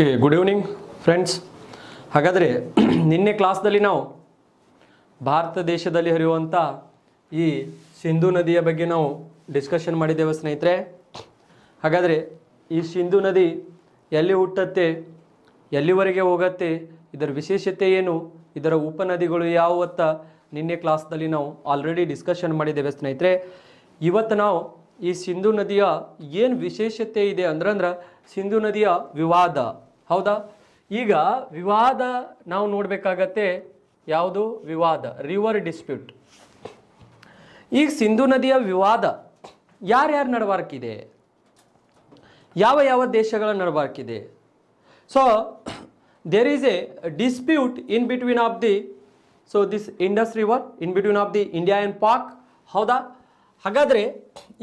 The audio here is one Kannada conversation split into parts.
ಓಕೆ ಗುಡ್ ಈವ್ನಿಂಗ್ ಫ್ರೆಂಡ್ಸ್ ಹಾಗಾದರೆ ನಿನ್ನೆ ಕ್ಲಾಸ್ದಲ್ಲಿ ನಾವು ಭಾರತ ದೇಶದಲ್ಲಿ ಹರಿಯುವಂಥ ಈ ಸಿಂಧು ನದಿಯ ಬಗ್ಗೆ ನಾವು ಡಿಸ್ಕಷನ್ ಮಾಡಿದ್ದೇವೆ ಸ್ನೇಹಿತರೆ ಹಾಗಾದರೆ ಈ ಸಿಂಧು ನದಿ ಎಲ್ಲಿ ಹುಟ್ಟತ್ತೆ ಎಲ್ಲಿವರೆಗೆ ಹೋಗತ್ತೆ ಇದರ ವಿಶೇಷತೆ ಏನು ಇದರ ಉಪನದಿಗಳು ಯಾವತ್ತ ನಿನ್ನೆ ಕ್ಲಾಸ್ದಲ್ಲಿ ನಾವು ಆಲ್ರೆಡಿ ಡಿಸ್ಕಷನ್ ಮಾಡಿದ್ದೇವೆ ಸ್ನೇಹಿತರೆ ಇವತ್ತು ನಾವು ಈ ಸಿಂಧು ನದಿಯ ಏನು ವಿಶೇಷತೆ ಇದೆ ಅಂದ್ರೆ ಸಿಂಧು ನದಿಯ ವಿವಾದ ಹೌದಾ ಈಗ ವಿವಾದ ನಾವು ನೋಡಬೇಕಾಗತ್ತೆ ಯಾವುದು ವಿವಾದ ರಿವರ್ ಡಿಸ್ಪ್ಯೂಟ್ ಈಗ ಸಿಂಧು ನದಿಯ ವಿವಾದ ಯಾರ್ಯಾರ ನಡವಾರ್ಕಿದೆ ಯಾವ ಯಾವ ದೇಶಗಳ ನಡವಾರ್ಕಿದೆ so there is a dispute in between of the so this Indus river in between of the India and Pak ಹೌದಾ ಹಾಗಾದರೆ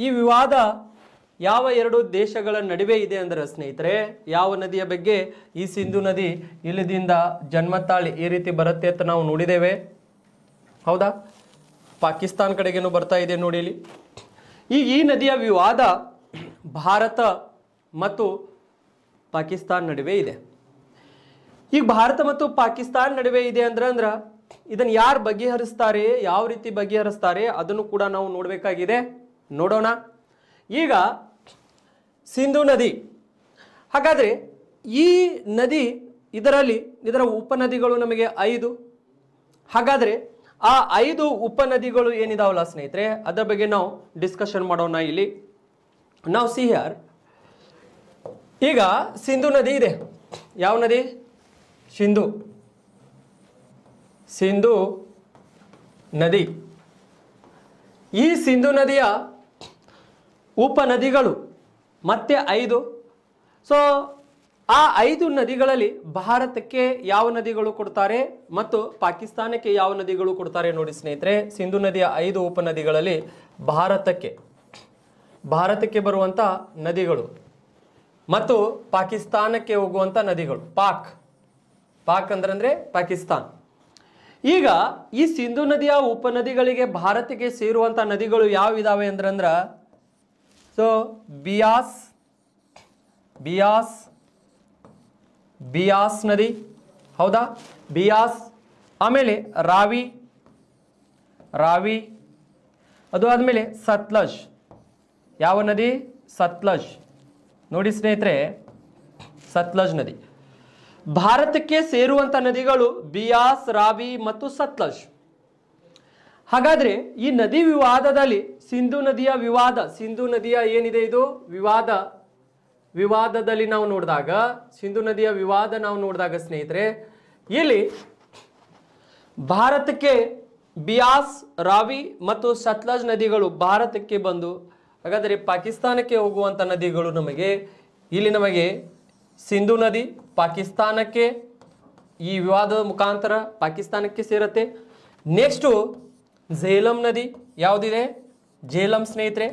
ಈ ವಿವಾದ ಯಾವ ಎರಡು ದೇಶಗಳ ನಡುವೆ ಇದೆ ಅಂದರೆ ಸ್ನೇಹಿತರೆ ಯಾವ ನದಿಯ ಬಗ್ಗೆ ಈ ಸಿಂಧು ನದಿ ಇಲ್ಲಿದಿಂದ ಜನ್ಮತಾಳಿ ಈ ರೀತಿ ಬರುತ್ತೆ ಅಂತ ನಾವು ನೋಡಿದ್ದೇವೆ ಹೌದಾ ಪಾಕಿಸ್ತಾನ್ ಕಡೆಗೇನು ಬರ್ತಾ ಇದೆ ನೋಡಿ ಇಲ್ಲಿ ಈ ಈ ನದಿಯ ವಿವಾದ ಭಾರತ ಮತ್ತು ಪಾಕಿಸ್ತಾನ್ ನಡುವೆ ಇದೆ ಈಗ ಭಾರತ ಮತ್ತು ಪಾಕಿಸ್ತಾನ್ ನಡುವೆ ಇದೆ ಅಂದ್ರೆ ಅಂದ್ರ ಇದನ್ನು ಯಾರು ಬಗೆಹರಿಸ್ತಾರೆ ಯಾವ ರೀತಿ ಬಗೆಹರಿಸ್ತಾರೆ ಅದನ್ನು ಕೂಡ ನಾವು ನೋಡಬೇಕಾಗಿದೆ ನೋಡೋಣ ಈಗ ಸಿಂಧು ನದಿ ಹಾಗಾದರೆ ಈ ನದಿ ಇದರಲ್ಲಿ ಇದರ ಉಪನದಿಗಳು ನಮಗೆ ಐದು ಹಾಗಾದರೆ ಆ ಐದು ಉಪನದಿಗಳು ಏನಿದಾವಲ್ಲ ಸ್ನೇಹಿತರೆ ಅದರ ಬಗ್ಗೆ ನಾವು ಡಿಸ್ಕಷನ್ ಮಾಡೋಣ ಇಲ್ಲಿ ನಾವು ಸಿ ಆರ್ ಈಗ ಸಿಂಧು ನದಿ ಇದೆ ಯಾವ ನದಿ ಸಿಂಧು ಸಿಂಧು ನದಿ ಈ ಸಿಂಧು ನದಿಯ ಉಪನದಿಗಳು ಮತ್ತೆ ಐದು ಸೊ ಆ ಐದು ನದಿಗಳಲ್ಲಿ ಭಾರತಕ್ಕೆ ಯಾವ ನದಿಗಳು ಕೊಡ್ತಾರೆ ಮತ್ತು ಪಾಕಿಸ್ತಾನಕ್ಕೆ ಯಾವ ನದಿಗಳು ಕೊಡ್ತಾರೆ ನೋಡಿ ಸ್ನೇಹಿತರೆ ಸಿಂಧು ನದಿಯ ಐದು ಉಪನದಿಗಳಲ್ಲಿ ಭಾರತಕ್ಕೆ ಭಾರತಕ್ಕೆ ಬರುವಂಥ ನದಿಗಳು ಮತ್ತು ಪಾಕಿಸ್ತಾನಕ್ಕೆ ಹೋಗುವಂಥ ನದಿಗಳು ಪಾಕ್ ಪಾಕ್ ಅಂದ್ರೆ ಪಾಕಿಸ್ತಾನ್ ಈಗ ಈ ಸಿಂಧು ನದಿಯ ಉಪನದಿಗಳಿಗೆ ಭಾರತಕ್ಕೆ ಸೇರುವಂಥ ನದಿಗಳು ಯಾವಿದಾವೆ ಅಂದ್ರಂದ್ರೆ ಸೊ ಬಿಯಾಸ್ ಬಿಯಾಸ್ ಬಿಯಾಸ್ ನದಿ ಹೌದಾ ಬಿಯಾಸ್ ಆಮೇಲೆ ರಾವಿ ರಾವಿ ಅದು ಆದಮೇಲೆ ಸತ್ಲಜ್ ಯಾವ ನದಿ ಸತ್ಲಜ್ ನೋಡಿ ಸ್ನೇಹಿತರೆ ಸತ್ಲಜ್ ನದಿ ಭಾರತಕ್ಕೆ ಸೇರುವಂಥ ನದಿಗಳು ಬಿಯಾಸ್ ರಾವಿ ಮತ್ತು ಸತ್ಲಜ್ ಹಾಗಾದ್ರೆ ಈ ನದಿ ವಿವಾದದಲ್ಲಿ ಸಿಂಧು ನದಿಯ ವಿವಾದ ಸಿಂಧು ನದಿಯ ಏನಿದೆ ಇದು ವಿವಾದ ವಿವಾದದಲ್ಲಿ ನಾವು ನೋಡಿದಾಗ ಸಿಂಧು ನದಿಯ ವಿವಾದ ನಾವು ನೋಡಿದಾಗ ಸ್ನೇಹಿತರೆ ಇಲ್ಲಿ ಭಾರತಕ್ಕೆ ಬಿಯಾಸ್ ರಾವಿ ಮತ್ತು ಸತ್ಲಜ್ ನದಿಗಳು ಭಾರತಕ್ಕೆ ಬಂದು ಹಾಗಾದರೆ ಪಾಕಿಸ್ತಾನಕ್ಕೆ ಹೋಗುವಂಥ ನದಿಗಳು ನಮಗೆ ಇಲ್ಲಿ ನಮಗೆ ಸಿಂಧು ನದಿ ಪಾಕಿಸ್ತಾನಕ್ಕೆ ಈ ವಿವಾದದ ಮುಖಾಂತರ ಪಾಕಿಸ್ತಾನಕ್ಕೆ ಸೇರುತ್ತೆ ನೆಕ್ಸ್ಟು ಝೇಲಂ ನದಿ ಯಾವುದಿದೆ ಜೇಲಂ ಸ್ನೇಹಿತರೆ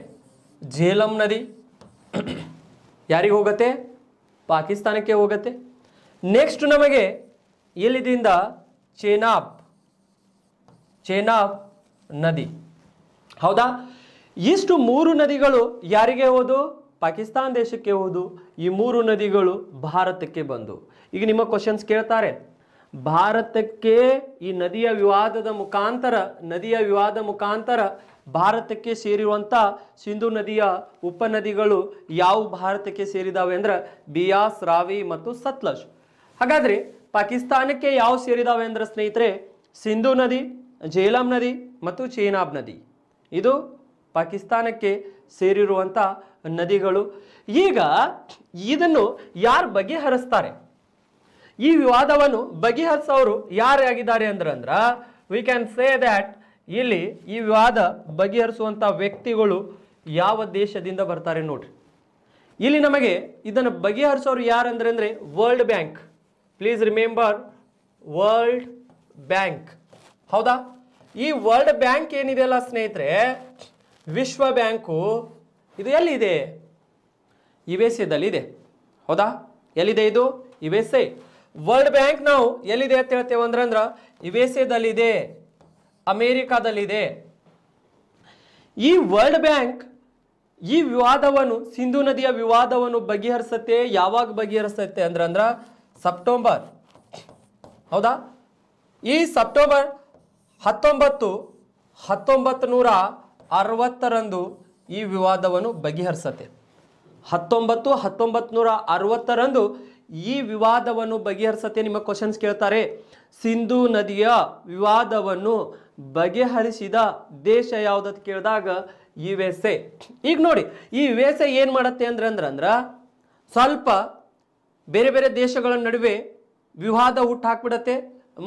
ಜೇಲಂ ನದಿ ಯಾರಿಗೆ ಹೋಗತ್ತೆ ಪಾಕಿಸ್ತಾನಕ್ಕೆ ಹೋಗತ್ತೆ ನೆಕ್ಸ್ಟ್ ನಮಗೆ ಎಲ್ಲಿದಿಂದ ಚೇನಾಬ್ ಚೇನಾಬ್ ನದಿ ಹೌದಾ ಇಷ್ಟು ಮೂರು ನದಿಗಳು ಯಾರಿಗೆ ಹೋದು ಪಾಕಿಸ್ತಾನ ದೇಶಕ್ಕೆ ಹೋದು ಈ ಮೂರು ನದಿಗಳು ಭಾರತಕ್ಕೆ ಬಂದು ಈಗ ನಿಮ್ಮ ಕ್ವಶನ್ಸ್ ಕೇಳ್ತಾರೆ ಭಾರತಕ್ಕೆ ಈ ನದಿಯ ವಿವಾದದ ಮುಖಾಂತರ ನದಿಯ ವಿವಾದ ಮುಖಾಂತರ ಭಾರತಕ್ಕೆ ಸೇರಿರುವಂಥ ಸಿಂಧು ನದಿಯ ಉಪನದಿಗಳು ಯಾವ ಭಾರತಕ್ಕೆ ಸೇರಿದಾವೆ ಅಂದ್ರೆ ಬಿಯಾಸ್ ರಾವಿ ಮತ್ತು ಸತ್ಲಜ್ ಹಾಗಾದರೆ ಪಾಕಿಸ್ತಾನಕ್ಕೆ ಯಾವ ಸೇರಿದಾವೆ ಅಂದ್ರೆ ಸ್ನೇಹಿತರೆ ಸಿಂಧು ನದಿ ಜೇಲಂ ನದಿ ಮತ್ತು ಚೇನಾಬ್ ನದಿ ಇದು ಪಾಕಿಸ್ತಾನಕ್ಕೆ ಸೇರಿರುವಂಥ ನದಿಗಳು ಈಗ ಇದನ್ನು ಯಾರು ಬಗೆಹರಿಸ್ತಾರೆ ಈ ವಿವಾದವನ್ನು ಬಗೆಹರಿಸೋರು ಯಾರು ಆಗಿದ್ದಾರೆ ಅಂದ್ರಂದ್ರ ವಿ ಕ್ಯಾನ್ ಸೇ ದ್ಯಾಟ್ ಇಲ್ಲಿ ಈ ವಿವಾದ ಬಗೆಹರಿಸುವಂಥ ವ್ಯಕ್ತಿಗಳು ಯಾವ ದೇಶದಿಂದ ಬರ್ತಾರೆ ನೋಡ್ರಿ ಇಲ್ಲಿ ನಮಗೆ ಇದನ್ನು ಬಗೆಹರಿಸೋರು ಯಾರು ಅಂದ್ರೆ World Bank please remember World Bank ಹೌದಾ ಈ ವರ್ಲ್ಡ್ ಬ್ಯಾಂಕ್ ಏನಿದೆ ಅಲ್ಲ ಸ್ನೇಹಿತರೆ ವಿಶ್ವ ಬ್ಯಾಂಕು ಇದು ಎಲ್ಲಿದೆ ಯು ಎಸ್ ಇದೆ ಹೌದಾ ಎಲ್ಲಿದೆ ಇದು U S A World Bank ನಾವು ಎಲ್ಲಿದೆ ಅಂತ ಹೇಳ್ತೇವೆ ಅಂದ್ರೆ ಅಂದ್ರೆ ಯುಎಸ್ಎದಲ್ಲಿದೆ ಅಮೇರಿಕಾದಲ್ಲಿದೆ ಈ ವರ್ಲ್ಡ್ ಬ್ಯಾಂಕ್ ಈ ವಿವಾದವನ್ನು ಸಿಂಧು ನದಿಯ ವಿವಾದವನ್ನು ಬಗೆಹರಿಸತ್ತೆ ಯಾವಾಗ ಬಗೆಹರಿಸತ್ತೆ ಅಂದ್ರೆ ಅಂದ್ರೆ ಸೆಪ್ಟೆಂಬರ್ ಹೌದಾ ಈ ಸೆಪ್ಟೆಂಬರ್ ಹತ್ತೊಂಬತ್ತು ಹತ್ತೊಂಬತ್ತು ನೂರ ಅರವತ್ತರಂದು ಈ ವಿವಾದವನ್ನು ಬಗೆಹರಿಸತ್ತೆ ಹತ್ತೊಂಬತ್ತು ಹತ್ತೊಂಬತ್ತು ನೂರ ಅರವತ್ತರಂದು ಈ ವಿವಾದವನ್ನು ಬಗೆಹರಿಸತ್ತೆ ನಿಮ್ಮ ಕ್ವಶನ್ಸ್ ಕೇಳ್ತಾರೆ ಸಿಂಧು ನದಿಯ ವಿವಾದವನ್ನು ಬಗೆಹರಿಸಿದ ದೇಶ ಯಾವುದಂತ ಕೇಳಿದಾಗ ಯು ಎಸ್ ಎ ಈಗ ನೋಡಿ ಈ ಯು ಎಸ್ ಎ ಏನು ಮಾಡುತ್ತೆ ಅಂದ್ರೆ ಅಂದ್ರೆ ಅಂದ್ರೆ ಸ್ವಲ್ಪ ಬೇರೆ ಬೇರೆ ದೇಶಗಳ ನಡುವೆ ವಿವಾದ ಹುಟ್ಟು ಹಾಕ್ಬಿಡತ್ತೆ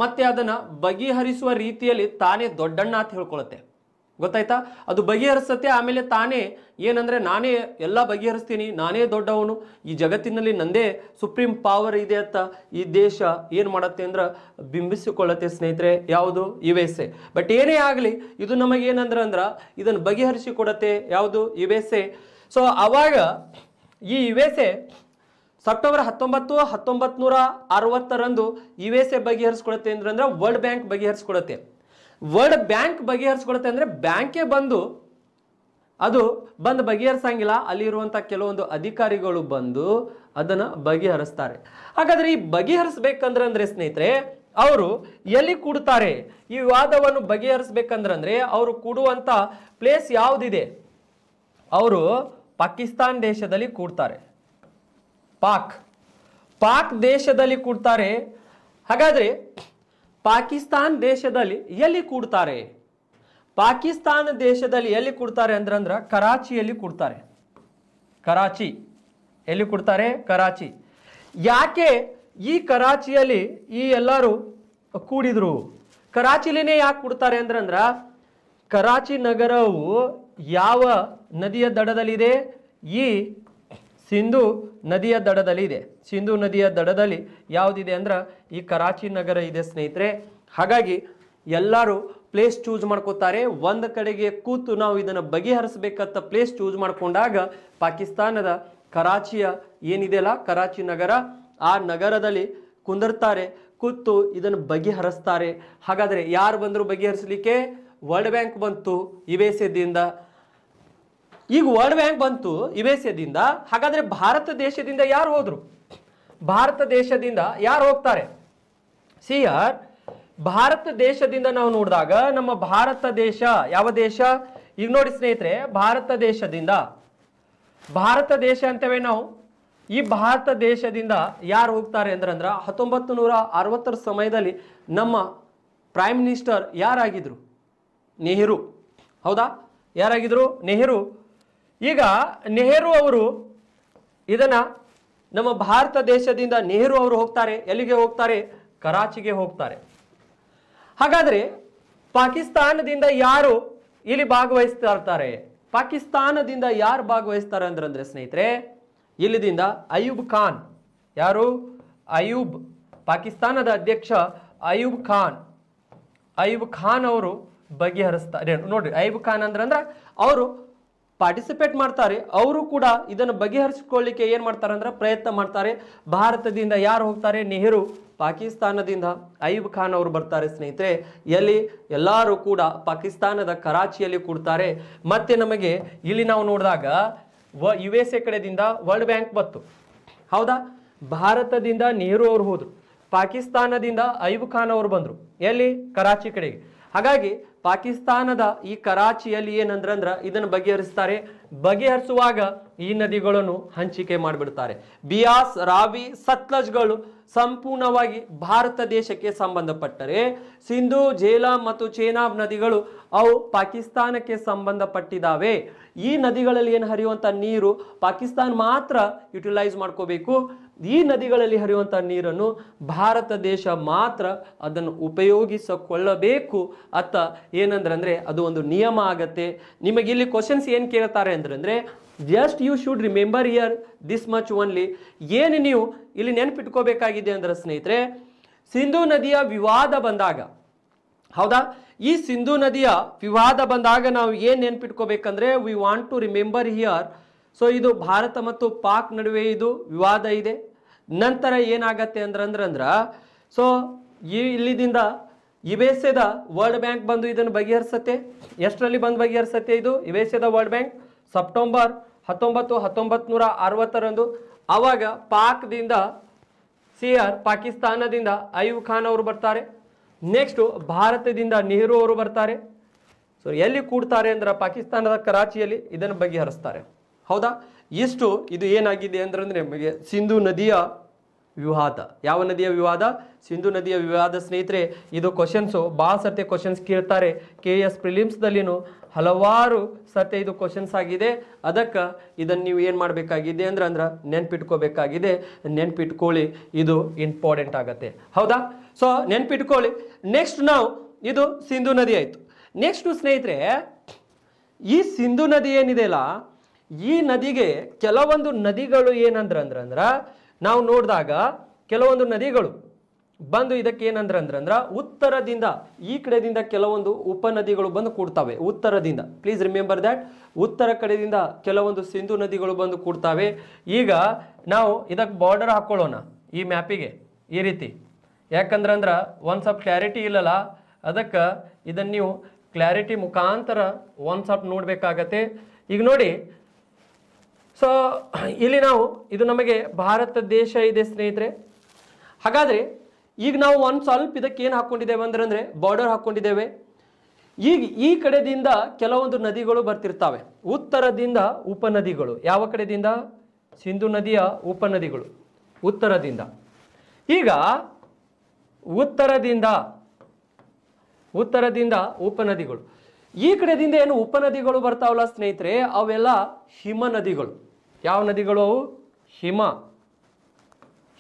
ಮತ್ತೆ ಅದನ್ನು ಬಗೆಹರಿಸುವ ರೀತಿಯಲ್ಲಿ ತಾನೇ ದೊಡ್ಡಣ್ಣ ಅಂತ ಹೇಳ್ಕೊಳತ್ತೆ ಗೊತ್ತಾಯ್ತಾ ಅದು ಬಗೆಹರಿಸತ್ತೆ ಆಮೇಲೆ ತಾನೇ ಏನಂದರೆ ನಾನೇ ಎಲ್ಲ ಬಗೆಹರಿಸ್ತೀನಿ ನಾನೇ ದೊಡ್ಡವನು ಈ ಜಗತ್ತಿನಲ್ಲಿ ನಂದೇ ಸುಪ್ರೀಂ ಪವರ್ ಇದೆ ಅಂತ ಈ ದೇಶ ಏನು ಮಾಡುತ್ತೆ ಅಂದ್ರೆ ಬಿಂಬಿಸಿಕೊಳ್ಳುತ್ತೆ ಸ್ನೇಹಿತರೆ ಯಾವುದು ಯು ಎಸ್ ಎ ಬಟ್ ಏನೇ ಆಗಲಿ ಇದು ನಮಗೆ ಏನಂದ್ರೆ ಅಂದ್ರೆ ಇದನ್ನು ಬಗೆಹರಿಸಿ ಕೊಡತ್ತೆ ಯಾವುದು ಯು ಎಸ್ ಎ ಸೊ ಆವಾಗ ಈ ಯು ಎಸ್ ಎ ಸೆಪ್ಟೆಂಬರ್ ಹತ್ತೊಂಬತ್ತು ಹತ್ತೊಂಬತ್ತು ನೂರ ಅರವತ್ತರಂದು ಯು ಎಸ್ ಎ ಬಗೆಹರಿಸ್ಕೊಡತ್ತೆ ಅಂದ್ರೆ ವರ್ಲ್ಡ್ ಬ್ಯಾಂಕ್ ಬಗೆಹರಿಸ್ಕೊಡತ್ತೆ ವರ್ಡ್ ಬ್ಯಾಂಕ್ ಬಗೆಹರಿಸ್ಕೊಡುತ್ತೆ ಅಂದರೆ ಬ್ಯಾಂಕೆ ಬಂದು ಅದು ಬಂದು ಬಗೆಹರಿಸಂಗಿಲ್ಲ ಅಲ್ಲಿರುವಂಥ ಕೆಲವೊಂದು ಅಧಿಕಾರಿಗಳು ಬಂದು ಅದನ್ನು ಬಗೆಹರಿಸ್ತಾರೆ ಹಾಗಾದ್ರೆ ಈ ಬಗೆಹರಿಸ್ಬೇಕಂದ್ರೆ ಅಂದರೆ ಸ್ನೇಹಿತರೆ ಅವರು ಎಲ್ಲಿ ಕೂಡ್ತಾರೆ ಈ ವಾದವನ್ನು ಬಗೆಹರಿಸ್ಬೇಕಂದ್ರೆ ಅವರು ಕೂಡುವಂಥ ಪ್ಲೇಸ್ ಯಾವುದಿದೆ ಅವರು ಪಾಕಿಸ್ತಾನ್ ದೇಶದಲ್ಲಿ ಕೂಡ್ತಾರೆ ಪಾಕ್ ಪಾಕ್ ದೇಶದಲ್ಲಿ ಕೂಡ್ತಾರೆ ಹಾಗಾದ್ರೆ ಪಾಕಿಸ್ತಾನ್ ದೇಶದಲ್ಲಿ ಎಲ್ಲಿ ಕೂಡ್ತಾರೆ ಪಾಕಿಸ್ತಾನ ದೇಶದಲ್ಲಿ ಎಲ್ಲಿ ಕೂಡ್ತಾರೆ ಅಂದ್ರೆ ಕರಾಚಿಯಲ್ಲಿ ಕೂಡ್ತಾರೆ ಕರಾಚಿ ಎಲ್ಲಿ ಕೊಡ್ತಾರೆ ಕರಾಚಿ ಯಾಕೆ ಈ ಕರಾಚಿಯಲ್ಲಿ ಈ ಎಲ್ಲರೂ ಕೂಡಿದರು ಕರಾಚಿಲಿನೇ ಯಾಕೆ ಕೊಡ್ತಾರೆ ಅಂದ್ರಂದ್ರ ಕರಾಚಿ ನಗರವು ಯಾವ ನದಿಯ ದಡದಲ್ಲಿದೆ ಈ ಸಿಂಧು ನದಿಯ ದಡದಲ್ಲಿ ಇದೆ ಸಿಂಧು ನದಿಯ ದಡದಲ್ಲಿ ಯಾವುದಿದೆ ಅಂದ್ರೆ ಈ ಕರಾಚಿ ನಗರ ಇದೆ ಸ್ನೇಹಿತರೆ ಹಾಗಾಗಿ ಎಲ್ಲರೂ ಪ್ಲೇಸ್ ಚೂಸ್ ಮಾಡ್ಕೋತಾರೆ ಒಂದು ಕಡೆಗೆ ಕೂತು ನಾವು ಇದನ್ನು ಬಗೆಹರಿಸಬೇಕಂತ ಪ್ಲೇಸ್ ಚೂಸ್ ಮಾಡಿಕೊಂಡಾಗ ಪಾಕಿಸ್ತಾನದ ಕರಾಚಿಯ ಏನಿದೆಯಲ್ಲ ಕರಾಚಿ ನಗರ ಆ ನಗರದಲ್ಲಿ ಕುಂದರ್ತಾರೆ ಕೂತು ಇದನ್ನು ಬಗೆಹರಿಸ್ತಾರೆ ಹಾಗಾದರೆ ಯಾರು ಬಂದರೂ ಬಗೆಹರಿಸಲಿಕ್ಕೆ ವರ್ಲ್ಡ್ ಬ್ಯಾಂಕ್ ಬಂತು ಇವೇಸದಿಂದ ಈಗ ವರ್ಲ್ಡ್ ಬ್ಯಾಂಕ್ ಬಂತು ಯುಎಸ್ಎದಿಂದ ಹಾಗಾದ್ರೆ ಭಾರತ ದೇಶದಿಂದ ಯಾರು ಹೋದ್ರು ಭಾರತ ದೇಶದಿಂದ ಯಾರು ಹೋಗ್ತಾರೆ ಸಿ ಆರ್ ಭಾರತ ದೇಶದಿಂದ ನಾವು ನೋಡಿದಾಗ ನಮ್ಮ ಭಾರತ ದೇಶ ಯಾವ ದೇಶ ಈಗ ನೋಡಿ ಸ್ನೇಹಿತರೆ ಭಾರತ ದೇಶದಿಂದ ಭಾರತ ದೇಶ ಅಂತೇವೆ ನಾವು ಈ ಭಾರತ ದೇಶದಿಂದ ಯಾರು ಹೋಗ್ತಾರೆ ಅಂದ್ರೆ ಹತ್ತೊಂಬತ್ತು ನೂರ ಅರವತ್ತರ ಸಮಯದಲ್ಲಿ ನಮ್ಮ ಪ್ರೈಮ್ ಮಿನಿಸ್ಟರ್ ಯಾರಾಗಿದ್ರು ನೆಹರು ಹೌದಾ ಯಾರಾಗಿದ್ರು ನೆಹರು ಈಗ ನೆಹರು ಅವರು ಇದನ್ನ ನಮ್ಮ ಭಾರತ ದೇಶದಿಂದ ನೆಹರು ಅವರು ಹೋಗ್ತಾರೆ ಎಲ್ಲಿಗೆ ಹೋಗ್ತಾರೆ ಕರಾಚಿಗೆ ಹೋಗ್ತಾರೆ ಹಾಗಾದ್ರೆ ಪಾಕಿಸ್ತಾನದಿಂದ ಯಾರು ಇಲ್ಲಿ ಭಾಗವಹಿಸ್ತಾ ಇರ್ತಾರೆ ಪಾಕಿಸ್ತಾನದಿಂದ ಯಾರು ಭಾಗವಹಿಸ್ತಾರೆ ಅಂದ್ರೆ ಸ್ನೇಹಿತರೆ ಇಲ್ಲಿದಿಂದ ಅಯೂಬ್ ಖಾನ್ ಯಾರು ಅಯೂಬ್ ಪಾಕಿಸ್ತಾನದ ಅಧ್ಯಕ್ಷ ಅಯೂಬ್ ಖಾನ್ ಅಯೂಬ್ ಖಾನ್ ಅವರು ಬಗೆಹರಿಸ್ತಾರೆ ನೋಡ್ರಿ ಅಯೂಬ್ ಖಾನ್ ಅಂದ್ರೆ ಅಂದ್ರೆ ಅವರು ಪಾರ್ಟಿಸಿಪೇಟ್ ಮಾಡ್ತಾರೆ ಅವರು ಕೂಡ ಇದನ್ನು ಬಗೆಹರಿಸಿಕೊಳ್ಳಿಕ್ಕೆ ಏನು ಮಾಡ್ತಾರೆ ಅಂದ್ರೆ ಪ್ರಯತ್ನ ಮಾಡ್ತಾರೆ ಭಾರತದಿಂದ ಯಾರು ಹೋಗ್ತಾರೆ ನೆಹರು ಪಾಕಿಸ್ತಾನದಿಂದ ಐಬ್ ಖಾನ್ ಅವರು ಬರ್ತಾರೆ ಸ್ನೇಹಿತರೆ ಎಲ್ಲಿ ಎಲ್ಲರೂ ಕೂಡ ಪಾಕಿಸ್ತಾನದ ಕರಾಚಿಯಲ್ಲಿ ಕೂಡ್ತಾರೆ ಮತ್ತೆ ನಮಗೆ ಇಲ್ಲಿ ನಾವು ನೋಡಿದಾಗ ವ ಯು ಎಸ್ ಎ ಕಡೆದಿಂದ ವರ್ಲ್ಡ್ ಬ್ಯಾಂಕ್ ಬತ್ತು ಹೌದಾ ಭಾರತದಿಂದ ನೆಹರು ಅವರು ಹೋದರು ಪಾಕಿಸ್ತಾನದಿಂದ ಐಬ್ ಖಾನ್ ಅವರು ಬಂದರು ಎಲ್ಲಿ ಕರಾಚಿ ಕಡೆಗೆ ಹಾಗಾಗಿ ಪಾಕಿಸ್ತಾನದ ಈ ಕರಾಚಿಯಲ್ಲಿ ಏನಂದ್ರಂದ್ರ ಇದನ್ನು ಬಗೆಹರಿಸ್ತಾರೆ ಬಗೆಹರಿಸುವಾಗ ಈ ನದಿಗಳನ್ನು ಹಂಚಿಕೆ ಮಾಡಿಬಿಡ್ತಾರೆ ಬಿಯಾಸ್ ರಾವಿ ಸತ್ಲಜ್ಗಳು ಸಂಪೂರ್ಣವಾಗಿ ಭಾರತ ದೇಶಕ್ಕೆ ಸಂಬಂಧಪಟ್ಟರೆ ಸಿಂಧು ಜೇಲಾ ಮತ್ತು ಚೇನಾಬ್ ನದಿಗಳು ಅವು ಪಾಕಿಸ್ತಾನಕ್ಕೆ ಸಂಬಂಧಪಟ್ಟಿದ್ದಾವೆ ಈ ನದಿಗಳಲ್ಲಿ ಏನು ಹರಿಯುವಂಥ ನೀರು ಪಾಕಿಸ್ತಾನ ಮಾತ್ರ ಯುಟಿಲೈಸ್ ಮಾಡ್ಕೋಬೇಕು ಈ ನದಿಗಳಲ್ಲಿ ಹರಿಯುವಂಥ ನೀರನ್ನು ಭಾರತ ದೇಶ ಮಾತ್ರ ಅದನ್ನು ಉಪಯೋಗಿಸಿಕೊಳ್ಳಬೇಕು ಅತ್ತ ಏನಂದ್ರೆ ಅಂದರೆ ಅದು ಒಂದು ನಿಯಮ ಆಗತ್ತೆ ನಿಮಗೆ ಇಲ್ಲಿ ಕ್ವಶನ್ಸ್ ಏನು ಕೇಳ್ತಾರೆ ಅಂದ್ರೆ just you should remember year this much only ಏನು ನೀವು ಇಲ್ಲಿ ನೆನಪಿಟ್ಕೋಬೇಕಾಗಿದೆ ಅಂದ್ರೆ ಸ್ನೇಹಿತರೆ ಸಿಂಧೂ ನದಿಯ ವಿವಾದ ಬಂದಾಗ ಹೌದಾ ಈ ಸಿಂಧೂ ನದಿಯ ವಿವಾದ ಬಂದಾಗ ನಾವು ಏನು ನೆನ್ಪಿಟ್ಕೋಬೇಕಂದ್ರೆ we want to remember here so ಇದು ಭಾರತ ಮತ್ತು ಪಾಕ್ ನಡುವೆ ಇದು ವಿವಾದ ಇದೆ ನಂತರ ಏನಾಗತ್ತೆ ಅಂದ್ರಂದ್ರಂದ್ರ ಸೊ ಈ ಇಲ್ಲಿದಿಂದ ಇವೇಸ್ಯದ ವರ್ಲ್ಡ್ ಬ್ಯಾಂಕ್ ಬಂದು ಇದನ್ನು ಬಗೆಹರಿಸತ್ತೆ ಎಷ್ಟರಲ್ಲಿ ಬಂದು ಬಗೆಹರಿಸತ್ತೆ ಇದು ಇವೇಸ್ಯದ ವರ್ಲ್ಡ್ ಬ್ಯಾಂಕ್ ಸೆಪ್ಟೆಂಬರ್ ಹತ್ತೊಂಬತ್ತು ಹತ್ತೊಂಬತ್ತು ನೂರ ಅರವತ್ತರಂದು ಆವಾಗ ಪಾಕ್ದಿಂದ ಸಿ ಆರ್ ಪಾಕಿಸ್ತಾನದಿಂದ ಅಯೂಬ್ ಖಾನ್ ಅವರು ಬರ್ತಾರೆ ನೆಕ್ಸ್ಟು ಭಾರತದಿಂದ ನೆಹರು ಅವರು ಬರ್ತಾರೆ ಸೊ ಎಲ್ಲಿ ಕೂಡ್ತಾರೆ ಅಂದ್ರೆ ಪಾಕಿಸ್ತಾನದ ಕರಾಚಿಯಲ್ಲಿ ಇದನ್ನು ಬಗೆಹರಿಸ್ತಾರೆ ಹೌದಾ ಇಷ್ಟು ಇದು ಏನಾಗಿದೆ ಅಂದ್ರೆ ನಿಮಗೆ ಸಿಂಧು ನದಿಯ ವಿವಾದ ಯಾವ ನದಿಯ ವಿವಾದ ಸಿಂಧು ನದಿಯ ವಿವಾದ ಸ್ನೇಹಿತರೆ ಇದು ಕ್ವಶನ್ಸು ಭಾಳ ಸತ್ಯ ಕ್ವಶನ್ಸ್ ಕೇಳ್ತಾರೆ ಕೆ ಎಸ್ ಪ್ರಿಲಿಮ್ಸ್ದಲ್ಲಿನೂ ಹಲವಾರು ಸರ್ತಿ ಇದು ಕ್ವಶನ್ಸ್ ಆಗಿದೆ ಅದಕ್ಕೆ ಇದನ್ನು ನೀವು ಏನು ಮಾಡಬೇಕಾಗಿದೆ ಅಂದ್ರೆ ಅಂದ್ರೆ ನೆನ್ಪಿಟ್ಕೋಬೇಕಾಗಿದೆ ನೆನ್ಪಿಟ್ಕೊಳ್ಳಿ ಇದು ಇಂಪಾರ್ಟೆಂಟ್ ಆಗುತ್ತೆ ಹೌದಾ ಸೊ ನೆನ್ಪಿಟ್ಕೊಳ್ಳಿ ನೆಕ್ಸ್ಟ್ ನಾವು ಇದು ಸಿಂಧು ನದಿ ಆಯಿತು ನೆಕ್ಸ್ಟು ಸ್ನೇಹಿತರೆ ಈ ಸಿಂಧು ನದಿ ಏನಿದೆಯಲ್ಲ ಈ ನದಿಗೆ ಕೆಲವೊಂದು ನದಿಗಳು ಏನಂದ್ರ ಅಂದ್ರ ನಾವು ನೋಡಿದಾಗ ಕೆಲವೊಂದು ನದಿಗಳು ಬಂದು ಇದಕ್ಕೆ ಏನಂದ್ರ ಅಂದ್ರ ಉತ್ತರದಿಂದ ಈ ಕಡೆದಿಂದ ಕೆಲವೊಂದು ಉಪನದಿಗಳು ಬಂದು ಕೂಡ್ತಾವೆ ಉತ್ತರದಿಂದ ಪ್ಲೀಸ್ ರಿಮೆಂಬರ್ ದ್ಯಾಟ್ ಉತ್ತರ ಕಡೆಯಿಂದ ಕೆಲವೊಂದು ಸಿಂಧು ನದಿಗಳು ಬಂದು ಕೂಡ್ತಾವೆ ಈಗ ನಾವು ಇದಕ್ಕೆ ಬಾರ್ಡರ್ ಹಾಕ್ಕೊಳ್ಳೋಣ ಈ ಮ್ಯಾಪಿಗೆ ಈ ರೀತಿ ಅಂದ್ರೆ ಒಂದು ಸ್ವಲ್ಪ ಕ್ಲಾರಿಟಿ ಇಲ್ಲಲ್ಲ ಅದಕ್ಕೆ ಇದನ್ನು ನೀವು ಕ್ಲಾರಿಟಿ ಮುಖಾಂತರ ಒಂದು ಸ್ವಲ್ಪ ನೋಡಬೇಕಾಗತ್ತೆ ಈಗ ನೋಡಿ ಸೊ ಇಲ್ಲಿ ನಾವು ಇದು ನಮಗೆ ಭಾರತ ದೇಶ ಇದೆ ಸ್ನೇಹಿತರೆ ಹಾಗಾದರೆ ಈಗ ನಾವು ಒಂದು ಸ್ವಲ್ಪ ಇದಕ್ಕೆ ಏನು ಹಾಕ್ಕೊಂಡಿದ್ದೇವೆ ಅಂದ್ರೆ ಬಾರ್ಡರ್ ಹಾಕ್ಕೊಂಡಿದ್ದೇವೆ ಈಗ ಈ ಕಡೆಯಿಂದ ಕೆಲವೊಂದು ನದಿಗಳು ಬರ್ತಿರ್ತಾವೆ ಉತ್ತರದಿಂದ ಉಪನದಿಗಳು ಯಾವ ಕಡೆಯಿಂದ ಸಿಂಧು ನದಿಯ ಉಪನದಿಗಳು ಉತ್ತರದಿಂದ ಈಗ ಉತ್ತರದಿಂದ ಉತ್ತರದಿಂದ ಉಪನದಿಗಳು ಈ ಕಡೆಯಿಂದ ಏನು ಉಪನದಿಗಳು ಬರ್ತಾವಲ್ಲ ಸ್ನೇಹಿತರೆ ಅವೆಲ್ಲ ಹಿಮ ನದಿಗಳು ಯಾವ ನದಿಗಳು ಅವು ಹಿಮ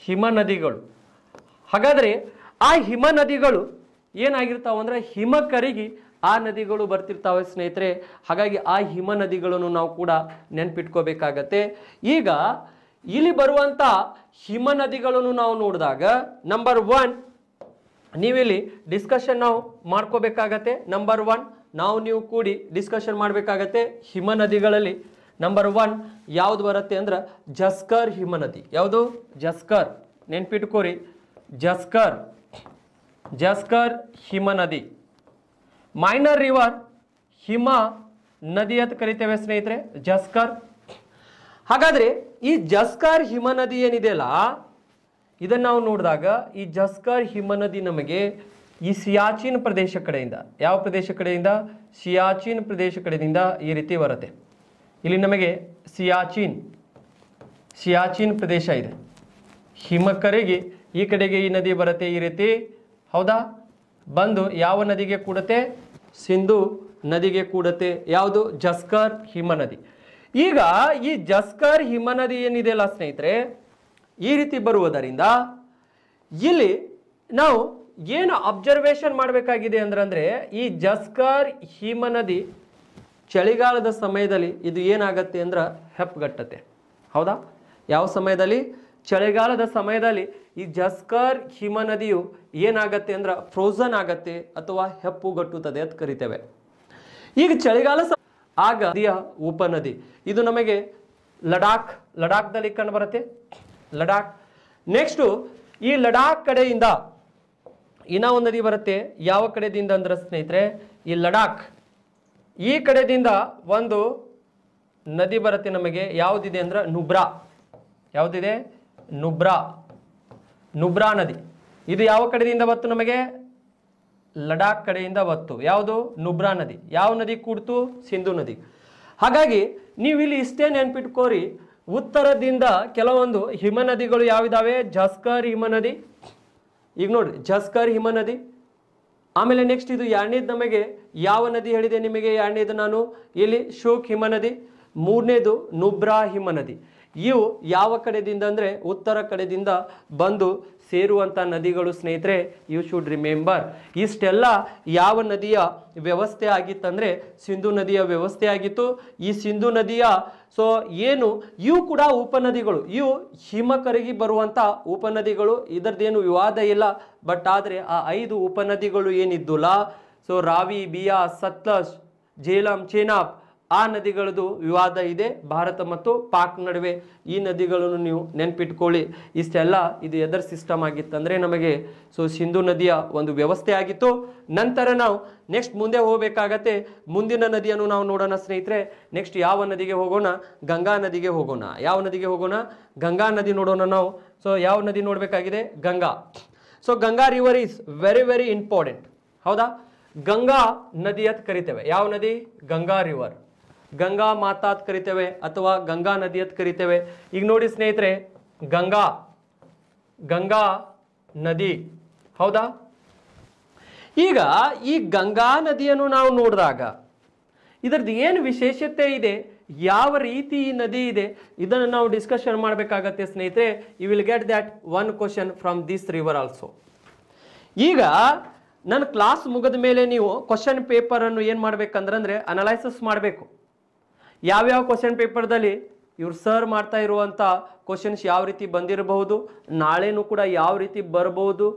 ಹಿಮ ನದಿಗಳು ಹಾಗಾದರೆ ಆ ಹಿಮ ನದಿಗಳು ಏನಾಗಿರ್ತಾವೆ ಅಂದರೆ ಹಿಮ ಕರಿಗಿ ಆ ನದಿಗಳು ಬರ್ತಿರ್ತಾವೆ ಸ್ನೇಹಿತರೆ ಹಾಗಾಗಿ ಆ ಹಿಮ ನದಿಗಳನ್ನು ನಾವು ಕೂಡ ನೆನ್ಪಿಟ್ಕೋಬೇಕಾಗತ್ತೆ ಈಗ ಇಲ್ಲಿ ಬರುವಂಥ ಹಿಮ ನದಿಗಳನ್ನು ನಾವು ನೋಡಿದಾಗ ನಂಬರ್ ಒನ್ ನೀವಿಲ್ಲಿ ಡಿಸ್ಕಷನ್ ನಾವು ಮಾಡ್ಕೋಬೇಕಾಗತ್ತೆ ನಂಬರ್ ಒನ್ ನಾವು ನೀವು ಕೂಡಿ ಡಿಸ್ಕಷನ್ ಮಾಡಬೇಕಾಗತ್ತೆ ಹಿಮ ನದಿಗಳಲ್ಲಿ ನಂಬರ್ ಒನ್ ಯಾವುದು ಬರುತ್ತೆ ಅಂದ್ರೆ ಜಸ್ಕರ್ ಹಿಮನದಿ ಯಾವುದು ಜಸ್ಕರ್ ನೆನ್ಪಿಟ್ಕೋರಿ ಜಸ್ಕರ್ ಜಸ್ಕರ್ ಹಿಮನದಿ ಮೈನರ್ ರಿವರ್ ಹಿಮ ನದಿ ಅಂತ ಕರಿತೇವೆ ಸ್ನೇಹಿತರೆ ಜಸ್ಕರ್ ಹಾಗಾದ್ರೆ ಈ ಜಸ್ಕರ್ ಹಿಮನದಿ ಏನಿದೆಯಲ್ಲ ಇದನ್ನ ನಾವು ನೋಡಿದಾಗ ಈ ಜಸ್ಕರ್ ಹಿಮನದಿ ನಮಗೆ ಈ ಸಿಯಾಚಿನ್ ಪ್ರದೇಶ ಕಡೆಯಿಂದ ಯಾವ ಪ್ರದೇಶ ಕಡೆಯಿಂದ ಸಿಯಾಚಿನ್ ಪ್ರದೇಶ ಕಡೆಯಿಂದ ಈ ರೀತಿ ಬರುತ್ತೆ ಇಲ್ಲಿ ನಮಗೆ ಸಿಯಾಚಿನ್ ಸಿಯಾಚಿನ್ ಪ್ರದೇಶ ಇದೆ ಹಿಮಕರಿಗೆ ಈ ಕಡೆಗೆ ಈ ನದಿ ಬರುತ್ತೆ ಈ ರೀತಿ ಹೌದಾ ಬಂದು ಯಾವ ನದಿಗೆ ಕೂಡತೆ ಸಿಂಧು ನದಿಗೆ ಕೂಡತೆ ಯಾವುದು ಜಸ್ಕರ್ ಹಿಮ ನದಿ ಈಗ ಈ ಜಸ್ಕರ್ ಹಿಮ ನದಿ ಏನಿದೆ ಅಲ್ಲ ಸ್ನೇಹಿತರೆ ಈ ರೀತಿ ಬರುವುದರಿಂದ ಇಲ್ಲಿ ನಾವು ಏನು ಅಬ್ಸರ್ವೇಷನ್ ಮಾಡಬೇಕಾಗಿದೆ ಅಂದ್ರೆ ಅಂದರೆ ಈ ಜಸ್ಕರ್ ಹಿಮ ನದಿ ಚಳಿಗಾಲದ ಸಮಯದಲ್ಲಿ ಇದು ಏನಾಗತ್ತೆ ಅಂದ್ರೆ ಹೆಪ್ಪಗಟ್ಟತೆ ಹೌದಾ ಯಾವ ಸಮಯದಲ್ಲಿ ಚಳಿಗಾಲದ ಸಮಯದಲ್ಲಿ ಈ ಜಸ್ಕರ್ ಹಿಮ ನದಿಯು ಏನಾಗತ್ತೆ ಅಂದ್ರೆ ಫ್ರೋಸನ್ ಆಗತ್ತೆ ಅಥವಾ ಹೆಪ್ಪುಗಟ್ಟುತ್ತದೆ ಅಂತ ಕರಿತೇವೆ ಈಗ ಚಳಿಗಾಲ ಆಗ ನದಿಯ ಉಪನದಿ ಇದು ನಮಗೆ ಲಡಾಖ್ ದಲ್ಲಿ ಕಂಡು ಬರುತ್ತೆ ಲಡಾಖ್ ನೆಕ್ಸ್ಟು ಈ ಲಡಾಖ್ ಕಡೆಯಿಂದ ಇನ್ನೊಂದು ನದಿ ಬರುತ್ತೆ ಯಾವ ಕಡೆಯಿಂದ ಅಂದ್ರೆ ಸ್ನೇಹಿತರೆ ಈ ಲಡಾಖ್ ಈ ಕಡೆದಿಂದ ಒಂದು ನದಿ ಬರುತ್ತೆ ನಮಗೆ ಯಾವುದಿದೆ ಅಂದ್ರೆ ನುಬ್ರಾ ಯಾವುದಿದೆ ನುಬ್ರಾ ನುಬ್ರಾ ನದಿ ಇದು ಯಾವ ಕಡೆಯಿಂದ ಬತ್ತು ನಮಗೆ ಲಡಾಖ್ ಕಡೆಯಿಂದ ಬತ್ತು ಯಾವುದು ನುಬ್ರಾ ನದಿ ಯಾವ ನದಿ ಕೂಡ್ತು ಸಿಂಧು ನದಿ ಹಾಗಾಗಿ ನೀವು ಇಲ್ಲಿ ಇಷ್ಟೇ ನೆನ್ಪಿಟ್ಕೋರಿ ಉತ್ತರದಿಂದ ಕೆಲವೊಂದು ನದಿಗಳು ಯಾವಿದಾವೆ ಜಸ್ಕರ್ ನದಿ ಈಗ ನೋಡ್ರಿ ಜಸ್ಕರ್ ನದಿ ಆಮೇಲೆ ನೆಕ್ಸ್ಟ್ ಇದು ಎರಡನೇದು ನಮಗೆ ಯಾವ ನದಿ ಹೇಳಿದೆ ನಿಮಗೆ ಎರಡನೇದು ನಾನು ಇಲ್ಲಿ ಶೋಕ್ ಹಿಮ ನದಿ ಮೂರನೇದು ನುಬ್ರಾ ಹಿಮ ನದಿ ಇವು ಯಾವ ಕಡೆದಿಂದ ಅಂದರೆ ಉತ್ತರ ಕಡೆದಿಂದ ಬಂದು ಸೇರುವಂಥ ನದಿಗಳು ಸ್ನೇಹಿತರೆ ಯು ಶುಡ್ ರಿಮೆಂಬರ್ ಇಷ್ಟೆಲ್ಲ ಯಾವ ನದಿಯ ವ್ಯವಸ್ಥೆ ಆಗಿತ್ತಂದರೆ ಸಿಂಧು ನದಿಯ ವ್ಯವಸ್ಥೆ ಆಗಿತ್ತು ಈ ಸಿಂಧು ನದಿಯ ಸೊ ಏನು ಇವು ಕೂಡ ಉಪನದಿಗಳು ಇವು ಹಿಮ ಕರಗಿ ಬರುವಂಥ ಉಪನದಿಗಳು ಇದರದ್ದೇನು ವಿವಾದ ಇಲ್ಲ ಬಟ್ ಆದರೆ ಆ ಐದು ಉಪನದಿಗಳು ಏನಿದ್ದುಲ್ಲ ಸೊ ರಾವಿ ಬಿಯಾ ಸತ್ಲಜ್ ಜೇಲಂ ಚೇನಾಬ್ ಆ ನದಿಗಳದು ವಿವಾದ ಇದೆ ಭಾರತ ಮತ್ತು ಪಾಕ್ ನಡುವೆ ಈ ನದಿಗಳನ್ನು ನೀವು ನೆನ್ಪಿಟ್ಕೊಳ್ಳಿ ಇಷ್ಟೆಲ್ಲ ಇದು ಎದರ್ ಸಿಸ್ಟಮ್ ಆಗಿತ್ತಂದರೆ ನಮಗೆ ಸೊ ಸಿಂಧು ನದಿಯ ಒಂದು ವ್ಯವಸ್ಥೆ ಆಗಿತ್ತು ನಂತರ ನಾವು ನೆಕ್ಸ್ಟ್ ಮುಂದೆ ಹೋಗಬೇಕಾಗತ್ತೆ ಮುಂದಿನ ನದಿಯನ್ನು ನಾವು ನೋಡೋಣ ಸ್ನೇಹಿತರೆ ನೆಕ್ಸ್ಟ್ ಯಾವ ನದಿಗೆ ಹೋಗೋಣ ಗಂಗಾ ನದಿಗೆ ಹೋಗೋಣ ಯಾವ ನದಿಗೆ ಹೋಗೋಣ ಗಂಗಾ ನದಿ ನೋಡೋಣ ನಾವು ಸೊ ಯಾವ ನದಿ ನೋಡಬೇಕಾಗಿದೆ Ganga so Ganga river is very very important ಹೌದಾ ಗಂಗಾ ನದಿ ಅಂತ ಕರಿತೇವೆ ಯಾವ ನದಿ ಗಂಗಾ ರಿವರ್ ಗಂಗಾ ಮಾತಾ ಅಂತ ಕರಿತೇವೆ ಅಥವಾ ಗಂಗಾ ನದಿ ಅಂತ ಕರಿತೇವೆ ಈಗ ನೋಡಿ ಸ್ನೇಹಿತರೆ ಗಂಗಾ ಗಂಗಾ ನದಿ ಹೌದಾ ಈಗ ಈ ಗಂಗಾ ನದಿಯನ್ನು ನಾವು ನೋಡಿದಾಗ ಇದರದ್ದು ಏನು ವಿಶೇಷತೆ ಇದೆ ಯಾವ ರೀತಿ ಈ ನದಿ ಇದೆ ಇದನ್ನು ನಾವು ಡಿಸ್ಕಷನ್ ಮಾಡಬೇಕಾಗತ್ತೆ ಸ್ನೇಹಿತರೆ you will get that one question from this river also ಈಗ ನನ್ನ ಕ್ಲಾಸ್ ಮುಗಿದ ಮೇಲೆ ನೀವು ಕ್ವಶನ್ ಪೇಪರನ್ನು ಏನು ಮಾಡಬೇಕಂದ್ರೆ ಅನಲೈಸಸ್ ಮಾಡಬೇಕು ಯಾವ್ಯಾವ ಕ್ವಶನ್ ಪೇಪರ್ದಲ್ಲಿ ಇವ್ರು ಸರ್ ಮಾಡ್ತಾ ಇರುವಂಥ ಕ್ವಶನ್ಸ್ ಯಾವ ರೀತಿ ಬಂದಿರಬಹುದು ನಾಳೆನೂ ಕೂಡ ಯಾವ ರೀತಿ ಬರಬಹುದು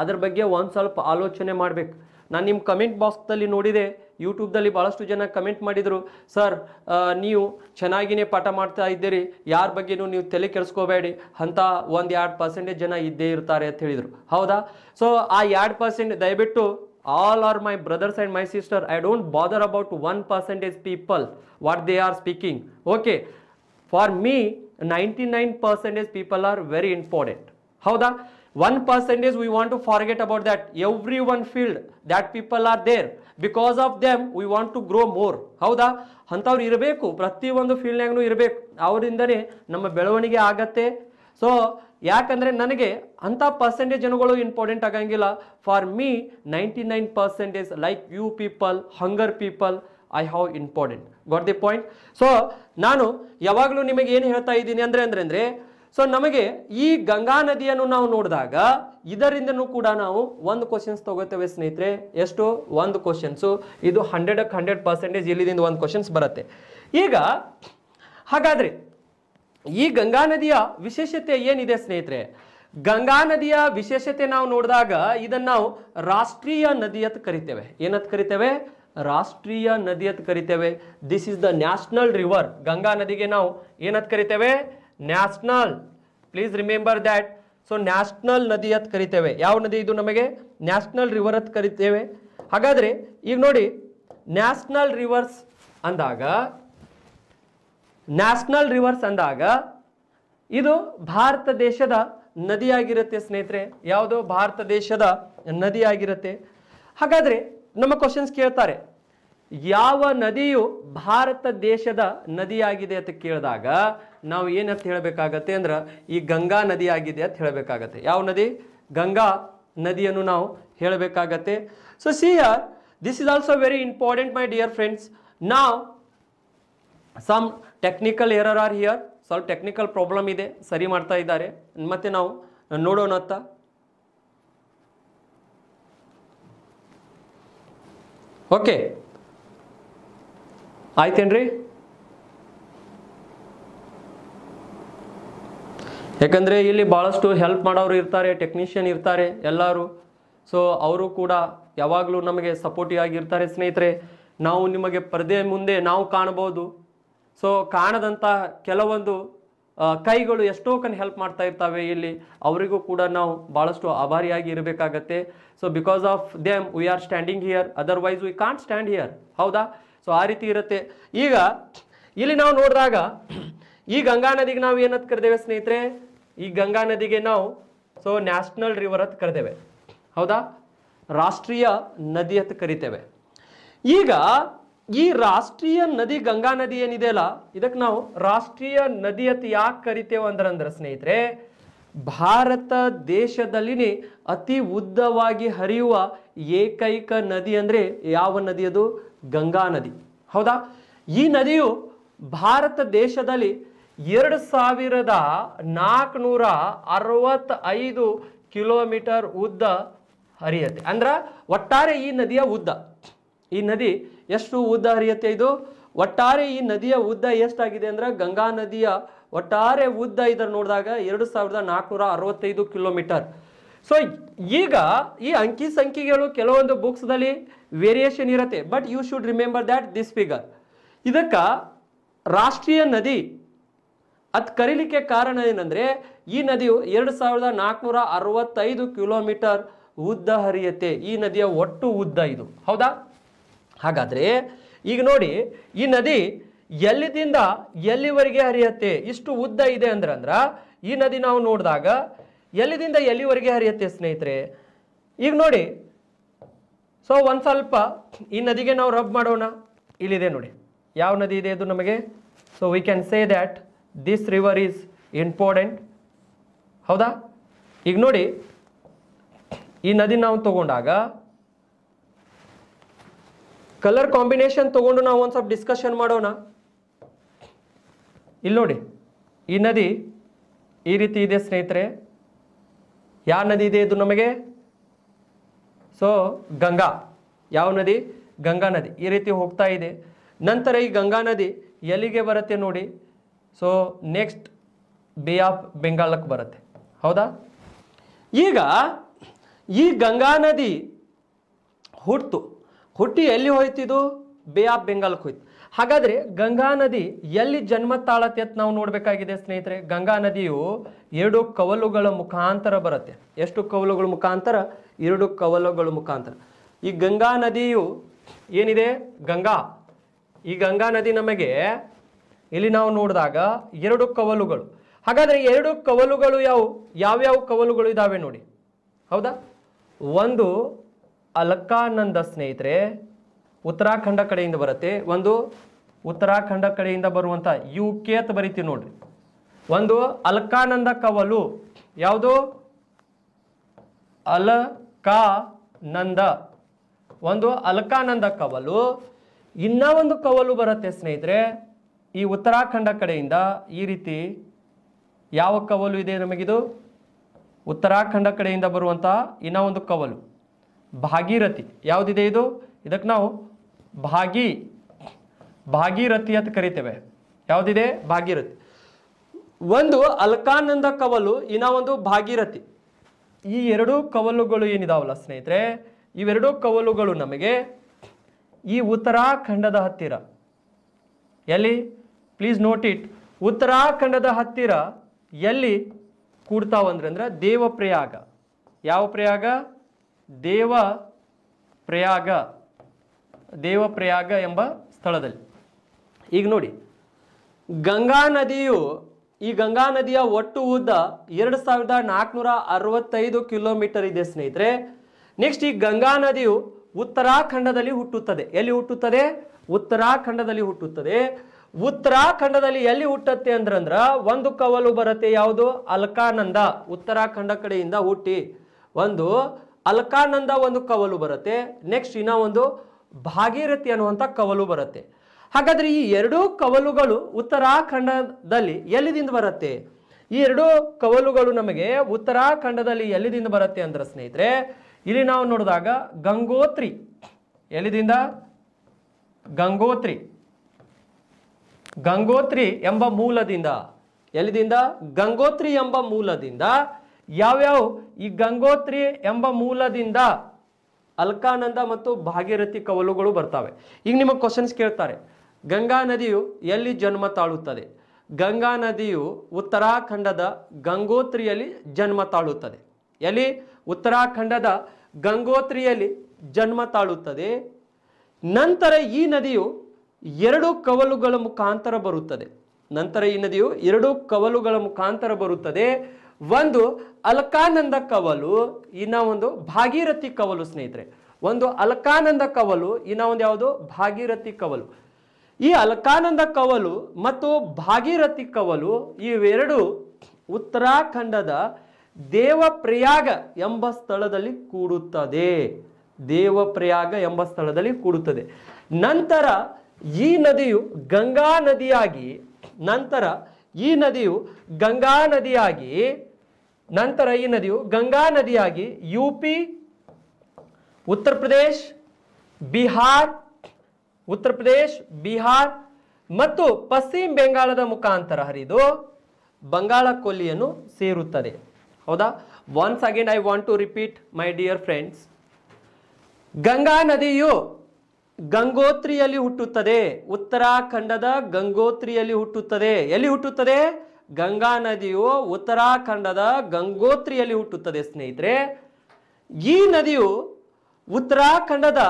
ಅದ್ರ ಬಗ್ಗೆ ಒಂದು ಸ್ವಲ್ಪ ಆಲೋಚನೆ ಮಾಡಬೇಕು ನಾನು ನಿಮ್ಮ ಕಮೆಂಟ್ ಬಾಕ್ಸ್ದಲ್ಲಿ ನೋಡಿದೆ ಯೂಟ್ಯೂಬ್ದಲ್ಲಿ ಭಾಳಷ್ಟು ಜನ ಕಮೆಂಟ್ ಮಾಡಿದರು ಸರ್ ನೀವು ಚೆನ್ನಾಗಿಯೇ ಪಾಠ ಮಾಡ್ತಾ ಇದ್ದೀರಿ ಯಾರ ಬಗ್ಗೆನೂ ನೀವು ತಲೆ ಕೆಡಿಸ್ಕೋಬೇಡಿ ಅಂತ ಒಂದು ಎರಡು ಪರ್ಸೆಂಟೇಜ್ ಜನ ಇದ್ದೇ ಇರ್ತಾರೆ ಅಂತ ಹೇಳಿದರು ಹೌದಾ ಸೊ ಆ ಎರಡು ಪರ್ಸೆಂಟ್ ದಯವಿಟ್ಟು all are my brothers and my sister i don't bother about 1% people what they are speaking okay for me 99% people are very important how the one percentage we want to forget about that everyone field that people are there because of them we want to grow more grow more irbeku ಅಂಥವ್ರು ಇರಬೇಕು field nagnu irbeku avrindane namma belavanige agutte so ಯಾಕಂದರೆ ನನಗೆ ಅಂಥ ಪರ್ಸೆಂಟೇಜ್ ಜನಗಳು ಇಂಪಾರ್ಟೆಂಟ್ ಆಗಂಗಿಲ್ಲ for me ninety nine percentage like you people hunger people I have important got the point so ನಾನು ಯಾವಾಗಲೂ ನಿಮಗೆ ಏನು ಹೇಳ್ತಾ ಇದ್ದೀನಿ ಅಂದರೆ ಅಂದ್ರೆ ಅಂದರೆ ಸೊ ನಮಗೆ ಈ ಗಂಗಾ ನದಿಯನ್ನು ನಾವು ನೋಡಿದಾಗ ಇದರಿಂದನೂ ಕೂಡ ನಾವು ಒಂದು ಕ್ವಶನ್ಸ್ ತಗೋತೇವೆ ಸ್ನೇಹಿತರೆ ಎಷ್ಟು ಒಂದು ಕ್ವಶನ್ಸು ಇದು ಹಂಡ್ರೆಡ್ ಹಂಡ್ರೆಡ್ ಪರ್ಸೆಂಟೇಜ್ ಇಲ್ಲಿದಿಂದ ಒಂದು ಕ್ವಶನ್ಸ್ ಬರುತ್ತೆ ಈಗ ಹಾಗಾದ್ರೆ ಈ ಗಂಗಾ ನದಿಯ ವಿಶೇಷತೆ ಏನಿದೆ ಸ್ನೇಹಿತರೆ ಗಂಗಾ ನದಿಯ ವಿಶೇಷತೆ ನಾವು ನೋಡಿದಾಗ ಇದನ್ನ ನಾವು ರಾಷ್ಟ್ರೀಯ ನದಿ ಅಂತ ಕರಿತೇವೆ ಏನಂತ ಕರಿತೇವೆ ರಾಷ್ಟ್ರೀಯ ನದಿ ಅಂತ ಕರಿತೇವೆ this is the national river Ganga ನದಿಗೆ ನಾವು ಏನಂತ ಕರಿತೇವೆ national please remember that so national ನದಿ ಅಂತ ಕರಿತೇವೆ ಯಾವ ನದಿ ಇದು ನಮಗೆ ನ್ಯಾಷನಲ್ ರಿವರ್ ಅಂತ ಕರಿತೇವೆ ಹಾಗಾದರೆ ಈಗ ನೋಡಿ ನ್ಯಾಷನಲ್ ರಿವರ್ಸ್ ಅಂದಾಗ ನ್ಯಾಷನಲ್ ರಿವರ್ಸ್ ಅಂದಾಗ ಇದು ಭಾರತ ದೇಶದ ನದಿಯಾಗಿರುತ್ತೆ ಸ್ನೇಹಿತರೆ ಯಾವುದೋ ಭಾರತ ದೇಶದ ನದಿಯಾಗಿರುತ್ತೆ ಹಾಗಾದರೆ ನಮ್ಮ ಕ್ವಶನ್ಸ್ ಕೇಳ್ತಾರೆ ಯಾವ ನದಿಯು ಭಾರತ ದೇಶದ ನದಿಯಾಗಿದೆ ಅಂತ ಕೇಳಿದಾಗ ನಾವು ಏನಂತ ಹೇಳಬೇಕಾಗತ್ತೆ ಅಂದ್ರೆ ಈ ಗಂಗಾ ನದಿಯಾಗಿದೆ ಅಂತ ಹೇಳಬೇಕಾಗತ್ತೆ ಯಾವ ನದಿ ಗಂಗಾ ನದಿಯನ್ನು ನಾವು ಹೇಳಬೇಕಾಗತ್ತೆ so C R this is also very important my dear friends ನಾವು some technical error are here ಸ್ವಲ್ಪ ಟೆಕ್ನಿಕಲ್ ಪ್ರಾಬ್ಲಮ್ ಇದೆ ಸರಿ ಮಾಡ್ತಾ ಇದ್ದಾರೆ ಮತ್ತೆ ನಾವು ನೋಡೋಣತ್ತ ಓಕೆ ಆಯ್ತೇನ್ರಿ ಯಾಕಂದರೆ ಇಲ್ಲಿ ಭಾಳಷ್ಟು ಹೆಲ್ಪ್ ಮಾಡೋರು ಇರ್ತಾರೆ ಟೆಕ್ನಿಷಿಯನ್ ಇರ್ತಾರೆ ಎಲ್ಲರೂ ಸೊ ಅವರು ಕೂಡ ಯಾವಾಗಲೂ ನಮಗೆ ಸಪೋರ್ಟಿವ್ ಆಗಿರ್ತಾರೆ ಸ್ನೇಹಿತರೆ ನಾವು ನಿಮಗೆ ಪರದೆ ಮುಂದೆ ನಾವು ಕಾಣ್ಬೋದು ಸೊ ಕಾಣದಂತಹ ಕೆಲವೊಂದು ಕೈಗಳು ಎಷ್ಟೋ ಕನ್ ಹೆಲ್ಪ್ ಮಾಡ್ತಾ ಇರ್ತವೆ ಇಲ್ಲಿ ಅವರಿಗೂ ಕೂಡ ನಾವು ಭಾಳಷ್ಟು ಆಭಾರಿಯಾಗಿ ಇರಬೇಕಾಗತ್ತೆ so because of them we are standing here otherwise we can't stand here ಹೌದಾ ಸೊ ಆ ರೀತಿ ಇರುತ್ತೆ ಈಗ ಇಲ್ಲಿ ನಾವು ನೋಡಿದಾಗ ಈ ಗಂಗಾ ನದಿಗೆ ನಾವು ಏನಂತ ಕರೆದೇವೆ ಸ್ನೇಹಿತರೆ ಈ ಗಂಗಾ ನದಿಗೆ ನಾವು ಸೊ ನ್ಯಾಷನಲ್ ರಿವರ್ ಅಂತ ಕರೆದೇವೆ ಹೌದಾ ರಾಷ್ಟ್ರೀಯ ನದಿ ಅಂತ ಕರಿತೇವೆ ಈಗ ಈ ರಾಷ್ಟ್ರೀಯ ನದಿ ಗಂಗಾ ನದಿ ಏನಿದೆ ಅಲ್ಲ ಇದಕ್ಕೆ ನಾವು ರಾಷ್ಟ್ರೀಯ ನದಿ ಅಂತ ಯಾಕೆ ಕರಿತೇವೆ ಅಂದ್ರೆ ಸ್ನೇಹಿತರೆ ಭಾರತ ದೇಶದಲ್ಲಿನೇ ಅತಿ ಉದ್ದವಾಗಿ ಹರಿಯುವ ಏಕೈಕ ನದಿ ಅಂದರೆ ಯಾವ ನದಿ ಅದು ಗಂಗಾ ನದಿ ಹೌದಾ ಈ ನದಿಯು ಭಾರತ ದೇಶದಲ್ಲಿ ಎರಡು ಸಾವಿರದ ನಾಲ್ಕುನೂರ ಅರವತ್ತೈದು ಕಿಲೋಮೀಟರ್ ಉದ್ದ ಹರಿಯತ್ತೆ ಅಂದ್ರೆ ಒಟ್ಟಾರೆ ಈ ನದಿಯ ಉದ್ದ ಈ ನದಿ ಎಷ್ಟು ಉದ್ದ ಹರಿಯುತ್ತೆ ಇದು ಒಟ್ಟಾರೆ ಈ ನದಿಯ ಉದ್ದ ಎಷ್ಟಾಗಿದೆ ಅಂದ್ರೆ ಗಂಗಾ ನದಿಯ ಒಟ್ಟಾರೆ ಉದ್ದ ಇದನ್ನು ನೋಡಿದಾಗ ಎರಡು ಸಾವಿರದ ನಾಲ್ಕುನೂರ ಅರವತ್ತೈದು ಕಿಲೋಮೀಟರ್ ಸೊ ಈಗ ಈ ಅಂಕಿ ಸಂಖ್ಯೆಗಳು ಕೆಲವೊಂದು ಬುಕ್ಸ್ದಲ್ಲಿ ವೇರಿಯೇಷನ್ ಇರುತ್ತೆ but you should remember that this figure ಇದಕ್ಕೆ ರಾಷ್ಟ್ರೀಯ ನದಿ ಅದು ಕರೀಲಿಕ್ಕೆ ಕಾರಣ ಏನಂದರೆ ಈ ನದಿಯು ಎರಡು ಸಾವಿರದ ನಾಲ್ಕುನೂರ ಅರವತ್ತೈದು ಕಿಲೋಮೀಟರ್ ಉದ್ದ ಹರಿಯುತ್ತೆ ಈ ನದಿಯ ಒಟ್ಟು ಉದ್ದ ಇದು ಹೌದಾ ಹಾಗಾದರೆ ಈಗ ನೋಡಿ ಈ ನದಿ ಎಲ್ಲಿದಿಂದ ಎಲ್ಲಿವರೆಗೆ ಹರಿಯತ್ತೆ ಇಷ್ಟು ಉದ್ದ ಇದೆ ಅಂದ್ರೆ ಅಂದ್ರೆ ಈ ನದಿ ನಾವು ನೋಡಿದಾಗ ಎಲ್ಲಿದಿಂದ ಎಲ್ಲಿವರೆಗೆ ಹರಿಯತ್ತೆ ಸ್ನೇಹಿತರೆ ಈಗ ನೋಡಿ ಸೊ ಒಂದು ಸ್ವಲ್ಪ ಈ ನದಿಗೆ ನಾವು ರಬ್ ಮಾಡೋಣ ಇಲ್ಲಿದೆ ನೋಡಿ ಯಾವ ನದಿ ಇದೆ ಅದು ನಮಗೆ so we can say that this river is important ಹೌದಾ ಈಗ ನೋಡಿ ಈ ನದಿ ನಾವು ತಗೊಂಡಾಗ ಕಲರ್ ಕಾಂಬಿನೇಷನ್ ತೊಗೊಂಡು ನಾವು ಒಂದು ಸ್ವಲ್ಪ ಡಿಸ್ಕಷನ್ ಮಾಡೋಣ ಇಲ್ಲಿ ನೋಡಿ ಈ ನದಿ ಈ ರೀತಿ ಇದೆ ಸ್ನೇಹಿತರೆ ಯಾವ ನದಿ ಇದೆ ಇದು ನಮಗೆ ಸೊ ಗಂಗಾ ಯಾವ ನದಿ ಗಂಗಾ ನದಿ ಈ ರೀತಿ ಹೋಗ್ತಾ ಇದೆ ನಂತರ ಈ ಗಂಗಾ ನದಿ ಎಲ್ಲಿಗೆ ಬರುತ್ತೆ ನೋಡಿ ಸೊ ನೆಕ್ಸ್ಟ್ ಬೇ ಆಫ್ ಬೆಂಗಾಲಕ್ಕೆ ಬರುತ್ತೆ ಹೌದಾ ಈಗ ಈ ಗಂಗಾ ನದಿ ಹುಟ್ಟು ಹುಟ್ಟಿ ಎಲ್ಲಿ ಹೋಯ್ತಿದು ಬೇ ಆಫ್ ಬೆಂಗಾಲ್ಗೆ ಹೋಯ್ತು ಹಾಗಾದರೆ ಗಂಗಾ ನದಿ ಎಲ್ಲಿ ಜನ್ಮ ತಾಳತ್ತೆ ಅಂತ ನಾವು ನೋಡಬೇಕಾಗಿದೆ ಸ್ನೇಹಿತರೆ ಗಂಗಾ ನದಿಯು ಎರಡು ಕವಲುಗಳ ಮುಖಾಂತರ ಬರುತ್ತೆ ಎಷ್ಟು ಕವಲುಗಳ ಮುಖಾಂತರ ಎರಡು ಕವಲುಗಳ ಮುಖಾಂತರ ಈ ಗಂಗಾ ನದಿಯು ಏನಿದೆ ಗಂಗಾ ಈ ಗಂಗಾ ನದಿ ನಮಗೆ ಇಲ್ಲಿ ನಾವು ನೋಡಿದಾಗ ಎರಡು ಕವಲುಗಳು ಹಾಗಾದ್ರೆ ಎರಡು ಕವಲುಗಳು ಯಾವುವು ಯಾವ್ಯಾವ ಕವಲುಗಳು ಇದ್ದಾವೆ ನೋಡಿ ಹೌದಾ ಒಂದು ಅಲಕಾನಂದ ಸ್ನೇಹಿತರೆ ಉತ್ತರಾಖಂಡ ಕಡೆಯಿಂದ ಬರುತ್ತೆ ಒಂದು ಉತ್ತರಾಖಂಡ ಕಡೆಯಿಂದ ಬರುವಂಥ ಯು ಕೆ ಅಂತ ಬರಿತೀವಿ ನೋಡ್ರಿ ಒಂದು ಅಲ್ಕಾನಂದ ಕವಲು ಯಾವುದು ಅಲಕಾನಂದ ಒಂದು ಅಲ್ಕಾನಂದ ಕವಲು ಇನ್ನ ಒಂದು ಕವಲು ಬರುತ್ತೆ ಸ್ನೇಹಿತರೆ ಈ ಉತ್ತರಾಖಂಡ ಕಡೆಯಿಂದ ಈ ರೀತಿ ಯಾವ ಕವಲು ಇದೆ ನಮಗಿದು ಉತ್ತರಾಖಂಡ ಕಡೆಯಿಂದ ಬರುವಂತಹ ಇನ್ನ ಒಂದು ಕವಲು ಭಾಗಿರಥಿ ಯಾವುದಿದೆ ಇದು ಇದಕ್ಕೆ ನಾವು ಭಾಗಿ ಭಾಗೀರಥಿ ಅಂತ ಕರಿತೇವೆ ಯಾವುದಿದೆ ಭಾಗಿರಥಿ ಒಂದು ಅಲ್ಕಾನಂದ ಕವಲು ಇನ್ನ ಒಂದು ಭಾಗಿರಥಿ ಈ ಎರಡು ಕವಲುಗಳು ಏನಿದಾವಲ್ಲ ಸ್ನೇಹಿತರೆ ಇವೆರಡು ಕವಲುಗಳು ನಮಗೆ ಈ ಉತ್ತರಾಖಂಡದ ಹತ್ತಿರ ಎಲ್ಲಿ ಪ್ಲೀಸ್ ನೋಟ್ ಇಟ್ ಉತ್ತರಾಖಂಡದ ಹತ್ತಿರ ಎಲ್ಲಿ ಕೂಡ್ತಾವಂದ್ರೆ ಅಂದ್ರೆ ದೇವಪ್ರಯಾಗ ಯಾವ ಪ್ರಯಾಗ ದೇವ ಪ್ರಯಾಗ ದೇವಪ್ರಯಾಗ ಎಂಬ ಸ್ಥಳದಲ್ಲಿ ಈಗ ನೋಡಿ ಗಂಗಾ ನದಿಯು ಈ ಗಂಗಾ ನದಿಯ ಒಟ್ಟು ಉದ್ದ ಎರಡು ಸಾವಿರದ ನಾಲ್ಕುನೂರ ಅರವತ್ತೈದು ಕಿಲೋಮೀಟರ್ ಇದೆ ಸ್ನೇಹಿತರೆ ನೆಕ್ಸ್ಟ್ ಈ ಗಂಗಾ ನದಿಯು ಉತ್ತರಾಖಂಡದಲ್ಲಿ ಹುಟ್ಟುತ್ತದೆ ಎಲ್ಲಿ ಹುಟ್ಟುತ್ತದೆ ಉತ್ತರಾಖಂಡದಲ್ಲಿ ಹುಟ್ಟುತ್ತದೆ ಉತ್ತರಾಖಂಡದಲ್ಲಿ ಎಲ್ಲಿ ಹುಟ್ಟತ್ತೆ ಅಂದ್ರಂದ್ರ ಒಂದು ಕವಲು ಬರುತ್ತೆ ಯಾವುದು ಅಲ್ಕಾನಂದ ಉತ್ತರಾಖಂಡ ಕಡೆಯಿಂದ ಹುಟ್ಟಿ ಒಂದು ಅಲ್ಕಾನಂದ ಒಂದು ಕವಲು ಬರುತ್ತೆ ನೆಕ್ಸ್ಟ್ ಇನ್ನ ಒಂದು ಭಾಗೀರಥಿ ಅನ್ನುವಂಥ ಕವಲು ಬರುತ್ತೆ ಹಾಗಾದ್ರೆ ಈ ಎರಡೂ ಕವಲುಗಳು ಉತ್ತರಾಖಂಡದಲ್ಲಿ ಎಲ್ಲಿದಿಂದ ಬರುತ್ತೆ ಈ ಎರಡೂ ಕವಲುಗಳು ನಮಗೆ ಉತ್ತರಾಖಂಡದಲ್ಲಿ ಎಲ್ಲಿದಿಂದ ಬರುತ್ತೆ ಅಂದ್ರೆ ಸ್ನೇಹಿತರೆ ಇಲ್ಲಿ ನಾವು ನೋಡಿದಾಗ ಗಂಗೋತ್ರಿ ಎಲ್ಲಿದಿಂದ ಗಂಗೋತ್ರಿ ಗಂಗೋತ್ರಿ ಎಂಬ ಮೂಲದಿಂದ ಎಲ್ಲಿದಿಂದ ಗಂಗೋತ್ರಿ ಎಂಬ ಮೂಲದಿಂದ ಯಾವ್ಯಾವ ಈ ಗಂಗೋತ್ರಿ ಎಂಬ ಮೂಲದಿಂದ ಅಲ್ಕಾನಂದ ಮತ್ತು ಭಾಗೀರಥಿ ಕವಲುಗಳು ಬರ್ತವೆ ಈಗ ನಿಮಗೆ ಕ್ವಶನ್ಸ್ ಕೇಳ್ತಾರೆ ಗಂಗಾ ನದಿಯು ಎಲ್ಲಿ ಜನ್ಮ ತಾಳುತ್ತದೆ ಗಂಗಾ ನದಿಯು ಉತ್ತರಾಖಂಡದ ಗಂಗೋತ್ರಿಯಲ್ಲಿ ಜನ್ಮ ತಾಳುತ್ತದೆ ಎಲ್ಲಿ ಉತ್ತರಾಖಂಡದ ಗಂಗೋತ್ರಿಯಲ್ಲಿ ಜನ್ಮ ತಾಳುತ್ತದೆ ನಂತರ ಈ ನದಿಯು ಎರಡು ಕವಲುಗಳ ಮುಖಾಂತರ ಬರುತ್ತದೆ ನಂತರ ಈ ನದಿಯು ಎರಡು ಕವಲುಗಳ ಮುಖಾಂತರ ಬರುತ್ತದೆ ಒಂದು ಅಲ್ಕಾನಂದ ಕವಲು ಇನ್ನ ಒಂದು ಭಾಗೀರಥಿ ಕವಲು ಸ್ನೇಹಿತರೆ ಒಂದು ಅಲಕಾನಂದ ಕವಲು ಇನ್ನ ಒಂದು ಯಾವುದು ಭಾಗೀರಥಿ ಕವಲು ಈ ಅಲ್ಕಾನಂದ ಕವಲು ಮತ್ತು ಭಾಗೀರಥಿ ಕವಲು ಇವೆರಡು ಉತ್ತರಾಖಂಡದ ದೇವಪ್ರಯಾಗ ಎಂಬ ಸ್ಥಳದಲ್ಲಿ ಕೂಡುತ್ತದೆ ದೇವಪ್ರಯಾಗ ಎಂಬ ಸ್ಥಳದಲ್ಲಿ ಕೂಡುತ್ತದೆ ನಂತರ ಈ ನದಿಯು ಗಂಗಾ ನದಿಯಾಗಿ ನಂತರ ಈ ನದಿಯು ಗಂಗಾ ನದಿಯಾಗಿ ನಂತರ ಈ ನದಿಯು ಗಂಗಾ ನದಿಯಾಗಿ ಯು ಪಿ ಉತ್ತರ ಪ್ರದೇಶ್ ಬಿಹಾರ್ ಉತ್ತರ ಪ್ರದೇಶ್ ಬಿಹಾರ್ ಮತ್ತು ಪಶ್ಚಿಮ ಬೆಂಗಾಳದ ಮುಖಾಂತರ ಹರಿದು ಬಂಗಾಳ ಕೊಲ್ಲಿಯನ್ನು ಸೇರುತ್ತದೆ ಹೌದಾ once again I want to repeat my dear friends Ganga ನದಿಯು ಗಂಗೋತ್ರಿಯಲ್ಲಿ ಹುಟ್ಟುತ್ತದೆ ಉತ್ತರಾಖಂಡದ ಗಂಗೋತ್ರಿಯಲ್ಲಿ ಹುಟ್ಟುತ್ತದೆ ಎಲ್ಲಿ ಹುಟ್ಟುತ್ತದೆ ಗಂಗಾ ನದಿಯು ಉತ್ತರಾಖಂಡದ ಗಂಗೋತ್ರಿಯಲ್ಲಿ ಹುಟ್ಟುತ್ತದೆ ಸ್ನೇಹಿತರೆ ಈ ನದಿಯು ಉತ್ತರಾಖಂಡದ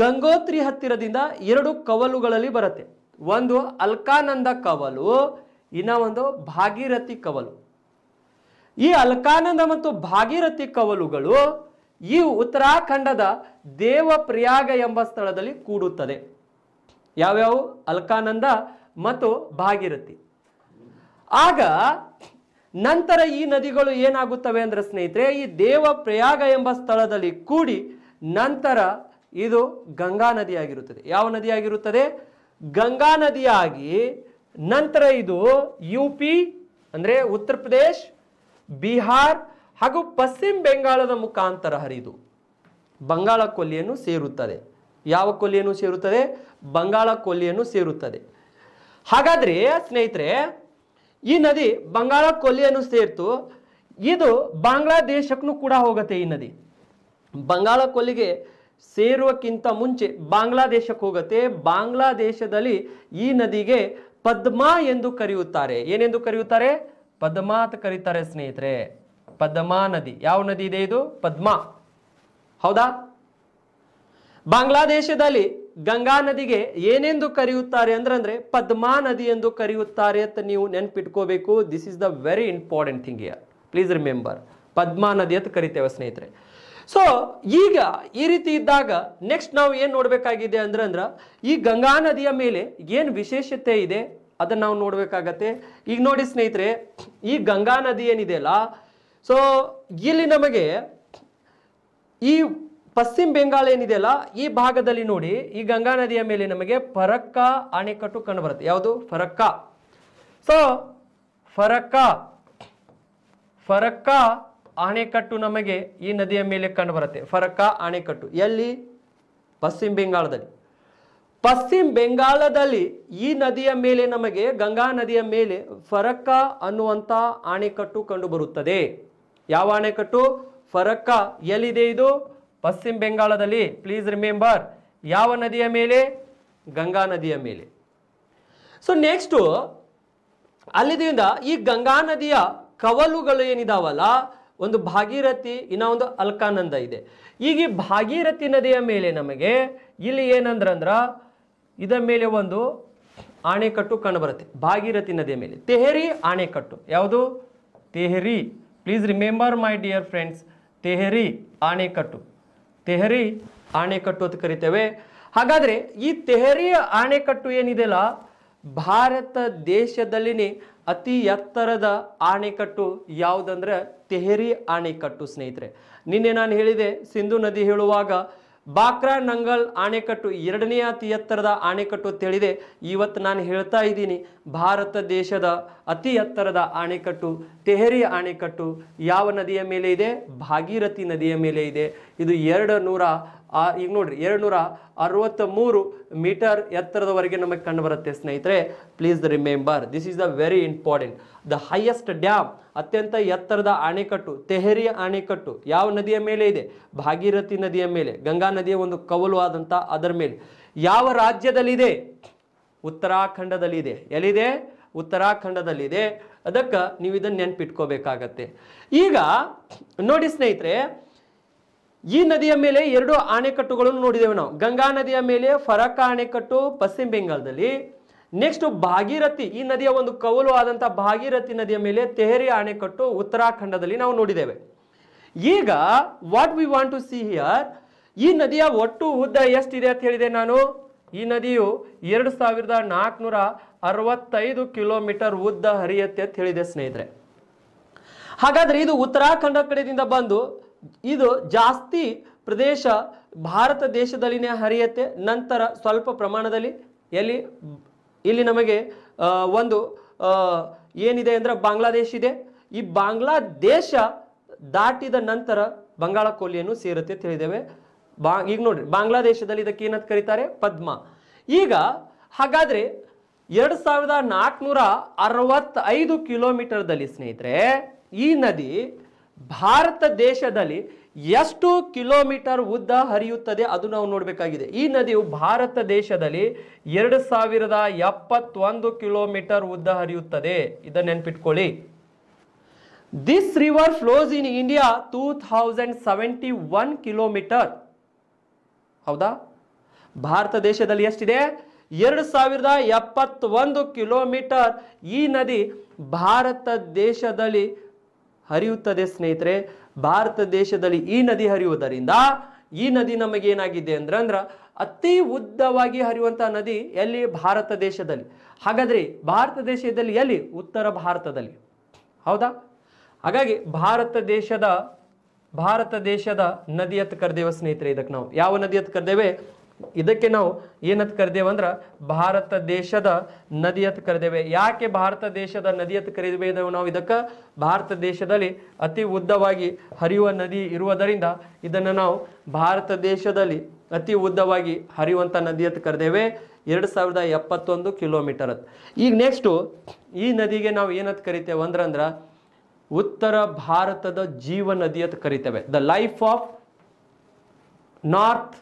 ಗಂಗೋತ್ರಿ ಹತ್ತಿರದಿಂದ ಎರಡು ಕವಲುಗಳಲ್ಲಿ ಬರುತ್ತೆ ಒಂದು ಅಲ್ಕಾನಂದ ಕವಲು ಇನ್ನ ಒಂದು ಭಾಗೀರಥಿ ಕವಲು ಈ ಅಲ್ಕಾನಂದ ಮತ್ತು ಭಾಗೀರಥಿ ಕವಲುಗಳು ಈ ಉತ್ತರಾಖಂಡದ ದೇವಪ್ರಯಾಗ ಎಂಬ ಸ್ಥಳದಲ್ಲಿ ಕೂಡುತ್ತದೆ ಯಾವ್ಯಾವು ಅಲ್ಕಾನಂದ ಮತ್ತು ಭಾಗಿರಥಿ ಆಗ ನಂತರ ಈ ನದಿಗಳು ಏನಾಗುತ್ತವೆ ಅಂದರೆ ಸ್ನೇಹಿತರೆ ಈ ದೇವ ಪ್ರಯಾಗ ಎಂಬ ಸ್ಥಳದಲ್ಲಿ ಕೂಡಿ ನಂತರ ಇದು ಗಂಗಾ ನದಿಯಾಗಿರುತ್ತದೆ ಯಾವ ನದಿಯಾಗಿರುತ್ತದೆ ಗಂಗಾ ನದಿಯಾಗಿ ನಂತರ ಇದು ಯು ಪಿ ಅಂದರೆ ಉತ್ತರ ಪ್ರದೇಶ್ ಬಿಹಾರ್ ಹಾಗೂ ಪಶ್ಚಿಮ ಬೆಂಗಾಳದ ಮುಖಾಂತರ ಹರಿದು ಬಂಗಾಳ ಕೊಲ್ಲಿಯನ್ನು ಸೇರುತ್ತದೆ ಯಾವ ಕೊಲ್ಲಿಯನ್ನು ಸೇರುತ್ತದೆ ಬಂಗಾಳ ಕೊಲ್ಲಿಯನ್ನು ಸೇರುತ್ತದೆ ಹಾಗಾದರೆ ಸ್ನೇಹಿತರೆ ಈ ನದಿ ಬಂಗಾಳ ಕೊಲ್ಲಿಯನ್ನು ಸೇರ್ತು ಇದು ಬಾಂಗ್ಲಾದೇಶಕ್ಕೂ ಕೂಡ ಹೋಗುತ್ತೆ ಈ ನದಿ ಬಂಗಾಳ ಕೊಲ್ಲಿಗೆ ಸೇರುವಕ್ಕಿಂತ ಮುಂಚೆ ಬಾಂಗ್ಲಾದೇಶಕ್ಕೆ ಹೋಗುತ್ತೆ ಬಾಂಗ್ಲಾದೇಶದಲ್ಲಿ ಈ ನದಿಗೆ ಪದ್ಮಾ ಎಂದು ಕರೆಯುತ್ತಾರೆ ಏನೆಂದು ಕರೆಯುತ್ತಾರೆ ಪದ್ಮಾ ಅಂತ ಕರೀತಾರೆ ಸ್ನೇಹಿತರೆ ಪದ್ಮಾ ನದಿ ಯಾವ ನದಿ ಇದೆ ಇದು ಪದ್ಮಾ ಹೌದಾ ಬಾಂಗ್ಲಾದೇಶದಲ್ಲಿ ಗಂಗಾ ನದಿಗೆ ಏನೆಂದು ಕರೆಯುತ್ತಾರೆ ಅಂದ್ರೆ ಪದ್ಮಾ ನದಿ ಎಂದು ಕರೆಯುತ್ತಾರೆ ಅಂತ ನೀವು ನೆನ್ಪಿಟ್ಕೋಬೇಕು this is the very important thing here please remember Padma ನದಿ ಅಂತ ಕರಿತೇವೆ ಸ್ನೇಹಿತರೆ ಸೊ ಈಗ ಈ ರೀತಿ ಇದ್ದಾಗ ನೆಕ್ಸ್ಟ್ ನಾವು ಏನು ನೋಡಬೇಕಾಗಿದೆ ಅಂದ್ರೆ ಅಂದ್ರೆ ಈ ಗಂಗಾ ನದಿಯ ಮೇಲೆ ಏನು ವಿಶೇಷತೆ ಇದೆ ಅದನ್ನ ನಾವು ನೋಡಬೇಕಾಗತ್ತೆ ಈಗ ನೋಡಿ ಸ್ನೇಹಿತರೆ ಈ ಗಂಗಾ ನದಿ ಏನಿದೆ ಅಲ್ಲ ಸೊ ಇಲ್ಲಿ ನಮಗೆ ಈ ಪಶ್ಚಿಮ ಬೆಂಗಾಲ್ ಏನಿದೆಯಲ್ಲ ಈ ಭಾಗದಲ್ಲಿ ನೋಡಿ ಈ ಗಂಗಾ ನದಿಯ ಮೇಲೆ ನಮಗೆ ಫರಕ್ಕ ಅಣೆಕಟ್ಟು ಕಂಡುಬರುತ್ತೆ ಯಾವುದು ಫರಕ್ಕ ಸೊ ಫರಕ್ಕ ಫರಕ್ಕ ಅಣೆಕಟ್ಟು ನಮಗೆ ಈ ನದಿಯ ಮೇಲೆ ಕಂಡುಬರುತ್ತೆ ಫರಕ್ಕ ಅಣೆಕಟ್ಟು ಎಲ್ಲಿ ಪಶ್ಚಿಮ ಬೆಂಗಾಳದಲ್ಲಿ ಪಶ್ಚಿಮ ಬೆಂಗಾಳದಲ್ಲಿ ಈ ನದಿಯ ಮೇಲೆ ನಮಗೆ ಗಂಗಾ ನದಿಯ ಮೇಲೆ ಫರಕ್ಕ ಅನ್ನುವಂಥ ಅಣೆಕಟ್ಟು ಕಂಡುಬರುತ್ತದೆ ಯಾವ ಅಣೆಕಟ್ಟು ಫರಕ್ಕ ಎಲ್ಲಿದೆ ಇದು ಪಶ್ಚಿಮ ಬೆಂಗಾಳದಲ್ಲಿ ಪ್ಲೀಸ್ ರಿಮೆಂಬರ್ ಯಾವ ನದಿಯ ಮೇಲೆ ಗಂಗಾ ನದಿಯ ಮೇಲೆ ಸೊ ನೆಕ್ಸ್ಟು ಅಲ್ಲಿದ್ರಿಂದ ಈ ಗಂಗಾ ನದಿಯ ಕವಲುಗಳು ಏನಿದಾವಲ್ಲ ಒಂದು ಭಾಗೀರಥಿ ಇನ್ನೊಂದು ಅಲ್ಕಾನಂದ ಇದೆ ಈಗ ಈ ಭಾಗೀರಥಿ ನದಿಯ ಮೇಲೆ ನಮಗೆ ಇಲ್ಲಿ ಏನಂದ್ರಂದ್ರ ಇದರ ಮೇಲೆ ಒಂದು ಆಣೆಕಟ್ಟು ಕಂಡುಬರುತ್ತೆ ಭಾಗೀರಥಿ ನದಿಯ ಮೇಲೆ ತೆಹರಿ ಆಣೆಕಟ್ಟು ಯಾವುದು Tehri please remember my dear friends Tehri ಆಣೆಕಟ್ಟು ತೆಹರಿ ಆಣೆಕಟ್ಟು ಅಂತ ಕರಿತೇವೆ ಹಾಗಾದರೆ ಈ ತೆಹರಿ ಆಣೆಕಟ್ಟು ಏನಿದೆಯಲ್ಲ ಭಾರತ ದೇಶದಲ್ಲಿನೇ ಅತಿ ಎತ್ತರದ ಆಣೆಕಟ್ಟು ಯಾವುದಂದ್ರೆ ತೆಹರಿ ಆಣೆಕಟ್ಟು ಸ್ನೇಹಿತರೆ ನಿನ್ನೆ ನಾನು ಹೇಳಿದೆ ಸಿಂಧು ನದಿ ಹೇಳುವಾಗ ಬಾಕ್ರಾ ನಂಗಲ್ ಆಣೆಕಟ್ಟು ಎರಡನೇ ಅತಿ ಎತ್ತರದ ಅಣೆಕಟ್ಟು ತಿಳಿದೆ ಇವತ್ತು ನಾನು ಹೇಳ್ತಾ ಇದ್ದೀನಿ ಭಾರತ ದೇಶದ ಅತಿ ಎತ್ತರದ ಅಣೆಕಟ್ಟು ತೆಹರಿ ಆಣೆಕಟ್ಟು ಯಾವ ನದಿಯ ಮೇಲೆ ಇದೆ ಭಾಗೀರಥಿ ನದಿಯ ಮೇಲೆ ಇದೆ ಇದು ಎರಡು ಆ ಈಗ ನೋಡ್ರಿ ನೂರ ಅರವತ್ತ ಮೂರು ಮೀಟರ್ ಎತ್ತರದವರೆಗೆ ನಮಗೆ ಕಂಡು ಬರುತ್ತೆ ಸ್ನೇಹಿತರೆ please remember this is the very important the highest dam ಅತ್ಯಂತ ಎತ್ತರದ ಅಣೆಕಟ್ಟು ತೆಹರಿಯ ಅಣೆಕಟ್ಟು ಯಾವ ನದಿಯ ಮೇಲೆ ಇದೆ ಭಾಗೀರಥಿ ನದಿಯ ಮೇಲೆ ಗಂಗಾ ನದಿಯ ಒಂದು ಕವಲು ಆದಂಥ ಅದರ ಮೇಲೆ ಯಾವ ರಾಜ್ಯದಲ್ಲಿದೆ ಉತ್ತರಾಖಂಡದಲ್ಲಿದೆ ಎಲ್ಲಿದೆ ಉತ್ತರಾಖಂಡದಲ್ಲಿದೆ ಅದಕ್ಕೆ ನೀವು ಇದನ್ನು ನೆನ್ಪಿಟ್ಕೋಬೇಕಾಗತ್ತೆ ಈಗ ನೋಡಿ ಸ್ನೇಹಿತರೆ ಈ ನದಿಯ ಮೇಲೆ ಎರಡು ಅಣೆಕಟ್ಟುಗಳನ್ನು ನೋಡಿದ್ದೇವೆ ನಾವು ಗಂಗಾ ನದಿಯ ಮೇಲೆ ಫರಕ ಅಣೆಕಟ್ಟು ಪಶ್ಚಿಮ ಬೆಂಗಾಲದಲ್ಲಿ ನೆಕ್ಸ್ಟ್ ಭಾಗೀರಥಿ ಈ ನದಿಯ ಒಂದು ಕವಲು ಆದಂತಹ ಭಾಗೀರಥಿ ನದಿಯ ಮೇಲೆ ತೆಹರಿ ಅಣೆಕಟ್ಟು ಉತ್ತರಾಖಂಡದಲ್ಲಿ ನಾವು ನೋಡಿದ್ದೇವೆ ಈಗ what we want to see here ಈ ನದಿಯ ಒಟ್ಟು ಉದ್ದ ಎಷ್ಟಿದೆ ಅಂತ ಹೇಳಿದೆ ನಾನು ಈ ನದಿಯು ಎರಡು ಸಾವಿರದ ನಾಲ್ಕುನೂರ ಅರವತ್ತೈದು ಕಿಲೋಮೀಟರ್ ಉದ್ದ ಹರಿಯತ್ತೆ ಅಂತ ಹೇಳಿದೆ ಸ್ನೇಹಿತರೆ ಹಾಗಾದ್ರೆ ಇದು ಉತ್ತರಾಖಂಡ ಕಡೆಯಿಂದ ಬಂದು ಇದು ಜಾಸ್ತಿ ಪ್ರದೇಶ ಭಾರತ ದೇಶದಲ್ಲಿನೇ ಹರಿಯುತ್ತೆ ನಂತರ ಸ್ವಲ್ಪ ಪ್ರಮಾಣದಲ್ಲಿ ಎಲ್ಲಿ ಇಲ್ಲಿ ನಮಗೆ ಒಂದು ಏನಿದೆ ಅಂದರೆ ಬಾಂಗ್ಲಾದೇಶ ಇದೆ ಈ ಬಾಂಗ್ಲಾದೇಶ ದಾಟಿದ ನಂತರ ಬಂಗಾಳ ಕೊಲ್ಲಿಯನ್ನು ಸೇರುತ್ತೆ ತಿಳಿದೇವೆ ಬಾ ಈಗ ನೋಡ್ರಿ ಬಾಂಗ್ಲಾದೇಶದಲ್ಲಿ ಇದಕ್ಕೆ ಏನಂತ ಕರೀತಾರೆ ಪದ್ಮ ಈಗ ಹಾಗಾದರೆ ಎರಡು ಸಾವಿರದ ನಾಲ್ಕುನೂರ ಅರವತ್ತೈದು ಕಿಲೋಮೀಟರ್ದಲ್ಲಿ ಸ್ನೇಹಿತರೆ ಈ ನದಿ ಭಾರತ ದೇಶದಲ್ಲಿ ಎಷ್ಟು ಕಿಲೋಮೀಟರ್ ಉದ್ದ ಹರಿಯುತ್ತದೆ ಅದು ನಾವು ನೋಡಬೇಕಾಗಿದೆ ಈ ನದಿಯು ಭಾರತ ದೇಶದಲ್ಲಿ ಎರಡು ಸಾವಿರದ ಎಪ್ಪತ್ತೊಂದು ಕಿಲೋಮೀಟರ್ ಉದ್ದ ಹರಿಯುತ್ತದೆ ಇದನ್ನ ನೆನ್ಪಿಟ್ಕೊಳ್ಳಿ this river flows in India two thousand seventy one kilometer ಹೌದಾ ಭಾರತ ದೇಶದಲ್ಲಿ ಎಷ್ಟಿದೆ ಎರಡು ಸಾವಿರದ ಎಪ್ಪತ್ತೊಂದು ಕಿಲೋಮೀಟರ್ ಈ ನದಿ ಭಾರತ ದೇಶದಲ್ಲಿ ಹರಿಯುತ್ತದೆ ಸ್ನೇಹಿತರೆ ಭಾರತ ದೇಶದಲ್ಲಿ ಈ ನದಿ ಹರಿಯುವುದರಿಂದ ಈ ನದಿ ನಮಗೆ ಏನಾಗಿದೆ ಅಂದ್ರೆ ಅಂದ್ರ ಅತಿ ಉದ್ದವಾಗಿ ಹರಿಯುವಂತಹ ನದಿ ಎಲ್ಲಿ ಭಾರತ ದೇಶದಲ್ಲಿ ಹಾಗಾದ್ರೆ ಭಾರತ ದೇಶದಲ್ಲಿ ಎಲ್ಲಿ ಉತ್ತರ ಭಾರತದಲ್ಲಿ ಹೌದಾ ಹಾಗಾಗಿ ಭಾರತ ದೇಶದ ಭಾರತ ದೇಶದ ನದಿ ಅಂತ ಕರೆದೇವ ಸ್ನೇಹಿತರೆ ಇದಕ್ಕೆ ನಾವು ಯಾವ ನದಿ ಅಂತ ಕರೆದೇವೆ ಇದಕ್ಕೆ ನಾವು ಏನಂತ ಕರೆದೇವೆ ಅಂದ್ರೆ ಭಾರತ ದೇಶದ ನದಿ ಅಂತ ಕರೆದೇವೆ ಯಾಕೆ ಭಾರತ ದೇಶದ ನದಿ ಅಂತ ಕರೆದೇವೆ ನಾವು ಇದಕ್ಕೆ ಭಾರತ ದೇಶದಲ್ಲಿ ಅತಿ ಉದ್ದವಾಗಿ ಹರಿಯುವ ನದಿ ಇರುವುದರಿಂದ ಇದನ್ನು ನಾವು ಭಾರತ ದೇಶದಲ್ಲಿ ಅತಿ ಉದ್ದವಾಗಿ ಹರಿಯುವಂಥ ನದಿ ಅಂತ ಕರೆದೇವೆ ಎರಡು ಸಾವಿರದ ಎಪ್ಪತ್ತೊಂದು ಕಿಲೋಮೀಟರ್ ಈಗ ನೆಕ್ಸ್ಟು ಈ ನದಿಗೆ ನಾವು ಏನಂತ ಕರಿತೇವೆ ಅಂದ್ರೆ ಉತ್ತರ ಭಾರತದ ಜೀವ ನದಿ ಅಂತ ಕರಿತೇವೆ the life of north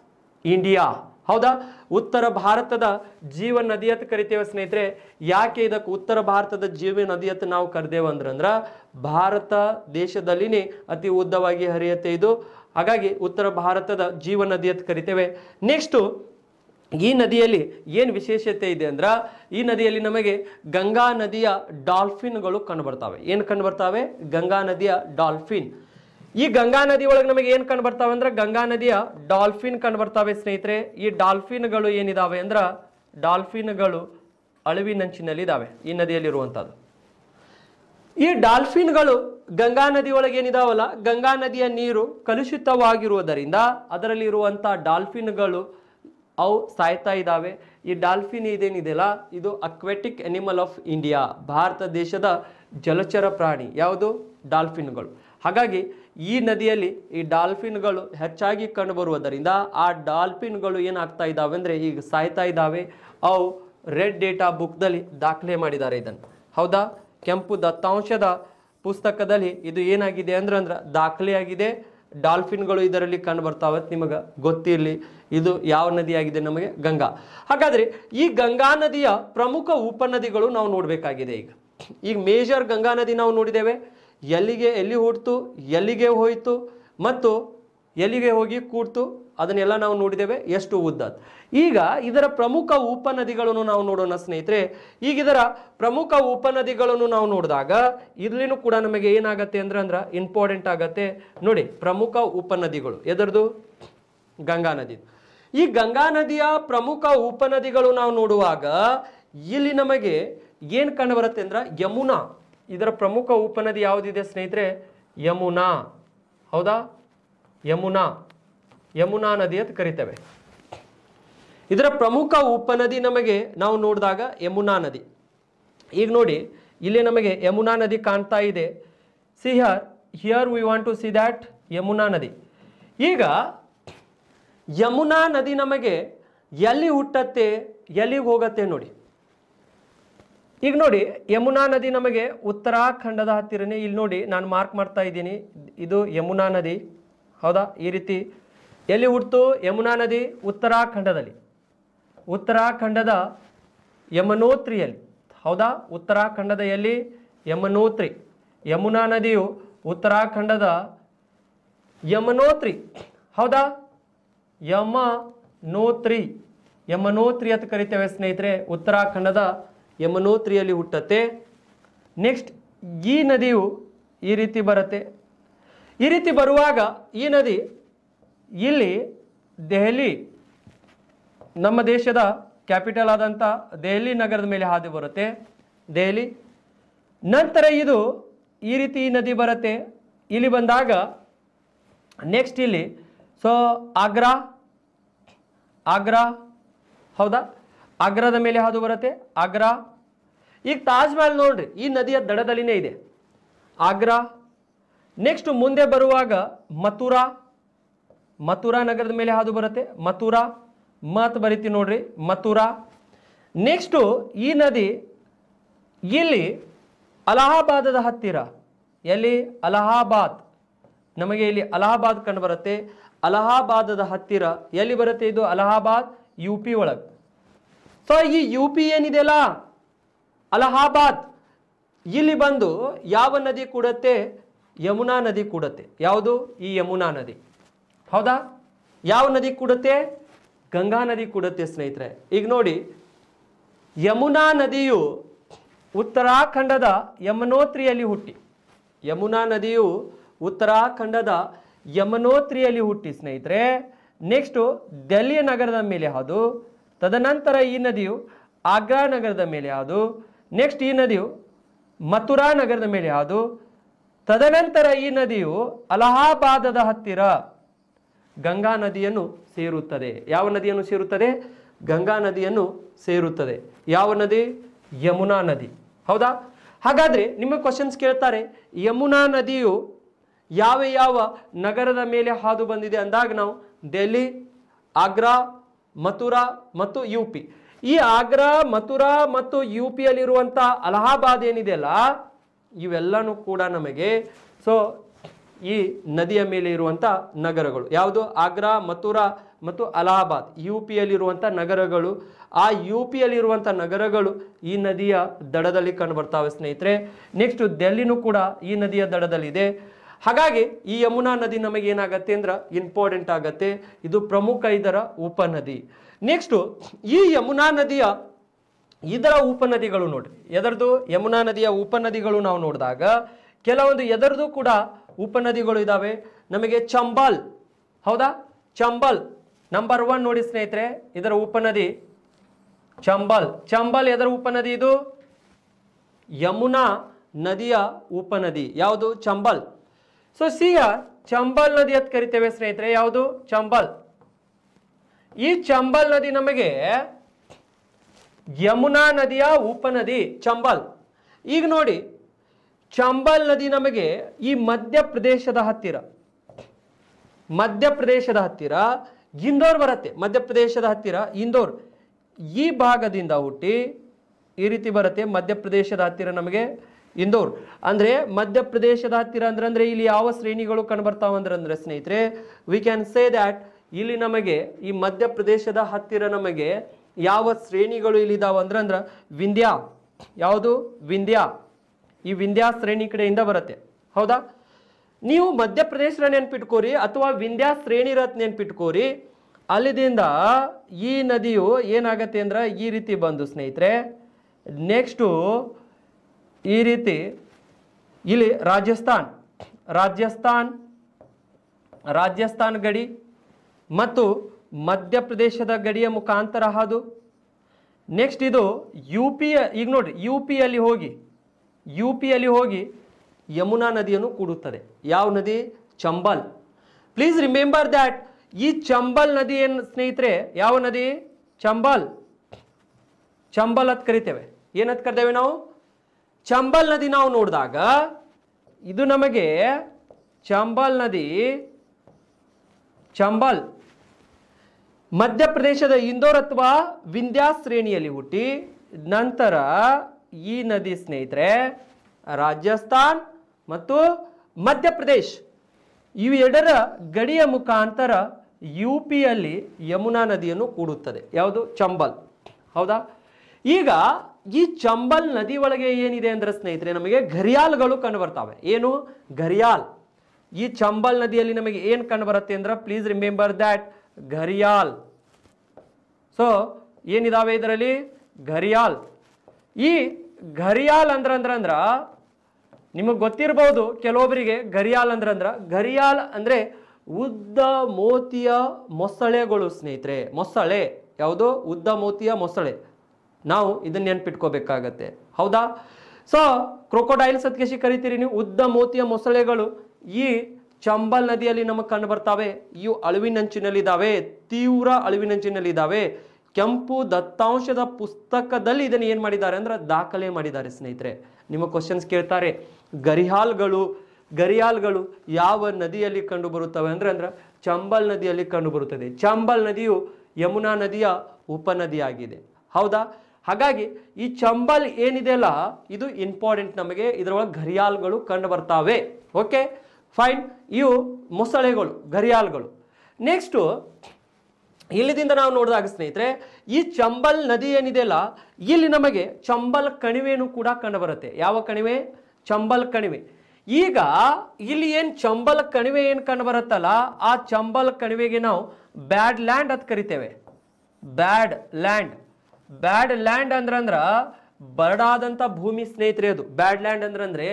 India ಹೌದಾ ಉತ್ತರ ಭಾರತದ ಜೀವ ನದಿ ಅಂತ ಕರಿತೇವೆ ಸ್ನೇಹಿತರೆ ಯಾಕೆ ಇದಕ್ಕೆ ಉತ್ತರ ಭಾರತದ ಜೀವ ನದಿ ಅಂತ ನಾವು ಕರೆದೇವೆ ಅಂದ್ರಂದ್ರ ಭಾರತ ದೇಶದಲ್ಲಿನೇ ಅತಿ ಉದ್ದವಾಗಿ ಹರಿಯುತ್ತೆ ಇದು ಹಾಗಾಗಿ ಉತ್ತರ ಭಾರತದ ಜೀವ ನದಿ ಅಂತ ಕರಿತೇವೆ ನೆಕ್ಸ್ಟು ಈ ನದಿಯಲ್ಲಿ ಏನು ವಿಶೇಷತೆ ಇದೆ ಅಂದ್ರೆ ಈ ನದಿಯಲ್ಲಿ ನಮಗೆ ಗಂಗಾ ನದಿಯ ಡಾಲ್ಫಿನ್ಗಳು ಕಂಡು ಬರ್ತಾವೆ ಏನು ಕಂಡು ಬರ್ತಾವೆ ಗಂಗಾ ನದಿಯ ಡಾಲ್ಫಿನ್ ಈ ಗಂಗಾ ನದಿ ಒಳಗೆ ನಮಗೆ ಏನು ಕಂಡು ಬರ್ತಾವೆ ಅಂದ್ರೆ ಗಂಗಾ ನದಿಯ ಡಾಲ್ಫಿನ್ ಕಂಡು ಬರ್ತಾವೆ ಸ್ನೇಹಿತರೆ ಈ ಡಾಲ್ಫಿನ್ಗಳು ಏನಿದಾವೆ ಅಂದ್ರೆ ಡಾಲ್ಫಿನ್ಗಳು ಅಳವಿನಂಚಿನಲ್ಲಿ ಇದಾವೆ ಈ ನದಿಯಲ್ಲಿರುವಂಥದ್ದು ಈ ಡಾಲ್ಫಿನ್ಗಳು ಗಂಗಾ ನದಿ ಒಳಗೆ ಏನಿದಾವಲ್ಲ ಗಂಗಾ ನದಿಯ ನೀರು ಕಲುಷಿತವಾಗಿರುವುದರಿಂದ ಅದರಲ್ಲಿ ಡಾಲ್ಫಿನ್ ಡಾಲ್ಫಿನ್ಗಳು ಅವು ಸಾಯ್ತಾ ಇದ್ದಾವೆ ಈ ಡಾಲ್ಫಿನ್ ಇದೇನಿದೆಯಲ್ಲ ಇದು aquatic animal of India Bharat ದೇಶದ ಜಲಚರ ಪ್ರಾಣಿ ಯಾವುದು ಡಾಲ್ಫಿನ್ಗಳು ಹಾಗಾಗಿ ಈ ನದಿಯಲ್ಲಿ ಈ ಡಾಲ್ಫಿನ್ಗಳು ಹೆಚ್ಚಾಗಿ ಕಂಡುಬರುವುದರಿಂದ ಆ ಡಾಲ್ಫಿನ್ಗಳು ಏನಾಗ್ತಾ ಇದ್ದಾವೆ ಅಂದರೆ ಈಗ ಸಾಯ್ತಾ ಇದ್ದಾವೆ ಅವು ರೆಡ್ ಡೇಟಾ ಬುಕ್ದಲ್ಲಿ ದಾಖಲೆ ಮಾಡಿದ್ದಾರೆ ಇದನ್ನು ಹೌದಾ ಕೆಂಪು ದತ್ತಾಂಶದ ಪುಸ್ತಕದಲ್ಲಿ ಇದು ಏನಾಗಿದೆ ಅಂದ್ರೆ ಅಂದ್ರೆ ಆಗಿದೆ ಡಾಲ್ಫಿನ್ಗಳು ಇದರಲ್ಲಿ ಕಂಡು ಬರ್ತಾವೆ ನಿಮಗೆ ಗೊತ್ತಿರಲಿ ಇದು ಯಾವ ನದಿಯಾಗಿದೆ ನಮಗೆ ಗಂಗಾ ಹಾಗಾದರೆ ಈ ಗಂಗಾ ನದಿಯ ಪ್ರಮುಖ ಉಪನದಿಗಳು ನಾವು ನೋಡಬೇಕಾಗಿದೆ ಈಗ ಈಗ ಮೇಜರ್ ಗಂಗಾ ನದಿ ನಾವು ನೋಡಿದ್ದೇವೆ ಎಲ್ಲಿಗೆ ಎಲ್ಲಿ ಹುಟ್ಟಿತು ಎಲ್ಲಿಗೆ ಹೋಯಿತು ಮತ್ತು ಎಲ್ಲಿಗೆ ಹೋಗಿ ಕೂಡ್ತು ಅದನ್ನೆಲ್ಲ ನಾವು ನೋಡಿದ್ದೇವೆ ಎಷ್ಟು ಉದ್ದ ಈಗ ಇದರ ಪ್ರಮುಖ ಉಪನದಿಗಳನ್ನು ನಾವು ನೋಡೋಣ ಸ್ನೇಹಿತರೆ ಈಗ ಇದರ ಪ್ರಮುಖ ಉಪನದಿಗಳನ್ನು ನಾವು ನೋಡಿದಾಗ ಇಲ್ಲಿನೂ ಕೂಡ ನಮಗೆ ಏನಾಗತ್ತೆ ಅಂದ್ರೆ ಅಂದ್ರೆ ಇಂಪಾರ್ಟೆಂಟ್ ಆಗತ್ತೆ ನೋಡಿ ಪ್ರಮುಖ ಉಪನದಿಗಳು ಎದರದು ಗಂಗಾ ನದಿ ಈ ಗಂಗಾ ನದಿಯ ಪ್ರಮುಖ ಉಪನದಿಗಳು ನಾವು ನೋಡುವಾಗ ಇಲ್ಲಿ ನಮಗೆ ಏನು ಕಂಡು ಬರುತ್ತೆ ಅಂದ್ರೆ ಯಮುನಾ ಇದರ ಪ್ರಮುಖ ಉಪನದಿ ಯಾವುದಿದೆ ಸ್ನೇಹಿತರೆ ಯಮುನಾ ಹೌದಾ ಯಮುನಾ ಯಮುನಾ ನದಿ ಅಂತ ಕರಿತೇವೆ ಇದರ ಪ್ರಮುಖ ಉಪನದಿ ನಮಗೆ ನಾವು ನೋಡಿದಾಗ ಯಮುನಾ ನದಿ ಈಗ ನೋಡಿ ಇಲ್ಲಿ ನಮಗೆ ಯಮುನಾ ನದಿ ಕಾಣ್ತಾ ಇದೆ see here here we want to see that Yamuna ನದಿ ಈಗ ಯಮುನಾ ನದಿ ನಮಗೆ ಎಲ್ಲಿ ಹುಟ್ಟತ್ತೆ ಎಲ್ಲಿಗೆ ಹೋಗತ್ತೆ ನೋಡಿ ಈಗ ನೋಡಿ ಯಮುನಾ ನದಿ ನಮಗೆ ಉತ್ತರಾಖಂಡದ ಹತ್ತಿರನೇ ಇಲ್ಲಿ ನೋಡಿ ನಾನು ಮಾರ್ಕ್ ಮಾಡ್ತಾ ಇದ್ದೀನಿ ಇದು ಯಮುನಾ ನದಿ ಹೌದಾ ಈ ರೀತಿ ಎಲ್ಲಿ ಹುಟ್ಟಿತು ಯಮುನಾ ನದಿ ಉತ್ತರಾಖಂಡದಲ್ಲಿ ಉತ್ತರಾಖಂಡದ ಯಮನೋತ್ರಿಯಲ್ಲಿ ಹೌದಾ ಉತ್ತರಾಖಂಡದ ಎಲ್ಲಿ ಯಮನೋತ್ರಿ ಯಮುನಾ ನದಿಯು ಉತ್ತರಾಖಂಡದ ಯಮನೋತ್ರಿ ಹೌದಾ ಯಮನೋತ್ರಿ ಯಮನೋತ್ರಿ ಅಂತ ಕರಿತೇವೆ ಸ್ನೇಹಿತರೆ ಉತ್ತರಾಖಂಡದ ಯಮನೋತ್ರಿಯಲ್ಲಿ ಹುಟ್ಟತ್ತೆ ನೆಕ್ಸ್ಟ್ ಈ ನದಿಯು ಈ ರೀತಿ ಬರುತ್ತೆ ಈ ರೀತಿ ಬರುವಾಗ ಈ ನದಿ ಇಲ್ಲಿ ದೆಹಲಿ ನಮ್ಮ ದೇಶದ ಕ್ಯಾಪಿಟಲ್ ಆದಂಥ ದೆಹಲಿ ನಗರದ ಮೇಲೆ ಹಾದಿ ಬರುತ್ತೆ ದೆಹಲಿ ನಂತರ ಇದು ಈ ರೀತಿ ಈ ನದಿ ಬರುತ್ತೆ ಇಲ್ಲಿ ಬಂದಾಗ ನೆಕ್ಸ್ಟ್ ಇಲ್ಲಿ ಸೊ ಆಗ್ರಾ ಆಗ್ರಾ ಹೌದಾ ಆಗ್ರಾದ ಮೇಲೆ ಹಾದು ಬರುತ್ತೆ ಆಗ್ರಾ ಈಗ ತಾಜ್ ಮಹಲ್ ನೋಡ್ರಿ ಈ ನದಿಯ ದಡದಲ್ಲಿನೇ ಇದೆ ಆಗ್ರಾ ನೆಕ್ಸ್ಟ್ ಮುಂದೆ ಬರುವಾಗ ಮಥುರಾ ಮಥುರಾ ನಗರದ ಮೇಲೆ ಹಾದು ಬರುತ್ತೆ ಮಥುರಾ ಮತ್ ಬರೀತಿ ನೋಡ್ರಿ ಮಥುರಾ ನೆಕ್ಸ್ಟು ಈ ನದಿ ಇಲ್ಲಿ ಅಲಹಾಬಾದದ ಹತ್ತಿರ ಎಲ್ಲಿ ಅಲಹಾಬಾದ್ ನಮಗೆ ಇಲ್ಲಿ ಅಲಹಾಬಾದ್ ಕಂಡು ಬರುತ್ತೆ ಅಲಹಾಬಾದದ ಹತ್ತಿರ ಎಲ್ಲಿ ಬರುತ್ತೆ ಇದು ಅಲಹಾಬಾದ್ ಯು ಪಿ ಒಳಗೆ ಈ ಯು ಪಿ ಏನಿದೆಯಲ್ಲ ಅಲಹಾಬಾದ್ ಇಲ್ಲಿ ಬಂದು ಯಾವ ನದಿ ಕೂಡತ್ತೆ ಯಮುನಾ ನದಿ ಕೂಡತ್ತೆ ಯಾವುದು ಈ ಯಮುನಾ ನದಿ ಹೌದಾ ಯಾವ ನದಿ ಕೂಡತ್ತೆ ಗಂಗಾ ನದಿ ಕೂಡತ್ತೆ ಸ್ನೇಹಿತರೆ ಈಗ ನೋಡಿ ಯಮುನಾ ನದಿಯು ಉತ್ತರಾಖಂಡದ ಯಮನೋತ್ರಿಯಲ್ಲಿ ಹುಟ್ಟಿ ಯಮುನಾ ನದಿಯು ಉತ್ತರಾಖಂಡದ ಯಮುನೋತ್ರಿಯಲ್ಲಿ ಹುಟ್ಟಿ ಸ್ನೇಹಿತರೆ ನೆಕ್ಸ್ಟು ದೆಹಲಿಯ ನಗರದ ಮೇಲೆ ಅದು ತದನಂತರ ಈ ನದಿಯು ಆಗ್ರಾ ನಗರದ ಮೇಲೆ ಯಾವುದು ನೆಕ್ಸ್ಟ್ ಈ ನದಿಯು ಮಥುರಾ ನಗರದ ಮೇಲೆ ಯಾವುದು ತದನಂತರ ಈ ನದಿಯು ಅಲಹಾಬಾದದ ಹತ್ತಿರ ಗಂಗಾ ನದಿಯನ್ನು ಸೇರುತ್ತದೆ ಯಾವ ನದಿಯನ್ನು ಸೇರುತ್ತದೆ ಗಂಗಾ ನದಿಯನ್ನು ಸೇರುತ್ತದೆ ಯಾವ ನದಿ ಯಮುನಾ ನದಿ ಹೌದಾ ಹಾಗಾದರೆ ನಿಮ್ಮ ಕ್ವಶನ್ಸ್ ಕೇಳ್ತಾರೆ ಯಮುನಾ ನದಿಯು ಯಾವ ಯಾವ ನಗರದ ಮೇಲೆ ಹಾದು ಬಂದಿದೆ ಅಂದಾಗ ನಾವು ಡೆಲ್ಲಿ ಆಗ್ರಾ ಮಥುರಾ ಮತ್ತು ಯು ಪಿ ಈ ಆಗ್ರಾ ಮಥುರಾ ಮತ್ತು ಯು ಪಿಯಲ್ಲಿರುವಂಥ ಅಲಹಾಬಾದ್ ಏನಿದೆಯಲ್ಲ ಇವೆಲ್ಲನೂ ಕೂಡ ನಮಗೆ ಸೊ ಈ ನದಿಯ ಮೇಲೆ ಇರುವಂಥ ನಗರಗಳು ಯಾವುದು ಆಗ್ರಾ ಮಥುರಾ ಮತ್ತು ಅಲಹಾಬಾದ್ ಯು ಪಿಯಲ್ಲಿರುವಂಥ ನಗರಗಳು ಆ ಯು ಪಿಯಲ್ಲಿರುವಂಥ ನಗರಗಳು ಈ ನದಿಯ ದಡದಲ್ಲಿ ಕಂಡು ಬರ್ತಾವೆ ಸ್ನೇಹಿತರೆ ನೆಕ್ಸ್ಟು ದೆಹಲಿನೂ ಕೂಡ ಈ ನದಿಯ ದಡದಲ್ಲಿದೆ ಹಾಗಾಗಿ ಈ ಯಮುನಾ ನದಿ ನಮಗೆ ಏನಾಗತ್ತೆ ಅಂದ್ರೆ ಇಂಪಾರ್ಟೆಂಟ್ ಆಗತ್ತೆ ಇದು ಪ್ರಮುಖ ಇದರ ಉಪನದಿ ನೆಕ್ಸ್ಟ್ ಈ ಯಮುನಾ ನದಿಯ ಇದರ ಉಪನದಿಗಳು ನೋಡ್ರಿ ಎದರ್ದು ಯಮುನಾ ನದಿಯ ಉಪನದಿಗಳು ನಾವು ನೋಡಿದಾಗ ಕೆಲವೊಂದು ಎದರದು ಕೂಡ ಉಪನದಿಗಳು ಇದ್ದಾವೆ ನಮಗೆ ಚಂಬಲ್ ಹೌದಾ ಚಂಬಲ್ ನಂಬರ್ ಒನ್ ನೋಡಿ ಸ್ನೇಹಿತರೆ ಇದರ ಉಪನದಿ ಚಂಬಲ್ ಚಂಬಲ್ ಎದರ ಉಪನದಿ ಇದು ಯಮುನಾ ನದಿಯ ಉಪನದಿ ಯಾವುದು ಚಂಬಲ್ ಸೊ ಸಿಯ ಚಂಬಲ್ ನದಿ ಅಂತ ಕರಿತೇವೆ ಸ್ನೇಹಿತರೆ ಯಾವುದು ಚಂಬಲ್ ಈ ಚಂಬಲ್ ನದಿ ನಮಗೆ ಯಮುನಾ ನದಿಯ ಉಪನದಿ ಚಂಬಲ್ ಈಗ ನೋಡಿ ಚಂಬಲ್ ನದಿ ನಮಗೆ ಈ ಮಧ್ಯಪ್ರದೇಶದ ಹತ್ತಿರ ಮಧ್ಯಪ್ರದೇಶದ ಹತ್ತಿರ ಇಂದೋರ್ ಬರುತ್ತೆ ಮಧ್ಯಪ್ರದೇಶದ ಹತ್ತಿರ ಇಂದೋರ್ ಈ ಭಾಗದಿಂದ ಹುಟ್ಟಿ ಈ ರೀತಿ ಬರುತ್ತೆ ಮಧ್ಯಪ್ರದೇಶದ ಹತ್ತಿರ ನಮಗೆ ಇಂದೋರ್ ಅಂದ್ರೆ ಮಧ್ಯಪ್ರದೇಶದ ಹತ್ತಿರ ಅಂದ್ರೆ ಅಂದ್ರೆ ಇಲ್ಲಿ ಯಾವ ಶ್ರೇಣಿಗಳು ಕಂಡುಬರ್ತಾವಂದ್ರೆ ಅಂದ್ರೆ ಸ್ನೇಹಿತರೆ ವಿ ಕ್ಯಾನ್ ಸೇ ದ್ಯಾಟ್ ಇಲ್ಲಿ ನಮಗೆ ಈ ಮಧ್ಯಪ್ರದೇಶದ ಹತ್ತಿರ ನಮಗೆ ಯಾವ ಶ್ರೇಣಿಗಳು ಇಲ್ಲಿದ್ದಾವೆ ಅಂದ್ರೆ ಅಂದ್ರೆ ವಿಂಧ್ಯ ಯಾವುದು ವಿಂಧ್ಯ ಈ ವಿಂಧ್ಯ ಶ್ರೇಣಿ ಕಡೆಯಿಂದ ಬರುತ್ತೆ ಹೌದಾ ನೀವು ಮಧ್ಯಪ್ರದೇಶ ನೆನ್ಪಿಟ್ಕೋರಿ ಅಥವಾ ವಿಂಧ್ಯ ಶ್ರೇಣಿ ರಥ ನೆನ್ಪಿಟ್ಕೋರಿ ಅಲ್ಲಿದಿಂದ ಈ ನದಿಯು ಏನಾಗತ್ತೆ ಅಂದ್ರೆ ಈ ರೀತಿ ಬಂದು ಸ್ನೇಹಿತರೆ ನೆಕ್ಸ್ಟು ಈ ರೀತಿ ಇಲ್ಲಿ ರಾಜಸ್ಥಾನ್ ರಾಜಸ್ಥಾನ್ ರಾಜಸ್ಥಾನ್ ಗಡಿ ಮತ್ತು ಮಧ್ಯಪ್ರದೇಶದ ಗಡಿಯ ಮುಖಾಂತರ ಹಾದು ನೆಕ್ಸ್ಟ್ ಇದು ಯು ಪಿ ಈಗ ನೋಡಿ ಯು ಪಿಯಲ್ಲಿ ಹೋಗಿ ಯು ಪಿಯಲ್ಲಿ ಹೋಗಿ ಯಮುನಾ ನದಿಯನ್ನು ಕೂಡುತ್ತದೆ ಯಾವ ನದಿ ಚಂಬಲ್ ಪ್ಲೀಸ್ ರಿಮೆಂಬರ್ ದ್ಯಾಟ್ ಈ ಚಂಬಲ್ ನದಿ ಏನು ಸ್ನೇಹಿತರೆ ಯಾವ ನದಿ ಚಂಬಲ್ ಚಂಬಲ್ ಅಂತ ಕರಿತೇವೆ ಏನಂತ ಕರಿತೇವೆ ನಾವು ಚಂಬಲ್ ನದಿ ನಾವು ನೋಡಿದಾಗ ಇದು ನಮಗೆ ಚಂಬಲ್ ನದಿ ಚಂಬಲ್ ಮಧ್ಯಪ್ರದೇಶದ ಇಂದೋರ್ ಅಥವಾ ವಿಂಧ್ಯಾ ಶ್ರೇಣಿಯಲ್ಲಿ ಹುಟ್ಟಿ ನಂತರ ಈ ನದಿ ಸ್ನೇಹಿತರೆ ರಾಜಸ್ಥಾನ್ ಮತ್ತು ಮಧ್ಯಪ್ರದೇಶ್ ಇವೆರಡರ ಗಡಿಯ ಮುಖಾಂತರ ಯು ಪಿಯಲ್ಲಿ ಯಮುನಾ ನದಿಯನ್ನು ಕೂಡುತ್ತದೆ ಯಾವುದು ಚಂಬಲ್ ಹೌದಾ ಈಗ ಈ ಚಂಬಲ್ ನದಿ ಒಳಗೆ ಏನಿದೆ ಅಂದ್ರೆ ಸ್ನೇಹಿತರೆ ನಮಗೆ ಘರಿಯಾಲ್ಗಳು ಕಂಡು ಬರ್ತವೆ ಏನು ಘರಿಯಾಲ್ ಈ ಚಂಬಲ್ ನದಿಯಲ್ಲಿ ನಮಗೆ ಏನು ಕಂಡು ಬರುತ್ತೆ ಅಂದ್ರೆ please remember that gharial so ಏನಿದಾವೆ ಇದರಲ್ಲಿ ಘರಿಯಾಲ್ ಈ ಘರಿಯಾಲ್ ಅಂದ್ರ ಅಂದ್ರೆ ಅಂದ್ರ ನಿಮಗೆ ಗೊತ್ತಿರಬಹುದು ಕೆಲವೊಬ್ಬರಿಗೆ ಘರಿಯಾಲ್ ಅಂದ್ರೆ ಅಂದ್ರ ಘರಿಯಾಲ್ ಅಂದ್ರೆ ಉದ್ದ ಮೋತಿಯ ಮೊಸಳೆಗಳು ಸ್ನೇಹಿತರೆ ಮೊಸಳೆ ಯಾವುದು ಉದ್ದ ಮೋತಿಯ ಮೊಸಳೆ ನಾವು ಇದನ್ನ ನೆನ್ಪಿಟ್ಕೋಬೇಕಾಗತ್ತೆ ಹೌದಾ ಸೊ ಕ್ರೊಕೊಡೈಲ್ ಸತ್ಕೇಶಿ ಕರಿತೀರಿ ನೀವು ಉದ್ದ ಮೋತಿಯ ಮೊಸಳೆಗಳು ಈ ಚಂಬಲ್ ನದಿಯಲ್ಲಿ ನಮಗೆ ಕಂಡು ಬರ್ತಾವೆ ಇವು ಅಳುವಿನಂಚಿನಲ್ಲಿದ್ದಾವೆ ತೀವ್ರ ಇದಾವೆ ಕೆಂಪು ದತ್ತಾಂಶದ ಪುಸ್ತಕದಲ್ಲಿ ಇದನ್ನು ಏನು ಮಾಡಿದ್ದಾರೆ ಅಂದ್ರೆ ದಾಖಲೆ ಮಾಡಿದ್ದಾರೆ ಸ್ನೇಹಿತರೆ ನಿಮ್ಮ ಕ್ವಶನ್ಸ್ ಕೇಳ್ತಾರೆ ಗರಿಹಾಲ್ಗಳು ಗರಿಯಾಲ್ಗಳು ಯಾವ ನದಿಯಲ್ಲಿ ಕಂಡು ಬರುತ್ತವೆ ಅಂದರೆ ಅಂದ್ರೆ ಚಂಬಲ್ ನದಿಯಲ್ಲಿ ಕಂಡುಬರುತ್ತದೆ ಚಂಬಲ್ ನದಿಯು ಯಮುನಾ ನದಿಯ ಉಪನದಿಯಾಗಿದೆ ಹೌದಾ ಹಾಗಾಗಿ ಈ ಚಂಬಲ್ ಏನಿದೆ ಅಲ್ಲ ಇದು ಇಂಪಾರ್ಟೆಂಟ್ ನಮಗೆ ಇದರೊಳಗೆ ಘರಿಯಾಲ್ಗಳು ಕಂಡು ಬರ್ತಾವೆ ಓಕೆ ಫೈನ್ ಇವು ಮೊಸಳೆಗಳು ಘರಿಯಾಲ್ಗಳು ನೆಕ್ಸ್ಟು ಇಲ್ಲಿದಿಂದ ನಾವು ನೋಡಿದಾಗ ಸ್ನೇಹಿತರೆ ಈ ಚಂಬಲ್ ನದಿ ಏನಿದೆಯಲ್ಲ ಇಲ್ಲಿ ನಮಗೆ ಚಂಬಲ್ ಕಣಿವೆನೂ ಕೂಡ ಕಂಡುಬರುತ್ತೆ ಯಾವ ಕಣಿವೆ ಚಂಬಲ್ ಕಣಿವೆ ಈಗ ಇಲ್ಲಿ ಏನು ಚಂಬಲ್ ಕಣಿವೆ ಏನು ಕಂಡು ಬರುತ್ತಲ್ಲ ಆ ಚಂಬಲ್ ಕಣಿವೆಗೆ ನಾವು ಬ್ಯಾಡ್ ಲ್ಯಾಂಡ್ ಅಂತ ಕರಿತೇವೆ ಬ್ಯಾಡ್ ಲ್ಯಾಂಡ್ ಬ್ಯಾಡ್ ಲ್ಯಾಂಡ್ ಅಂದ್ರ ಬರಡಾದಂಥ ಭೂಮಿ ಸ್ನೇಹಿತರೆ ಅದು ಬ್ಯಾಡ್ ಲ್ಯಾಂಡ್ ಅಂದ್ರೆ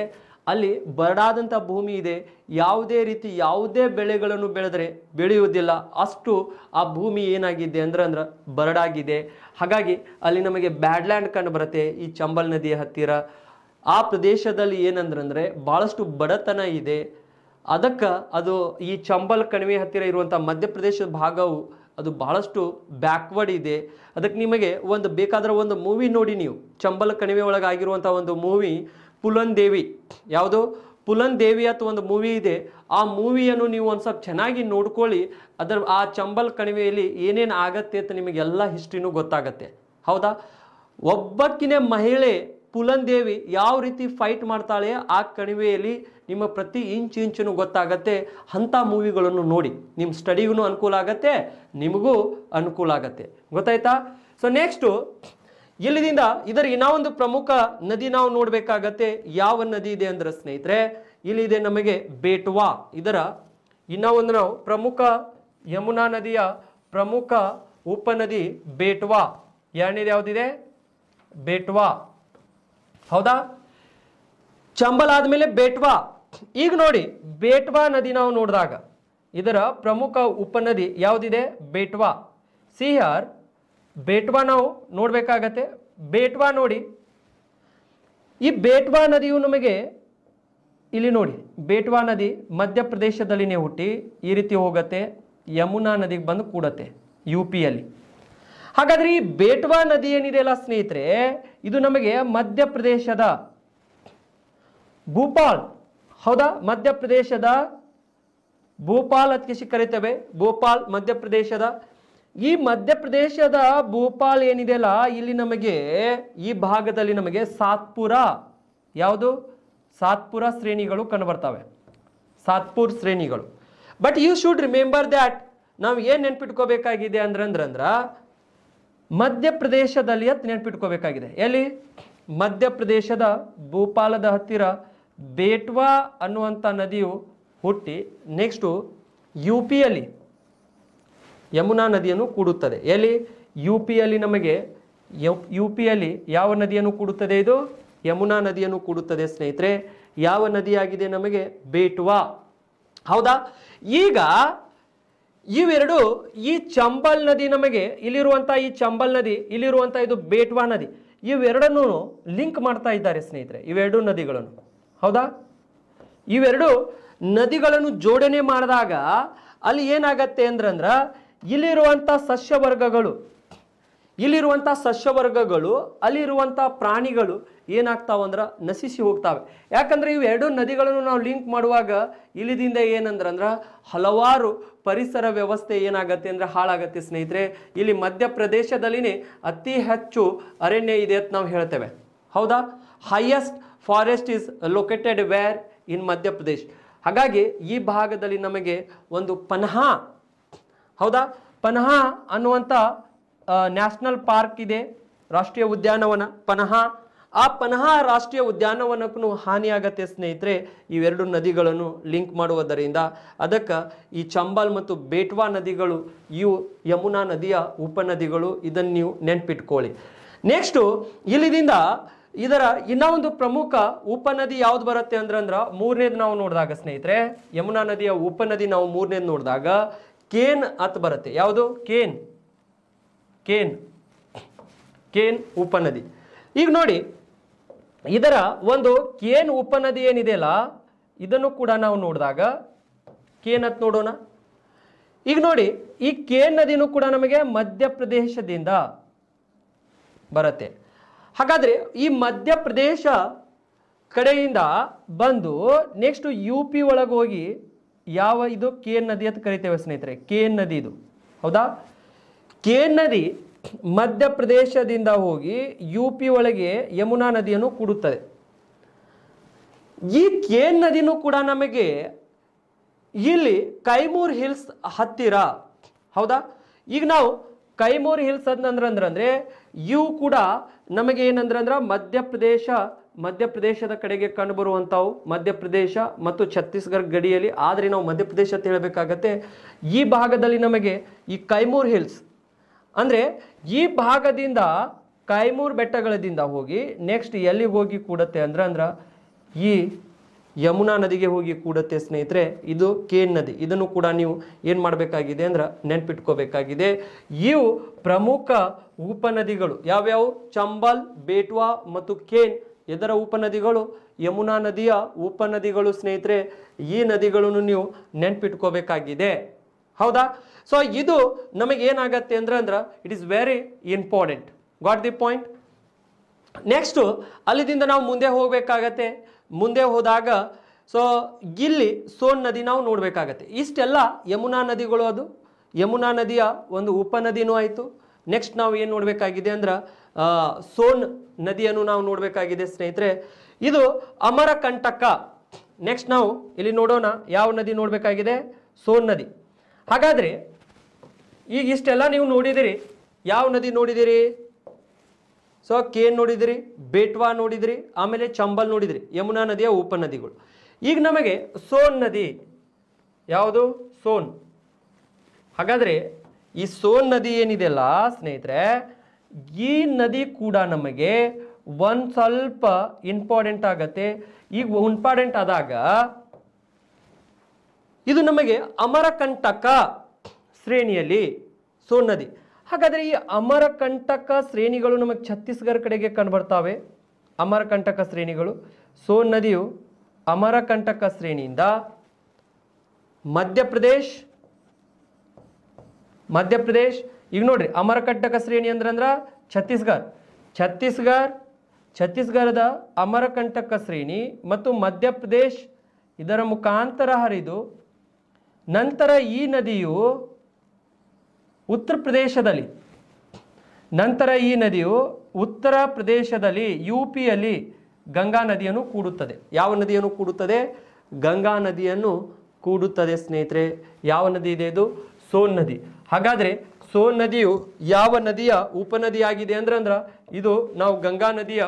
ಅಲ್ಲಿ ಬರಡಾದಂಥ ಭೂಮಿ ಇದೆ ಯಾವುದೇ ರೀತಿ ಯಾವುದೇ ಬೆಳೆಗಳನ್ನು ಬೆಳೆದ್ರೆ ಬೆಳೆಯುವುದಿಲ್ಲ ಅಷ್ಟು ಆ ಭೂಮಿ ಏನಾಗಿದೆ ಅಂದ್ರೆ ಅಂದ್ರೆ ಬರಡಾಗಿದೆ ಹಾಗಾಗಿ ಅಲ್ಲಿ ನಮಗೆ ಬ್ಯಾಡ್ ಲ್ಯಾಂಡ್ ಕಂಡು ಬರುತ್ತೆ ಈ ಚಂಬಲ್ ನದಿಯ ಹತ್ತಿರ ಆ ಪ್ರದೇಶದಲ್ಲಿ ಏನಂದ್ರಂದ್ರೆ ಬಹಳಷ್ಟು ಬಡತನ ಇದೆ ಅದಕ್ಕೆ ಅದು ಈ ಚಂಬಲ್ ಕಣಿವೆ ಹತ್ತಿರ ಇರುವಂಥ ಮಧ್ಯಪ್ರದೇಶದ ಭಾಗವು ಅದು ಬಹಳಷ್ಟು ಬ್ಯಾಕ್ವರ್ಡ್ ಇದೆ ಅದಕ್ಕೆ ನಿಮಗೆ ಒಂದು ಬೇಕಾದ್ರೆ ಒಂದು ಮೂವಿ ನೋಡಿ ನೀವು ಚಂಬಲ ಕಣಿವೆ ಒಳಗಾಗಿರುವಂಥ ಒಂದು ಮೂವಿ ಪುಲನ್ ದೇವಿ ಯಾವುದು ಪುಲನ್ ದೇವಿ ಅಥವಾ ಒಂದು ಮೂವಿ ಇದೆ ಆ ಮೂವಿಯನ್ನು ನೀವು ಒಂದು ಸ್ವಲ್ಪ ಚೆನ್ನಾಗಿ ನೋಡ್ಕೊಳ್ಳಿ ಅದರ ಆ ಚಂಬಲ್ ಕಣಿವೆಯಲ್ಲಿ ಏನೇನು ಆಗತ್ತೆ ಅಂತ ನಿಮಗೆಲ್ಲ ಹಿಸ್ಟ್ರಿನೂ ಗೊತ್ತಾಗತ್ತೆ ಹೌದಾ ಒಬ್ಬಕ್ಕಿನೇ ಮಹಿಳೆ ಪುಲನ್ ದೇವಿ ಯಾವ ರೀತಿ ಫೈಟ್ ಮಾಡ್ತಾಳೆ ಆ ಕಣಿವೆಯಲ್ಲಿ ನಿಮ್ಮ ಪ್ರತಿ ಇಂಚ್ ಇಂಚನು ಗೊತ್ತಾಗತ್ತೆ ಅಂಥ ಮೂವಿಗಳನ್ನು ನೋಡಿ ನಿಮ್ಮ ಸ್ಟಡಿಗೂ ಅನುಕೂಲ ಆಗತ್ತೆ ನಿಮಗೂ ಅನುಕೂಲ ಆಗತ್ತೆ ಗೊತ್ತಾಯ್ತಾ ಸೊ ನೆಕ್ಸ್ಟು ಇಲ್ಲಿದಿಂದ ಇದರ ಇನ್ನೊಂದು ಪ್ರಮುಖ ನದಿ ನಾವು ನೋಡಬೇಕಾಗತ್ತೆ ಯಾವ ನದಿ ಇದೆ ಅಂದ್ರೆ ಸ್ನೇಹಿತರೆ ಇಲ್ಲಿದೆ ನಮಗೆ ಬೇಟ್ವಾ ಇದರ ಇನ್ನೊಂದು ನಾವು ಪ್ರಮುಖ ಯಮುನಾ ನದಿಯ ಪ್ರಮುಖ ಉಪನದಿ ಬೇಟ್ವಾ ಎರಡನೇದು ಯಾವುದಿದೆ ಬೇಟ್ವಾ ಹೌದಾ ಚಂಬಲ್ ಆದಮೇಲೆ ಬೇಟ್ವಾ ಈಗ ನೋಡಿ ಬೇಟ್ವಾ ನದಿ ನಾವು ನೋಡಿದಾಗ ಇದರ ಪ್ರಮುಖ ಉಪನದಿ ಯಾವುದಿದೆ ಬೇಟ್ವಾ ಸಿಹರ್ ಬೇಟ್ವಾ ನಾವು ನೋಡಬೇಕಾಗತ್ತೆ ಬೇಟ್ವಾ ನೋಡಿ ಈ ಬೇಟ್ವಾ ನದಿಯು ನಮಗೆ ಇಲ್ಲಿ ನೋಡಿ ಬೇಟ್ವಾ ನದಿ ಮಧ್ಯಪ್ರದೇಶದಲ್ಲಿನೇ ಹುಟ್ಟಿ ಈ ರೀತಿ ಹೋಗತ್ತೆ ಯಮುನಾ ನದಿಗೆ ಬಂದು ಕೂಡತ್ತೆ ಯು ಪಿಯಲ್ಲಿ ಹಾಗಾದ್ರೆ ಈ ಬೇಟ್ವಾ ನದಿ ಏನಿದೆ ಅಲ್ಲ ಸ್ನೇಹಿತರೆ ಇದು ನಮಗೆ ಮಧ್ಯಪ್ರದೇಶದ ಭೂಪಾಲ್ ಹೌದಾ ಮಧ್ಯಪ್ರದೇಶದ ಭೂಪಾಲ್ ಅದಕ್ಕೆ ಕರೀತೇವೆ ಭೂಪಾಲ್ ಮಧ್ಯಪ್ರದೇಶದ ಈ ಮಧ್ಯಪ್ರದೇಶದ ಭೂಪಾಲ್ ಏನಿದೆಯಲ್ಲ ಇಲ್ಲಿ ನಮಗೆ ಈ ಭಾಗದಲ್ಲಿ ನಮಗೆ ಸಾತ್ಪುರ ಯಾವುದು ಸಾತ್ಪುರ ಶ್ರೇಣಿಗಳು ಕಂಡುಬರ್ತವೆ ಸಾತ್ಪುರ್ ಶ್ರೇಣಿಗಳು but you should remember that ನಾವು ಏನು ನೆನ್ಪಿಟ್ಕೋಬೇಕಾಗಿದೆ ಅಂದ್ರೆ ಅಂದ್ರೆ ಮಧ್ಯಪ್ರದೇಶದಲ್ಲಿ ಅತ್ ನೆನ್ಪಿಟ್ಕೋಬೇಕಾಗಿದೆ ಎಲ್ಲಿ ಮಧ್ಯಪ್ರದೇಶದ ಭೂಪಾಲದ ಹತ್ತಿರ ಬೇಟ್ವಾ ಅನ್ನುವಂಥ ನದಿಯು ಹುಟ್ಟಿ ನೆಕ್ಸ್ಟು ಯು ಪಿಯಲ್ಲಿ ಯಮುನಾ ನದಿಯನ್ನು ಕೂಡುತ್ತದೆ ಎಲ್ಲಿ ಯು ಪಿಯಲ್ಲಿ ನಮಗೆ ಯು ಪಿಯಲ್ಲಿ ಯಾವ ನದಿಯನ್ನು ಕೂಡುತ್ತದೆ ಇದು ಯಮುನಾ ನದಿಯನ್ನು ಕೂಡುತ್ತದೆ ಸ್ನೇಹಿತರೆ ಯಾವ ನದಿಯಾಗಿದೆ ನಮಗೆ ಬೇಟ್ವಾ ಹೌದಾ ಈಗ ಇವೆರಡು ಈ ಚಂಬಲ್ ನದಿ ನಮಗೆ ಇಲ್ಲಿರುವಂಥ ಈ ಚಂಬಲ್ ನದಿ ಇಲ್ಲಿರುವಂಥ ಇದು ಬೇಟ್ವಾ ನದಿ ಇವೆರಡನ್ನು ಲಿಂಕ್ ಮಾಡ್ತಾ ಇದ್ದಾರೆ ಸ್ನೇಹಿತರೆ ಇವೆರಡು ನದಿಗಳನ್ನು ಹೌದಾ ಇವೆರಡು ನದಿಗಳನ್ನು ಜೋಡಣೆ ಮಾಡಿದಾಗ ಅಲ್ಲಿ ಏನಾಗತ್ತೆ ಅಂದ್ರಂದ್ರೆ ಇಲ್ಲಿರುವಂಥ ಸಸ್ಯವರ್ಗಗಳು ಇಲ್ಲಿರುವಂಥ ಸಸ್ಯವರ್ಗಗಳು ಅಲ್ಲಿರುವಂಥ ಪ್ರಾಣಿಗಳು ಏನಾಗ್ತಾವಂದ್ರೆ ನಶಿಸಿ ಹೋಗ್ತಾವೆ ಯಾಕಂದರೆ ಇವೆರಡು ನದಿಗಳನ್ನು ನಾವು ಲಿಂಕ್ ಮಾಡುವಾಗ ಇಲ್ಲಿದಿಂದ ಏನಂದ್ರಂದ್ರೆ ಹಲವಾರು ಪರಿಸರ ವ್ಯವಸ್ಥೆ ಏನಾಗತ್ತೆ ಅಂದ್ರೆ ಹಾಳಾಗತ್ತೆ ಸ್ನೇಹಿತರೆ ಇಲ್ಲಿ ಮಧ್ಯಪ್ರದೇಶದಲ್ಲಿನೇ ಅತಿ ಹೆಚ್ಚು ಅರಣ್ಯ ಇದೆ ಅಂತ ನಾವು ಹೇಳ್ತೇವೆ ಹೌದಾ highest forest is located where in Madhya Pradesh ಹಾಗಾಗಿ ಈ ಭಾಗದಲ್ಲಿ ನಮಗೆ ಒಂದು ಪನ್ಹಾ ಹೌದಾ ಪನ್ಹಾ ಅನ್ನುವಂಥ ನ್ಯಾಷನಲ್ ಪಾರ್ಕ್ ಇದೆ ರಾಷ್ಟ್ರೀಯ ಉದ್ಯಾನವನ ಪನಹಾ ಆ ಪನಹಾ ರಾಷ್ಟ್ರೀಯ ಉದ್ಯಾನವನಕ್ಕೂ ಹಾನಿಯಾಗತ್ತೆ ಸ್ನೇಹಿತರೆ ಇವೆರಡು ನದಿಗಳನ್ನು ಲಿಂಕ್ ಮಾಡುವುದರಿಂದ ಅದಕ್ಕೆ ಈ ಚಂಬಲ್ ಮತ್ತು ಬೇಟ್ವಾ ನದಿಗಳು ಇವು ಯಮುನಾ ನದಿಯ ಉಪನದಿಗಳು ಇದನ್ನು ನೀವು ನೆನ್ಪಿಟ್ಕೊಳ್ಳಿ ನೆಕ್ಸ್ಟು ಇಲ್ಲಿದಿಂದ ಇದರ ಇನ್ನ ಒಂದು ಪ್ರಮುಖ ಉಪನದಿ ಯಾವ್ದು ಬರುತ್ತೆ ಅಂದ್ರಂದ್ರ ಮೂರನೇದು ನಾವು ನೋಡಿದಾಗ ಸ್ನೇಹಿತರೆ ಯಮುನಾ ನದಿಯ ಉಪನದಿ ನಾವು ಮೂರನೇದು ನೋಡಿದಾಗ ಕೇನ್ ಅತ್ ಬರುತ್ತೆ ಯಾವುದು ಕೇನ್ ಕೇನ್ ಕೇನ್ ಉಪನದಿ ಈಗ ನೋಡಿ ಇದರ ಒಂದು ಕೇನ್ ಉಪನದಿ ಏನಿದೆಯಲ್ಲ ಇದನ್ನು ಕೂಡ ನಾವು ನೋಡಿದಾಗ ಕೇನ್ ಅತ್ ನೋಡೋಣ ಈಗ ನೋಡಿ ಈ ಕೇನ್ ನದಿನೂ ಕೂಡ ನಮಗೆ ಮಧ್ಯಪ್ರದೇಶದಿಂದ ಬರುತ್ತೆ ಹಾಗಾದ್ರೆ ಈ ಮಧ್ಯಪ್ರದೇಶ ಕಡೆಯಿಂದ ಬಂದು ನೆಕ್ಸ್ಟ್ ಯು ಪಿ ಒಳಗೆ ಹೋಗಿ ಯಾವ ಇದು ಕೆ ಎನ್ ನದಿ ಅಂತ ಕರಿತೇವೆ ಸ್ನೇಹಿತರೆ ಕೆ ಎನ್ ನದಿ ಇದು ಹೌದಾ ಕೆ ಎನ್ ನದಿ ಮಧ್ಯಪ್ರದೇಶದಿಂದ ಹೋಗಿ ಯು ಪಿ ಒಳಗೆ ಯಮುನಾ ನದಿಯನ್ನು ಕೂಡುತ್ತದೆ ಈ ಕೆ ಎನ್ ನದಿನೂ ಕೂಡ ನಮಗೆ ಇಲ್ಲಿ ಕೈಮೂರ್ ಹಿಲ್ಸ್ ಹತ್ತಿರ ಹೌದಾ ಈಗ ನಾವು ಕೈಮೂರ್ ಹಿಲ್ಸ್ ಅಂದ್ರೆ ಇವು ಕೂಡ ನಮಗೆ ಏನಂದ್ರೆ ಅಂದ್ರೆ ಮಧ್ಯಪ್ರದೇಶ ಮಧ್ಯಪ್ರದೇಶದ ಕಡೆಗೆ ಕಂಡುಬರುವಂಥವು ಮಧ್ಯಪ್ರದೇಶ ಮತ್ತು ಛತ್ತೀಸ್ಗಢ ಗಡಿಯಲ್ಲಿ ಆದರೆ ನಾವು ಮಧ್ಯಪ್ರದೇಶ ಅಂತ ಹೇಳಬೇಕಾಗತ್ತೆ ಈ ಭಾಗದಲ್ಲಿ ನಮಗೆ ಈ ಕೈಮೂರ್ ಹಿಲ್ಸ್ ಅಂದರೆ ಈ ಭಾಗದಿಂದ ಕೈಮೂರ್ ಬೆಟ್ಟಗಳದಿಂದ ಹೋಗಿ ನೆಕ್ಸ್ಟ್ ಎಲ್ಲಿಗೆ ಹೋಗಿ ಕೂಡತ್ತೆ ಅಂದ್ರೆ ಅಂದ್ರೆ ಈ ಯಮುನಾ ನದಿಗೆ ಹೋಗಿ ಕೂಡತ್ತೆ ಸ್ನೇಹಿತರೆ ಇದು ಕೇನ್ ನದಿ ಇದನ್ನು ಕೂಡ ನೀವು ಏನು ಮಾಡಬೇಕಾಗಿದೆ ಅಂದ್ರೆ ನೆನ್ಪಿಟ್ಕೋಬೇಕಾಗಿದೆ ಇವು ಪ್ರಮುಖ ಉಪನದಿಗಳು ಯಾವ್ಯಾವು ಚಂಬಲ್ ಬೇಟ್ವಾ ಮತ್ತು ಕೇನ್ ಇದರ ಉಪನದಿಗಳು ಯಮುನಾ ನದಿಯ ಉಪನದಿಗಳು ಸ್ನೇಹಿತರೆ ಈ ನದಿಗಳನ್ನು ನೀವು ನೆನ್ಪಿಟ್ಕೋಬೇಕಾಗಿದೆ ಹೌದಾ ಸೊ ಇದು ನಮಗೆ ಏನಾಗತ್ತೆ ಅಂದ್ರೆ ಅಂದ್ರೆ it is very important got the point next ಅಲ್ಲಿಂದ ನಾವು ಮುಂದೆ ಹೋಗಬೇಕಾಗತ್ತೆ ಮುಂದೆ ಹೋದಾಗ ಸೊ ಇಲ್ಲಿ ಸೋನ್ ನದಿ ನಾವು ನೋಡಬೇಕಾಗತ್ತೆ ಇಷ್ಟೆಲ್ಲ ಯಮುನಾ ನದಿಗಳು ಅದು ಯಮುನಾ ನದಿಯ ಒಂದು ನದಿನೂ ಆಯಿತು ನೆಕ್ಸ್ಟ್ ನಾವು ಏನು ನೋಡಬೇಕಾಗಿದೆ ಅಂದ್ರೆ ಸೋನ್ ನದಿಯನ್ನು ನಾವು ನೋಡಬೇಕಾಗಿದೆ ಸ್ನೇಹಿತರೆ ಇದು ಅಮರಕಂಟಕ ನೆಕ್ಸ್ಟ್ ನಾವು ಇಲ್ಲಿ ನೋಡೋಣ ಯಾವ ನದಿ ನೋಡಬೇಕಾಗಿದೆ ಸೋನ್ ನದಿ ಹಾಗಾದರೆ ಈಗ ಇಷ್ಟೆಲ್ಲ ನೀವು ನೋಡಿದಿರಿ ಯಾವ ನದಿ ನೋಡಿದಿರಿ ಸೊ ಕೇನ್ ನೋಡಿದಿರಿ ಬೇಟ್ವಾ ನೋಡಿದಿರಿ ಆಮೇಲೆ ಚಂಬಲ್ ನೋಡಿದ್ರಿ ಯಮುನಾ ನದಿಯ ಉಪನದಿಗಳು ಈಗ ನಮಗೆ ಸೋನ್ ನದಿ ಯಾವುದು ಸೋನ್ ಹಾಗಾದರೆ ಈ ಸೋನ್ ನದಿ ಏನಿದೆಯಲ್ಲ ಸ್ನೇಹಿತರೆ ಈ ನದಿ ಕೂಡ ನಮಗೆ ಒಂದು ಸ್ವಲ್ಪ ಇಂಪಾರ್ಟೆಂಟ್ ಆಗತ್ತೆ ಈಗ ಇಂಪಾರ್ಟೆಂಟ್ ಆದಾಗ ಇದು ನಮಗೆ ಅಮರಕಂಟಕ ಶ್ರೇಣಿಯಲ್ಲಿ ಸೋನ್ ನದಿ ಹಾಗಾದರೆ ಈ ಅಮರಕಂಟಕ ಶ್ರೇಣಿಗಳು ನಮಗೆ ಛತ್ತೀಸ್ಗಢ ಕಡೆಗೆ ಕಂಡುಬರ್ತಾವೆ ಅಮರಕಂಟಕ ಶ್ರೇಣಿಗಳು ಸೊ ನದಿಯು ಅಮರಕಂಟಕ ಶ್ರೇಣಿಯಿಂದ ಮಧ್ಯಪ್ರದೇಶ ಮಧ್ಯಪ್ರದೇಶ ಈಗ ನೋಡ್ರಿ ಅಮರಕಂಟಕ ಶ್ರೇಣಿ ಅಂದ್ರೆ ಛತ್ತೀಸ್ಗಢ ಛತ್ತೀಸ್ಗಢ ಛತ್ತೀಸ್ಗಢದ ಅಮರಕಂಟಕ ಶ್ರೇಣಿ ಮತ್ತು ಮಧ್ಯಪ್ರದೇಶ ಇದರ ಮುಖಾಂತರ ಹರಿದು ನಂತರ ಈ ನದಿಯು ಉತ್ತರ ಪ್ರದೇಶದಲ್ಲಿ ನಂತರ ಈ ನದಿಯು ಉತ್ತರ ಪ್ರದೇಶದಲ್ಲಿ ಯು ಪಿಯಲ್ಲಿ ಗಂಗಾ ನದಿಯನ್ನು ಕೂಡುತ್ತದೆ ಯಾವ ನದಿಯನ್ನು ಕೂಡುತ್ತದೆ ಗಂಗಾ ನದಿಯನ್ನು ಕೂಡುತ್ತದೆ ಸ್ನೇಹಿತರೆ ಯಾವ ನದಿ ಇದೆ ಇದು ಸೋನ್ ನದಿ ಹಾಗಾದರೆ ಸೋನ್ ನದಿಯು ಯಾವ ನದಿಯ ಉಪನದಿಯಾಗಿದೆ ಅಂದ್ರೆ ಅಂದ್ರೆ ಇದು ನಾವು ಗಂಗಾ ನದಿಯ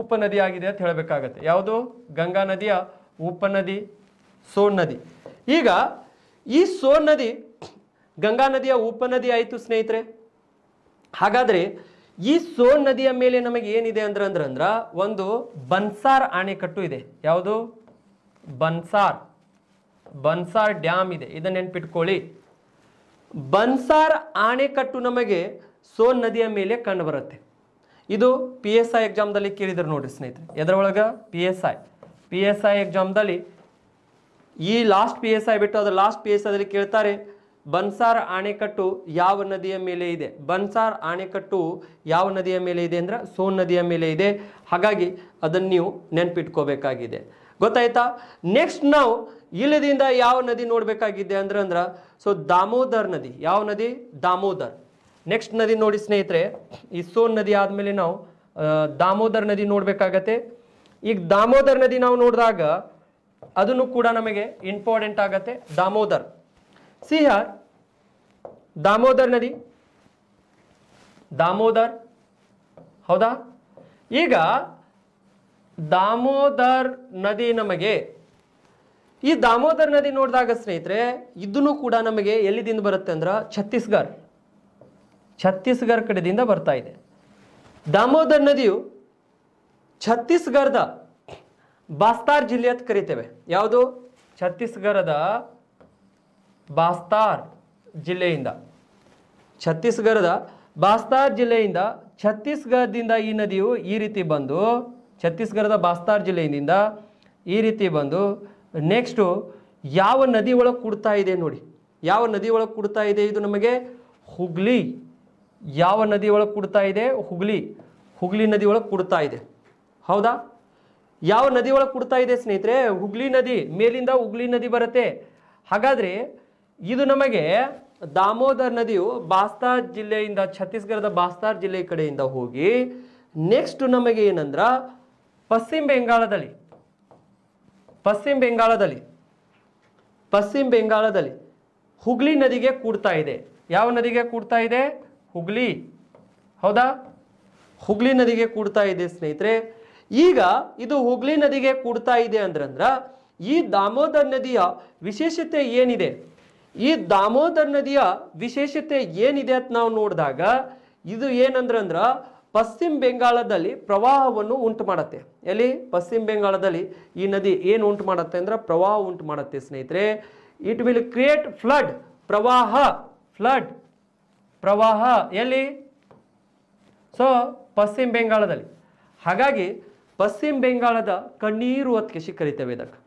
ಉಪನದಿಯಾಗಿದೆ ಅಂತ ಹೇಳಬೇಕಾಗತ್ತೆ ಯಾವುದು ಗಂಗಾ ನದಿಯ ಉಪನದಿ ಸೋನ್ ನದಿ ಈಗ ಈ ಸೋನ್ ನದಿ ಗಂಗಾ ನದಿಯ ಉಪನದಿ ಆಯಿತು ಸ್ನೇಹಿತರೆ ಹಾಗಾದರೆ ಈ ಸೋನ್ ನದಿಯ ಮೇಲೆ ನಮಗೆ ಏನಿದೆ ಅಂದ್ರೆ ಅಂದ್ರೆ ಅಂದ್ರೆ ಒಂದು ಬನ್ಸಾರ್ ಅಣೆಕಟ್ಟು ಇದೆ ಯಾವುದು ಬನ್ಸಾರ್ ಬನ್ಸಾರ್ ಡ್ಯಾಮ್ ಇದೆ ಇದನ್ನ ನೆನ್ಪಿಟ್ಕೊಳ್ಳಿ ಬನ್ಸಾರ್ ಅಣೆಕಟ್ಟು ನಮಗೆ ಸೋನ್ ನದಿಯ ಮೇಲೆ ಕಂಡು ಬರುತ್ತೆ ಇದು ಪಿ ಎಸ್ ಐ ಎಕ್ಸಾಮ್ದಲ್ಲಿ ಕೇಳಿದ್ರು ನೋಡಿ ಸ್ನೇಹಿತರೆ ಎದರೊಳಗೆ P S I P S I ಎಕ್ಸಾಮ್ದಲ್ಲಿ ಈ ಲಾಸ್ಟ್ ಪಿ ಎಸ್ ಐ ಬಿಟ್ಟು ಅದು ಲಾಸ್ಟ್ ಪಿ ಎಸ್ ಐದಲ್ಲಿ ಕೇಳ್ತಾರೆ ಬನ್ಸಾರ್ ಅಣೆಕಟ್ಟು ಯಾವ ನದಿಯ ಮೇಲೆ ಇದೆ ಬನ್ಸಾರ್ ಆಣೆಕಟ್ಟು ಯಾವ ನದಿಯ ಮೇಲೆ ಇದೆ ಅಂದ್ರೆ ಸೋನ್ ನದಿಯ ಮೇಲೆ ಇದೆ ಹಾಗಾಗಿ ಅದನ್ನು ನೀವು ನೆನ್ಪಿಟ್ಕೋಬೇಕಾಗಿದೆ ಗೊತ್ತಾಯ್ತಾ ನೆಕ್ಸ್ಟ್ ನಾವು ಇಲ್ಲದಿಂದ ಯಾವ ನದಿ ನೋಡಬೇಕಾಗಿದೆ ಅಂದ್ರೆ ಅಂದ್ರೆ ಸೊ ದಾಮೋದರ್ ನದಿ ಯಾವ ನದಿ ದಾಮೋದರ್ ನೆಕ್ಸ್ಟ್ ನದಿ ನೋಡಿ ಸ್ನೇಹಿತರೆ ಈ ಸೋನ್ ನದಿ ಆದಮೇಲೆ ನಾವು ದಾಮೋದರ್ ನದಿ ನೋಡಬೇಕಾಗತ್ತೆ ಈಗ ದಾಮೋದರ್ ನದಿ ನಾವು ನೋಡಿದಾಗ ಅದನ್ನು ಕೂಡ ನಮಗೆ ಇಂಪಾರ್ಟೆಂಟ್ ಆಗತ್ತೆ ದಾಮೋದರ್ ಸಿ ದಾಮೋದರ್ ನದಿ ದಾಮೋದರ್ ಹೌದಾ ಈಗ ದಾಮೋದರ್ ನದಿ ನಮಗೆ ಈ ದಾಮೋದರ್ ನದಿ ನೋಡಿದಾಗ ಸ್ನೇಹಿತರೆ ಇದನ್ನು ಕೂಡ ನಮಗೆ ಎಲ್ಲಿದಿಂದ ಬರುತ್ತೆ ಅಂದ್ರೆ ಛತ್ತೀಸ್ಗಢ ಛತ್ತೀಸ್ಗಢ ಕಡೆದಿಂದ ಬರ್ತಾ ಇದೆ ದಾಮೋದರ್ ನದಿಯು ಛತ್ತೀಸ್ಗಢದ ಬಾಸ್ತಾರ್ ಜಿಲ್ಲೆ ಅಂತ ಕರಿತೇವೆ ಯಾವುದು ಛತ್ತೀಸ್ಗಢದ ಬಾಸ್ತಾರ್ ಜಿಲ್ಲೆಯಿಂದ ಛತ್ತೀಸ್ಗಢದ ಬಾಸ್ತಾರ್ ಜಿಲ್ಲೆಯಿಂದ ಛತ್ತೀಸ್ಗಢದಿಂದ ಈ ನದಿಯು ಈ ರೀತಿ ಬಂದು ಛತ್ತೀಸ್ಗಢದ ಬಾಸ್ತಾರ್ ಜಿಲ್ಲೆಯಿಂದ ಈ ರೀತಿ ಬಂದು ನೆಕ್ಸ್ಟು ಯಾವ ನದಿ ಒಳಗೆ ಕುಡ್ತಾ ಇದೆ ನೋಡಿ ಯಾವ ನದಿ ಒಳಗೆ ಕುಡ್ತಾ ಇದೆ ಇದು ನಮಗೆ ಹುಗ್ಲಿ ಯಾವ ನದಿ ಒಳಗೆ ಕುಡ್ತಾ ಇದೆ ಹುಗ್ಲಿ ಹುಗ್ಲಿ ನದಿ ಒಳಗೆ ಕುಡ್ತಾ ಇದೆ ಹೌದಾ ಯಾವ ನದಿ ಒಳಗೆ ಕುಡ್ತಾ ಇದೆ ಸ್ನೇಹಿತರೆ ಹುಗ್ಲಿ ನದಿ ಮೇಲಿಂದ ಹುಗ್ಲಿ ನದಿ ಬರುತ್ತೆ ಹಾಗಾದರೆ ಇದು ನಮಗೆ ದಾಮೋದರ್ ನದಿಯು ಬಾಸ್ತಾರ್ ಜಿಲ್ಲೆಯಿಂದ ಛತ್ತೀಸ್ಗಢದ ಬಾಸ್ತಾರ್ ಜಿಲ್ಲೆ ಕಡೆಯಿಂದ ಹೋಗಿ ನೆಕ್ಸ್ಟ್ ನಮಗೆ ಏನಂದ್ರ ಪಶ್ಚಿಮ ಬೆಂಗಾಳದಲ್ಲಿ ಪಶ್ಚಿಮ ಬೆಂಗಾಳದಲ್ಲಿ ಪಶ್ಚಿಮ ಬೆಂಗಾಳದಲ್ಲಿ ಹುಗ್ಲಿ ನದಿಗೆ ಕೂಡ್ತಾ ಇದೆ ಯಾವ ನದಿಗೆ ಕೂಡ್ತಾ ಇದೆ ಹುಗ್ಲಿ ಹೌದಾ ಹುಗ್ಲಿ ನದಿಗೆ ಕೂಡ್ತಾ ಇದೆ ಸ್ನೇಹಿತರೆ ಈಗ ಇದು ಹುಗ್ಲಿ ನದಿಗೆ ಕೂಡ್ತಾ ಇದೆ ಅಂದ್ರಂದ್ರ ಈ ದಾಮೋದರ್ ನದಿಯ ವಿಶೇಷತೆ ಏನಿದೆ ಈ ದಾಮೋದರ್ ನದಿಯ ವಿಶೇಷತೆ ಏನಿದೆ ಅಂತ ನಾವು ನೋಡಿದಾಗ ಇದು ಅಂದ್ರೆ ಪಶ್ಚಿಮ ಬೆಂಗಾಳದಲ್ಲಿ ಪ್ರವಾಹವನ್ನು ಉಂಟು ಮಾಡತ್ತೆ ಎಲ್ಲಿ ಪಶ್ಚಿಮ ಬೆಂಗಾಳದಲ್ಲಿ ಈ ನದಿ ಏನು ಉಂಟು ಮಾಡತ್ತೆ ಅಂದ್ರೆ ಪ್ರವಾಹ ಉಂಟು ಮಾಡತ್ತೆ ಸ್ನೇಹಿತರೆ ಇಟ್ ವಿಲ್ ಕ್ರಿಯೇಟ್ ಫ್ಲಡ್ ಪ್ರವಾಹ ಫ್ಲಡ್ ಪ್ರವಾಹ ಎಲ್ಲಿ ಸೊ ಪಶ್ಚಿಮ ಬೆಂಗಾಳದಲ್ಲಿ ಹಾಗಾಗಿ ಪಶ್ಚಿಮ ಬೆಂಗಾಳದ ಕಣ್ಣೀರು ಅತ್ಕೆಸಿ ಕರಿತೇವೆ ಇದಕ್ಕೆ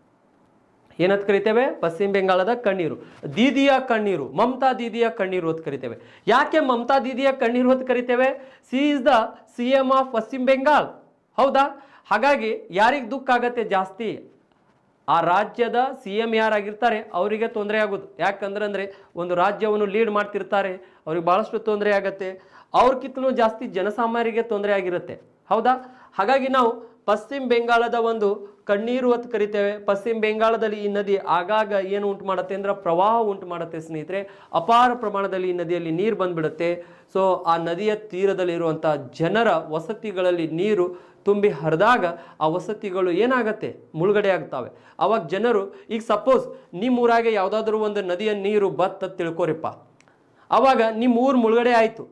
ಏನಂತ ಕರಿತೇವೆ ಪಶ್ಚಿಮ ಬೆಂಗಾಳದ ಕಣ್ಣೀರು ದೀದಿಯ ಕಣ್ಣೀರು ಮಮತಾ ದೀದಿಯ ಕಣ್ಣೀರು ಅಂತ ಕರಿತೇವೆ ಯಾಕೆ ಮಮತಾ ದೀದಿಯ ಕಣ್ಣೀರು ಅಂತ ಕರಿತೇವೆ she is the C M of Paschim Bengal ಹೌದಾ ಹಾಗಾಗಿ ಯಾರಿಗೆ ದುಃಖ ಆಗತ್ತೆ ಜಾಸ್ತಿ ಆ ರಾಜ್ಯದ ಸಿ ಎಂ ಯಾರಾಗಿರ್ತಾರೆ ಅವರಿಗೆ ತೊಂದರೆ ಆಗೋದು ಯಾಕಂದ್ರೆ ಅಂದರೆ ಒಂದು ರಾಜ್ಯವನ್ನು ಲೀಡ್ ಮಾಡ್ತಿರ್ತಾರೆ ಅವ್ರಿಗೆ ಭಾಳಷ್ಟು ತೊಂದರೆ ಆಗತ್ತೆ ಅವ್ರಕ್ಕಿಂತಲೂ ಜಾಸ್ತಿ ಜನಸಾಮಾನ್ಯರಿಗೆ ತೊಂದರೆ ಆಗಿರುತ್ತೆ ಹೌದಾ ಹಾಗಾಗಿ ನಾವು ಪಶ್ಚಿಮ ಬೆಂಗಾಳದ ಒಂದು ಕಣ್ಣೀರು ಅಂತ ಕರಿತೇವೆ ಪಶ್ಚಿಮ ಬೆಂಗಾಳದಲ್ಲಿ ಈ ನದಿ ಆಗಾಗ ಏನು ಉಂಟು ಮಾಡುತ್ತೆ ಅಂದ್ರೆ ಪ್ರವಾಹ ಉಂಟು ಮಾಡುತ್ತೆ ಸ್ನೇಹಿತರೆ ಅಪಾರ ಪ್ರಮಾಣದಲ್ಲಿ ಈ ನದಿಯಲ್ಲಿ ನೀರು ಬಂದ್ಬಿಡುತ್ತೆ ಸೊ ಆ ನದಿಯ ತೀರದಲ್ಲಿರುವಂಥ ಜನರ ವಸತಿಗಳಲ್ಲಿ ನೀರು ತುಂಬಿ ಹರಿದಾಗ ಆ ವಸತಿಗಳು ಏನಾಗತ್ತೆ ಮುಳುಗಡೆ ಆಗ್ತವೆ ಅವಾಗ ಜನರು ಈಗ ಸಪೋಸ್ ನಿಮ್ಮ ಊರಾಗೆ ಯಾವುದಾದ್ರೂ ಒಂದು ನದಿಯ ನೀರು ಬತ್ತ ತಿಳ್ಕೊರಿಪ್ಪ ಅವಾಗ ನಿಮ್ಮ ಊರು ಮುಳುಗಡೆ ಆಯಿತು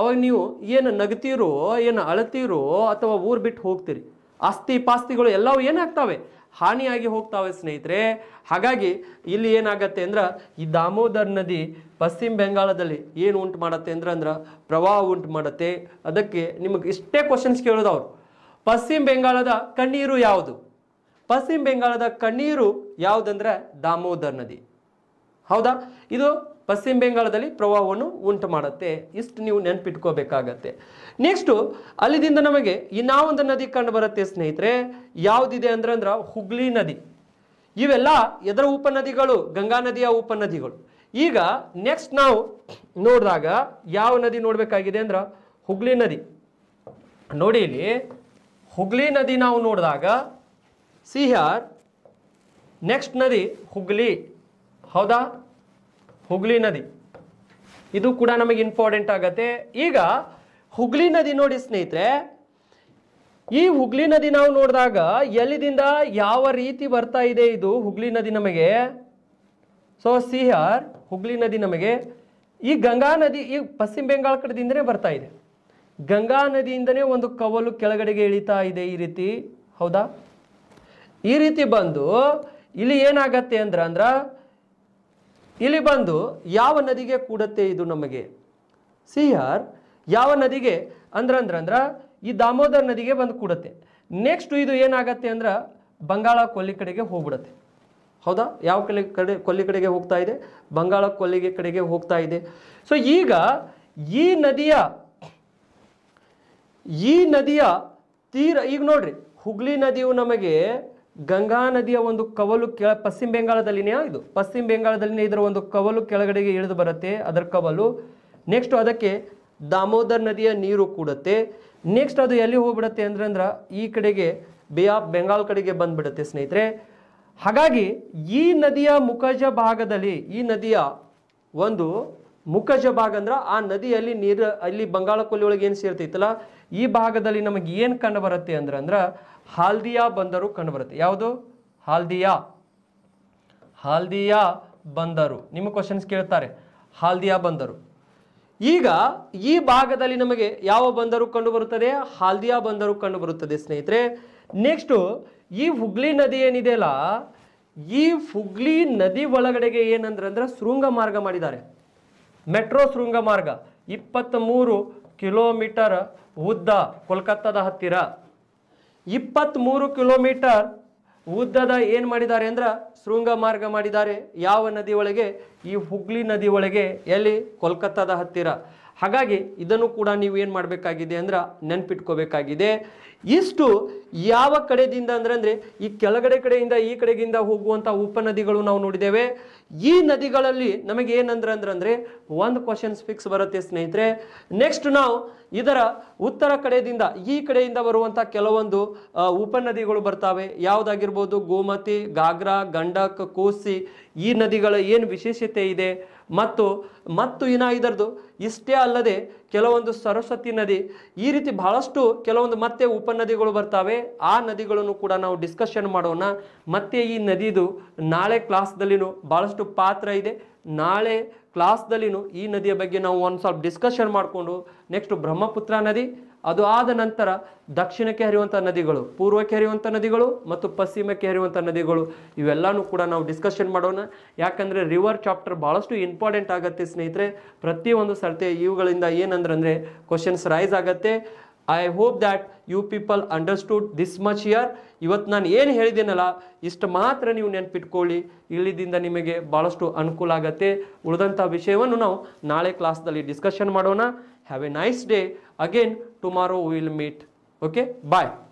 ಅವಾಗ ನೀವು ಏನು ನಗ್ತೀರೋ ಏನು ಅಳತೀರೋ ಅಥವಾ ಊರು ಬಿಟ್ಟು ಹೋಗ್ತೀರಿ ಆಸ್ತಿ ಪಾಸ್ತಿಗಳು ಎಲ್ಲವೂ ಏನಾಗ್ತವೆ ಹಾನಿಯಾಗಿ ಹೋಗ್ತಾವೆ ಸ್ನೇಹಿತರೆ ಹಾಗಾಗಿ ಇಲ್ಲಿ ಏನಾಗತ್ತೆ ಅಂದ್ರೆ ಈ ದಾಮೋದರ್ ನದಿ ಪಶ್ಚಿಮ ಬೆಂಗಾಳದಲ್ಲಿ ಏನು ಉಂಟು ಮಾಡತ್ತೆ ಅಂದ್ರೆ ಅಂದ್ರೆ ಪ್ರವಾಹ ಉಂಟು ಮಾಡತ್ತೆ ಅದಕ್ಕೆ ನಿಮಗೆ ಇಷ್ಟೇ ಕ್ವಶನ್ಸ್ ಕೇಳೋದು ಅವರು ಪಶ್ಚಿಮ ಬೆಂಗಾಳದ ಕಣ್ಣೀರು ಯಾವುದು ಪಶ್ಚಿಮ ಬೆಂಗಾಳದ ಕಣ್ಣೀರು ಯಾವುದಂದ್ರೆ ದಾಮೋದರ್ ನದಿ ಹೌದಾ ಇದು ಪಶ್ಚಿಮ ಬೆಂಗಾಳದಲ್ಲಿ ಪ್ರವಾಹವನ್ನು ಉಂಟು ಮಾಡುತ್ತೆ ಇಷ್ಟು ನೀವು ನೆನಪಿಟ್ಕೋಬೇಕಾಗತ್ತೆ ನೆಕ್ಸ್ಟು ಅಲ್ಲಿಂದ ನಮಗೆ ಇನ್ನಾವೊಂದು ನದಿ ಕಂಡು ಬರುತ್ತೆ ಸ್ನೇಹಿತರೆ ಯಾವುದಿದೆ ಅಂದ್ರೆ ಅಂದ್ರೆ ಹುಗ್ಲಿ ನದಿ ಇವೆಲ್ಲ ಎದರ ಉಪನದಿಗಳು ಗಂಗಾ ನದಿಯ ಉಪನದಿಗಳು ಈಗ ನೆಕ್ಸ್ಟ್ ನಾವು ನೋಡಿದಾಗ ಯಾವ ನದಿ ನೋಡಬೇಕಾಗಿದೆ ಅಂದ್ರೆ ಹುಗ್ಲಿ ನದಿ ನೋಡಿ ಇಲ್ಲಿ ಹುಗ್ಲಿ ನದಿ ನಾವು ನೋಡಿದಾಗ ಸಿಹಾರ್ ನೆಕ್ಸ್ಟ್ ನದಿ ಹುಗ್ಲಿ ಹೌದಾ ಹುಗ್ಲಿ ನದಿ ಇದು ಕೂಡ ನಮಗೆ ಇಂಪಾರ್ಟೆಂಟ್ ಆಗತ್ತೆ ಈಗ ಹುಗ್ಲಿ ನದಿ ನೋಡಿ ಸ್ನೇಹಿತರೆ ಈ ಹುಗ್ಲಿ ನದಿ ನಾವು ನೋಡಿದಾಗ ಎಲ್ಲಿದಿಂದ ಯಾವ ರೀತಿ ಬರ್ತಾ ಇದೆ ಇದು ಹುಗ್ಲಿ ನದಿ ನಮಗೆ ಸೊ ಸಿಹಾರ್ ಹುಗ್ಲಿ ನದಿ ನಮಗೆ ಈ ಗಂಗಾ ನದಿ ಈ ಪಶ್ಚಿಮ ಬೆಂಗಾಳ ಕಡೆದಿಂದನೇ ಬರ್ತಾ ಇದೆ ಗಂಗಾ ನದಿಯಿಂದನೇ ಒಂದು ಕವಲು ಕೆಳಗಡೆಗೆ ಇಳಿತಾ ಇದೆ ಈ ರೀತಿ ಹೌದಾ ಈ ರೀತಿ ಬಂದು ಇಲ್ಲಿ ಏನಾಗತ್ತೆ ಅಂದ್ರೆ ಅಂದ್ರೆ ಇಲ್ಲಿ ಬಂದು ಯಾವ ನದಿಗೆ ಕೂಡತ್ತೆ ಇದು ನಮಗೆ ಸಿ ಆರ್ ಯಾವ ನದಿಗೆ ಅಂದ್ರೆ ಅಂದ್ರೆ ಈ ದಾಮೋದರ್ ನದಿಗೆ ಬಂದು ಕೂಡತ್ತೆ ನೆಕ್ಸ್ಟ್ ಇದು ಏನಾಗತ್ತೆ ಅಂದ್ರೆ ಬಂಗಾಳ ಕೊಲ್ಲಿ ಕಡೆಗೆ ಹೋಗ್ಬಿಡತ್ತೆ ಹೌದಾ ಯಾವ ಕಲೆ ಕಡೆ ಕೊಲ್ಲಿ ಕಡೆಗೆ ಹೋಗ್ತಾ ಇದೆ ಬಂಗಾಳ ಕೊಲ್ಲಿಗೆ ಕಡೆಗೆ ಹೋಗ್ತಾ ಇದೆ ಸೊ ಈಗ ಈ ನದಿಯ ಈ ನದಿಯ ತೀರ ಈಗ ನೋಡ್ರಿ ಹುಗ್ಲಿ ನದಿಯು ನಮಗೆ ಗಂಗಾ ನದಿಯ ಒಂದು ಕವಲು ಕೆಳ ಪಶ್ಚಿಮ ಬೆಂಗಾಳದಲ್ಲಿನೇ ಇದು ಪಶ್ಚಿಮ ಬೆಂಗಾಳದಲ್ಲಿನೇ ಇದರ ಒಂದು ಕವಲು ಕೆಳಗಡೆಗೆ ಇಳಿದು ಬರುತ್ತೆ ಅದರ ಕವಲು ನೆಕ್ಸ್ಟ್ ಅದಕ್ಕೆ ದಾಮೋದರ್ ನದಿಯ ನೀರು ಕೂಡುತ್ತೆ ನೆಕ್ಸ್ಟ್ ಅದು ಎಲ್ಲಿ ಹೋಗ್ಬಿಡುತ್ತೆ ಅಂದ್ರೆ ಅಂದ್ರೆ ಈ ಕಡೆಗೆ ಬೇ ಆಫ್ ಬೆಂಗಾಲ್ ಕಡೆಗೆ ಬಂದ್ಬಿಡುತ್ತೆ ಸ್ನೇಹಿತರೆ ಹಾಗಾಗಿ ಈ ನದಿಯ ಮುಖಜ ಭಾಗದಲ್ಲಿ ಈ ನದಿಯ ಒಂದು ಮುಖಜ ಭಾಗ ಅಂದ್ರೆ ಆ ನದಿಯಲ್ಲಿ ನೀರು ಅಲ್ಲಿ ಬಂಗಾಳ ಕೊಲ್ಲಿ ಒಳಗೆ ಏನು ಸೇರ್ತೈತಲ್ಲ ಈ ಭಾಗದಲ್ಲಿ ನಮಗೆ ಏನು ಕಂಡು ಬರುತ್ತೆ ಅಂದ್ರೆ ಅಂದ್ರೆ ಹಾಲ್ದಿಯಾ ಬಂದರು ಕಂಡುಬರುತ್ತೆ ಯಾವುದು ಹಾಲ್ದಿಯಾ ಹಾಲ್ದಿಯಾ ಬಂದರು ನಿಮ್ಮ ಕ್ವಶನ್ಸ್ ಕೇಳ್ತಾರೆ ಹಾಲ್ದಿಯಾ ಬಂದರು ಈಗ ಈ ಭಾಗದಲ್ಲಿ ನಮಗೆ ಯಾವ ಬಂದರು ಕಂಡುಬರುತ್ತದೆ ಹಾಲ್ದಿಯಾ ಬಂದರು ಕಂಡುಬರುತ್ತದೆ ಸ್ನೇಹಿತರೆ ನೆಕ್ಸ್ಟು ಈ ಹುಗ್ಲಿ ನದಿ ಏನಿದೆಯಲ್ಲ ಈ ಹುಗ್ಲಿ ನದಿ ಒಳಗಡೆಗೆ ಏನಂದ್ರೆ ಅಂದರೆ ಶೃಂಗ ಮಾರ್ಗ ಮಾಡಿದ್ದಾರೆ ಮೆಟ್ರೋ ಶೃಂಗ ಮಾರ್ಗ ಇಪ್ಪತ್ತ್ಮೂರು ಕಿಲೋಮೀಟರ್ ಉದ್ದ ಕೋಲ್ಕತ್ತಾದ ಹತ್ತಿರ ಮೂರು ಕಿಲೋಮೀಟರ್ ಉದ್ದದ ಏನು ಮಾಡಿದ್ದಾರೆ ಅಂದ್ರೆ ಶೃಂಗ ಮಾರ್ಗ ಮಾಡಿದ್ದಾರೆ ಯಾವ ನದಿ ಒಳಗೆ ಈ ಹುಗ್ಲಿ ನದಿ ಒಳಗೆ ಎಲ್ಲಿ ಕೋಲ್ಕತ್ತಾದ ಹತ್ತಿರ ಹಾಗಾಗಿ ಇದನ್ನು ಕೂಡ ನೀವು ಏನು ಮಾಡಬೇಕಾಗಿದೆ ಅಂದ್ರೆ ನೆನ್ಪಿಟ್ಕೋಬೇಕಾಗಿದೆ ಇಷ್ಟು ಯಾವ ಕಡೆದಿಂದ ಅಂದ್ರೆ ಅಂದರೆ ಈ ಕೆಳಗಡೆ ಕಡೆಯಿಂದ ಈ ಕಡೆಗಿಂದ ಹೋಗುವಂಥ ಉಪನದಿಗಳು ನಾವು ನೋಡಿದ್ದೇವೆ ಈ ನದಿಗಳಲ್ಲಿ ನಮಗೆ ಏನಂದ್ರೆ ಅಂದ್ರೆ ಅಂದರೆ ಒಂದು ಕ್ವಶನ್ಸ್ ಫಿಕ್ಸ್ ಬರುತ್ತೆ ಸ್ನೇಹಿತರೆ ನೆಕ್ಸ್ಟ್ ನಾವು ಇದರ ಉತ್ತರ ಕಡೆಯಿಂದ ಈ ಕಡೆಯಿಂದ ಬರುವಂಥ ಕೆಲವೊಂದು ಉಪನದಿಗಳು ಬರ್ತಾವೆ ಯಾವುದಾಗಿರ್ಬೋದು ಗೋಮತಿ ಘಾಗ್ರಾ ಗಂಡಕ್ ಕೋಸಿ ಈ ನದಿಗಳ ಏನು ವಿಶೇಷತೆ ಇದೆ ಮತ್ತು ಮತ್ತು ಇನ್ನು ಇದರದು ಇಷ್ಟೇ ಅಲ್ಲದೆ ಕೆಲವೊಂದು ಸರಸ್ವತಿ ನದಿ ಈ ರೀತಿ ಬಹಳಷ್ಟು ಕೆಲವೊಂದು ಮತ್ತೆ ಉಪನದಿಗಳು ಬರ್ತಾವೆ ಆ ನದಿಗಳನ್ನು ಕೂಡ ನಾವು ಡಿಸ್ಕಷನ್ ಮಾಡೋಣ ಮತ್ತೆ ಈ ನದಿದು ನಾಳೆ ಕ್ಲಾಸ್ದಲ್ಲಿನೂ ಭಾಳಷ್ಟು ಪಾತ್ರ ಇದೆ ನಾಳೆ ಕ್ಲಾಸ್ದಲ್ಲಿನೂ ಈ ನದಿಯ ಬಗ್ಗೆ ನಾವು ಒಂದು ಸ್ವಲ್ಪ ಡಿಸ್ಕಷನ್ ಮಾಡಿಕೊಂಡು ನೆಕ್ಸ್ಟ್ ಬ್ರಹ್ಮಪುತ್ರ ನದಿ ಅದು ಆದ ನಂತರ ದಕ್ಷಿಣಕ್ಕೆ ಹರಿಯುವಂಥ ನದಿಗಳು ಪೂರ್ವಕ್ಕೆ ಹರಿಯುವಂಥ ನದಿಗಳು ಮತ್ತು ಪಶ್ಚಿಮಕ್ಕೆ ಹರಿಯುವಂಥ ನದಿಗಳು ಇವೆಲ್ಲನೂ ಕೂಡ ನಾವು ಡಿಸ್ಕಷನ್ ಮಾಡೋಣ ಯಾಕಂದರೆ ರಿವರ್ ಚಾಪ್ಟರ್ ಭಾಳಷ್ಟು ಇಂಪಾರ್ಟೆಂಟ್ ಆಗುತ್ತೆ ಸ್ನೇಹಿತರೆ ಪ್ರತಿಯೊಂದು ಸರ್ತಿ ಇವುಗಳಿಂದ ಏನಂದ್ರೆ ಕ್ವಶನ್ಸ್ ರೈಸ್ ಆಗುತ್ತೆ I hope that you people understood this much here ಇವತ್ತು ನಾನು ಏನು ಹೇಳಿದ್ದೀನಲ್ಲ ಇಷ್ಟು ಮಾತ್ರ ನೀವು ನೆನ್ಪಿಟ್ಕೊಳ್ಳಿ ಇಲ್ಲಿದಿಂದ ನಿಮಗೆ ಭಾಳಷ್ಟು ಅನುಕೂಲ ಆಗುತ್ತೆ ಉಳಿದಂಥ ವಿಷಯವನ್ನು ನಾವು ನಾಳೆ ಕ್ಲಾಸ್ದಲ್ಲಿ ಡಿಸ್ಕಷನ್ ಮಾಡೋಣ Have a nice day. Again, tomorrow we will meet. Okay, bye.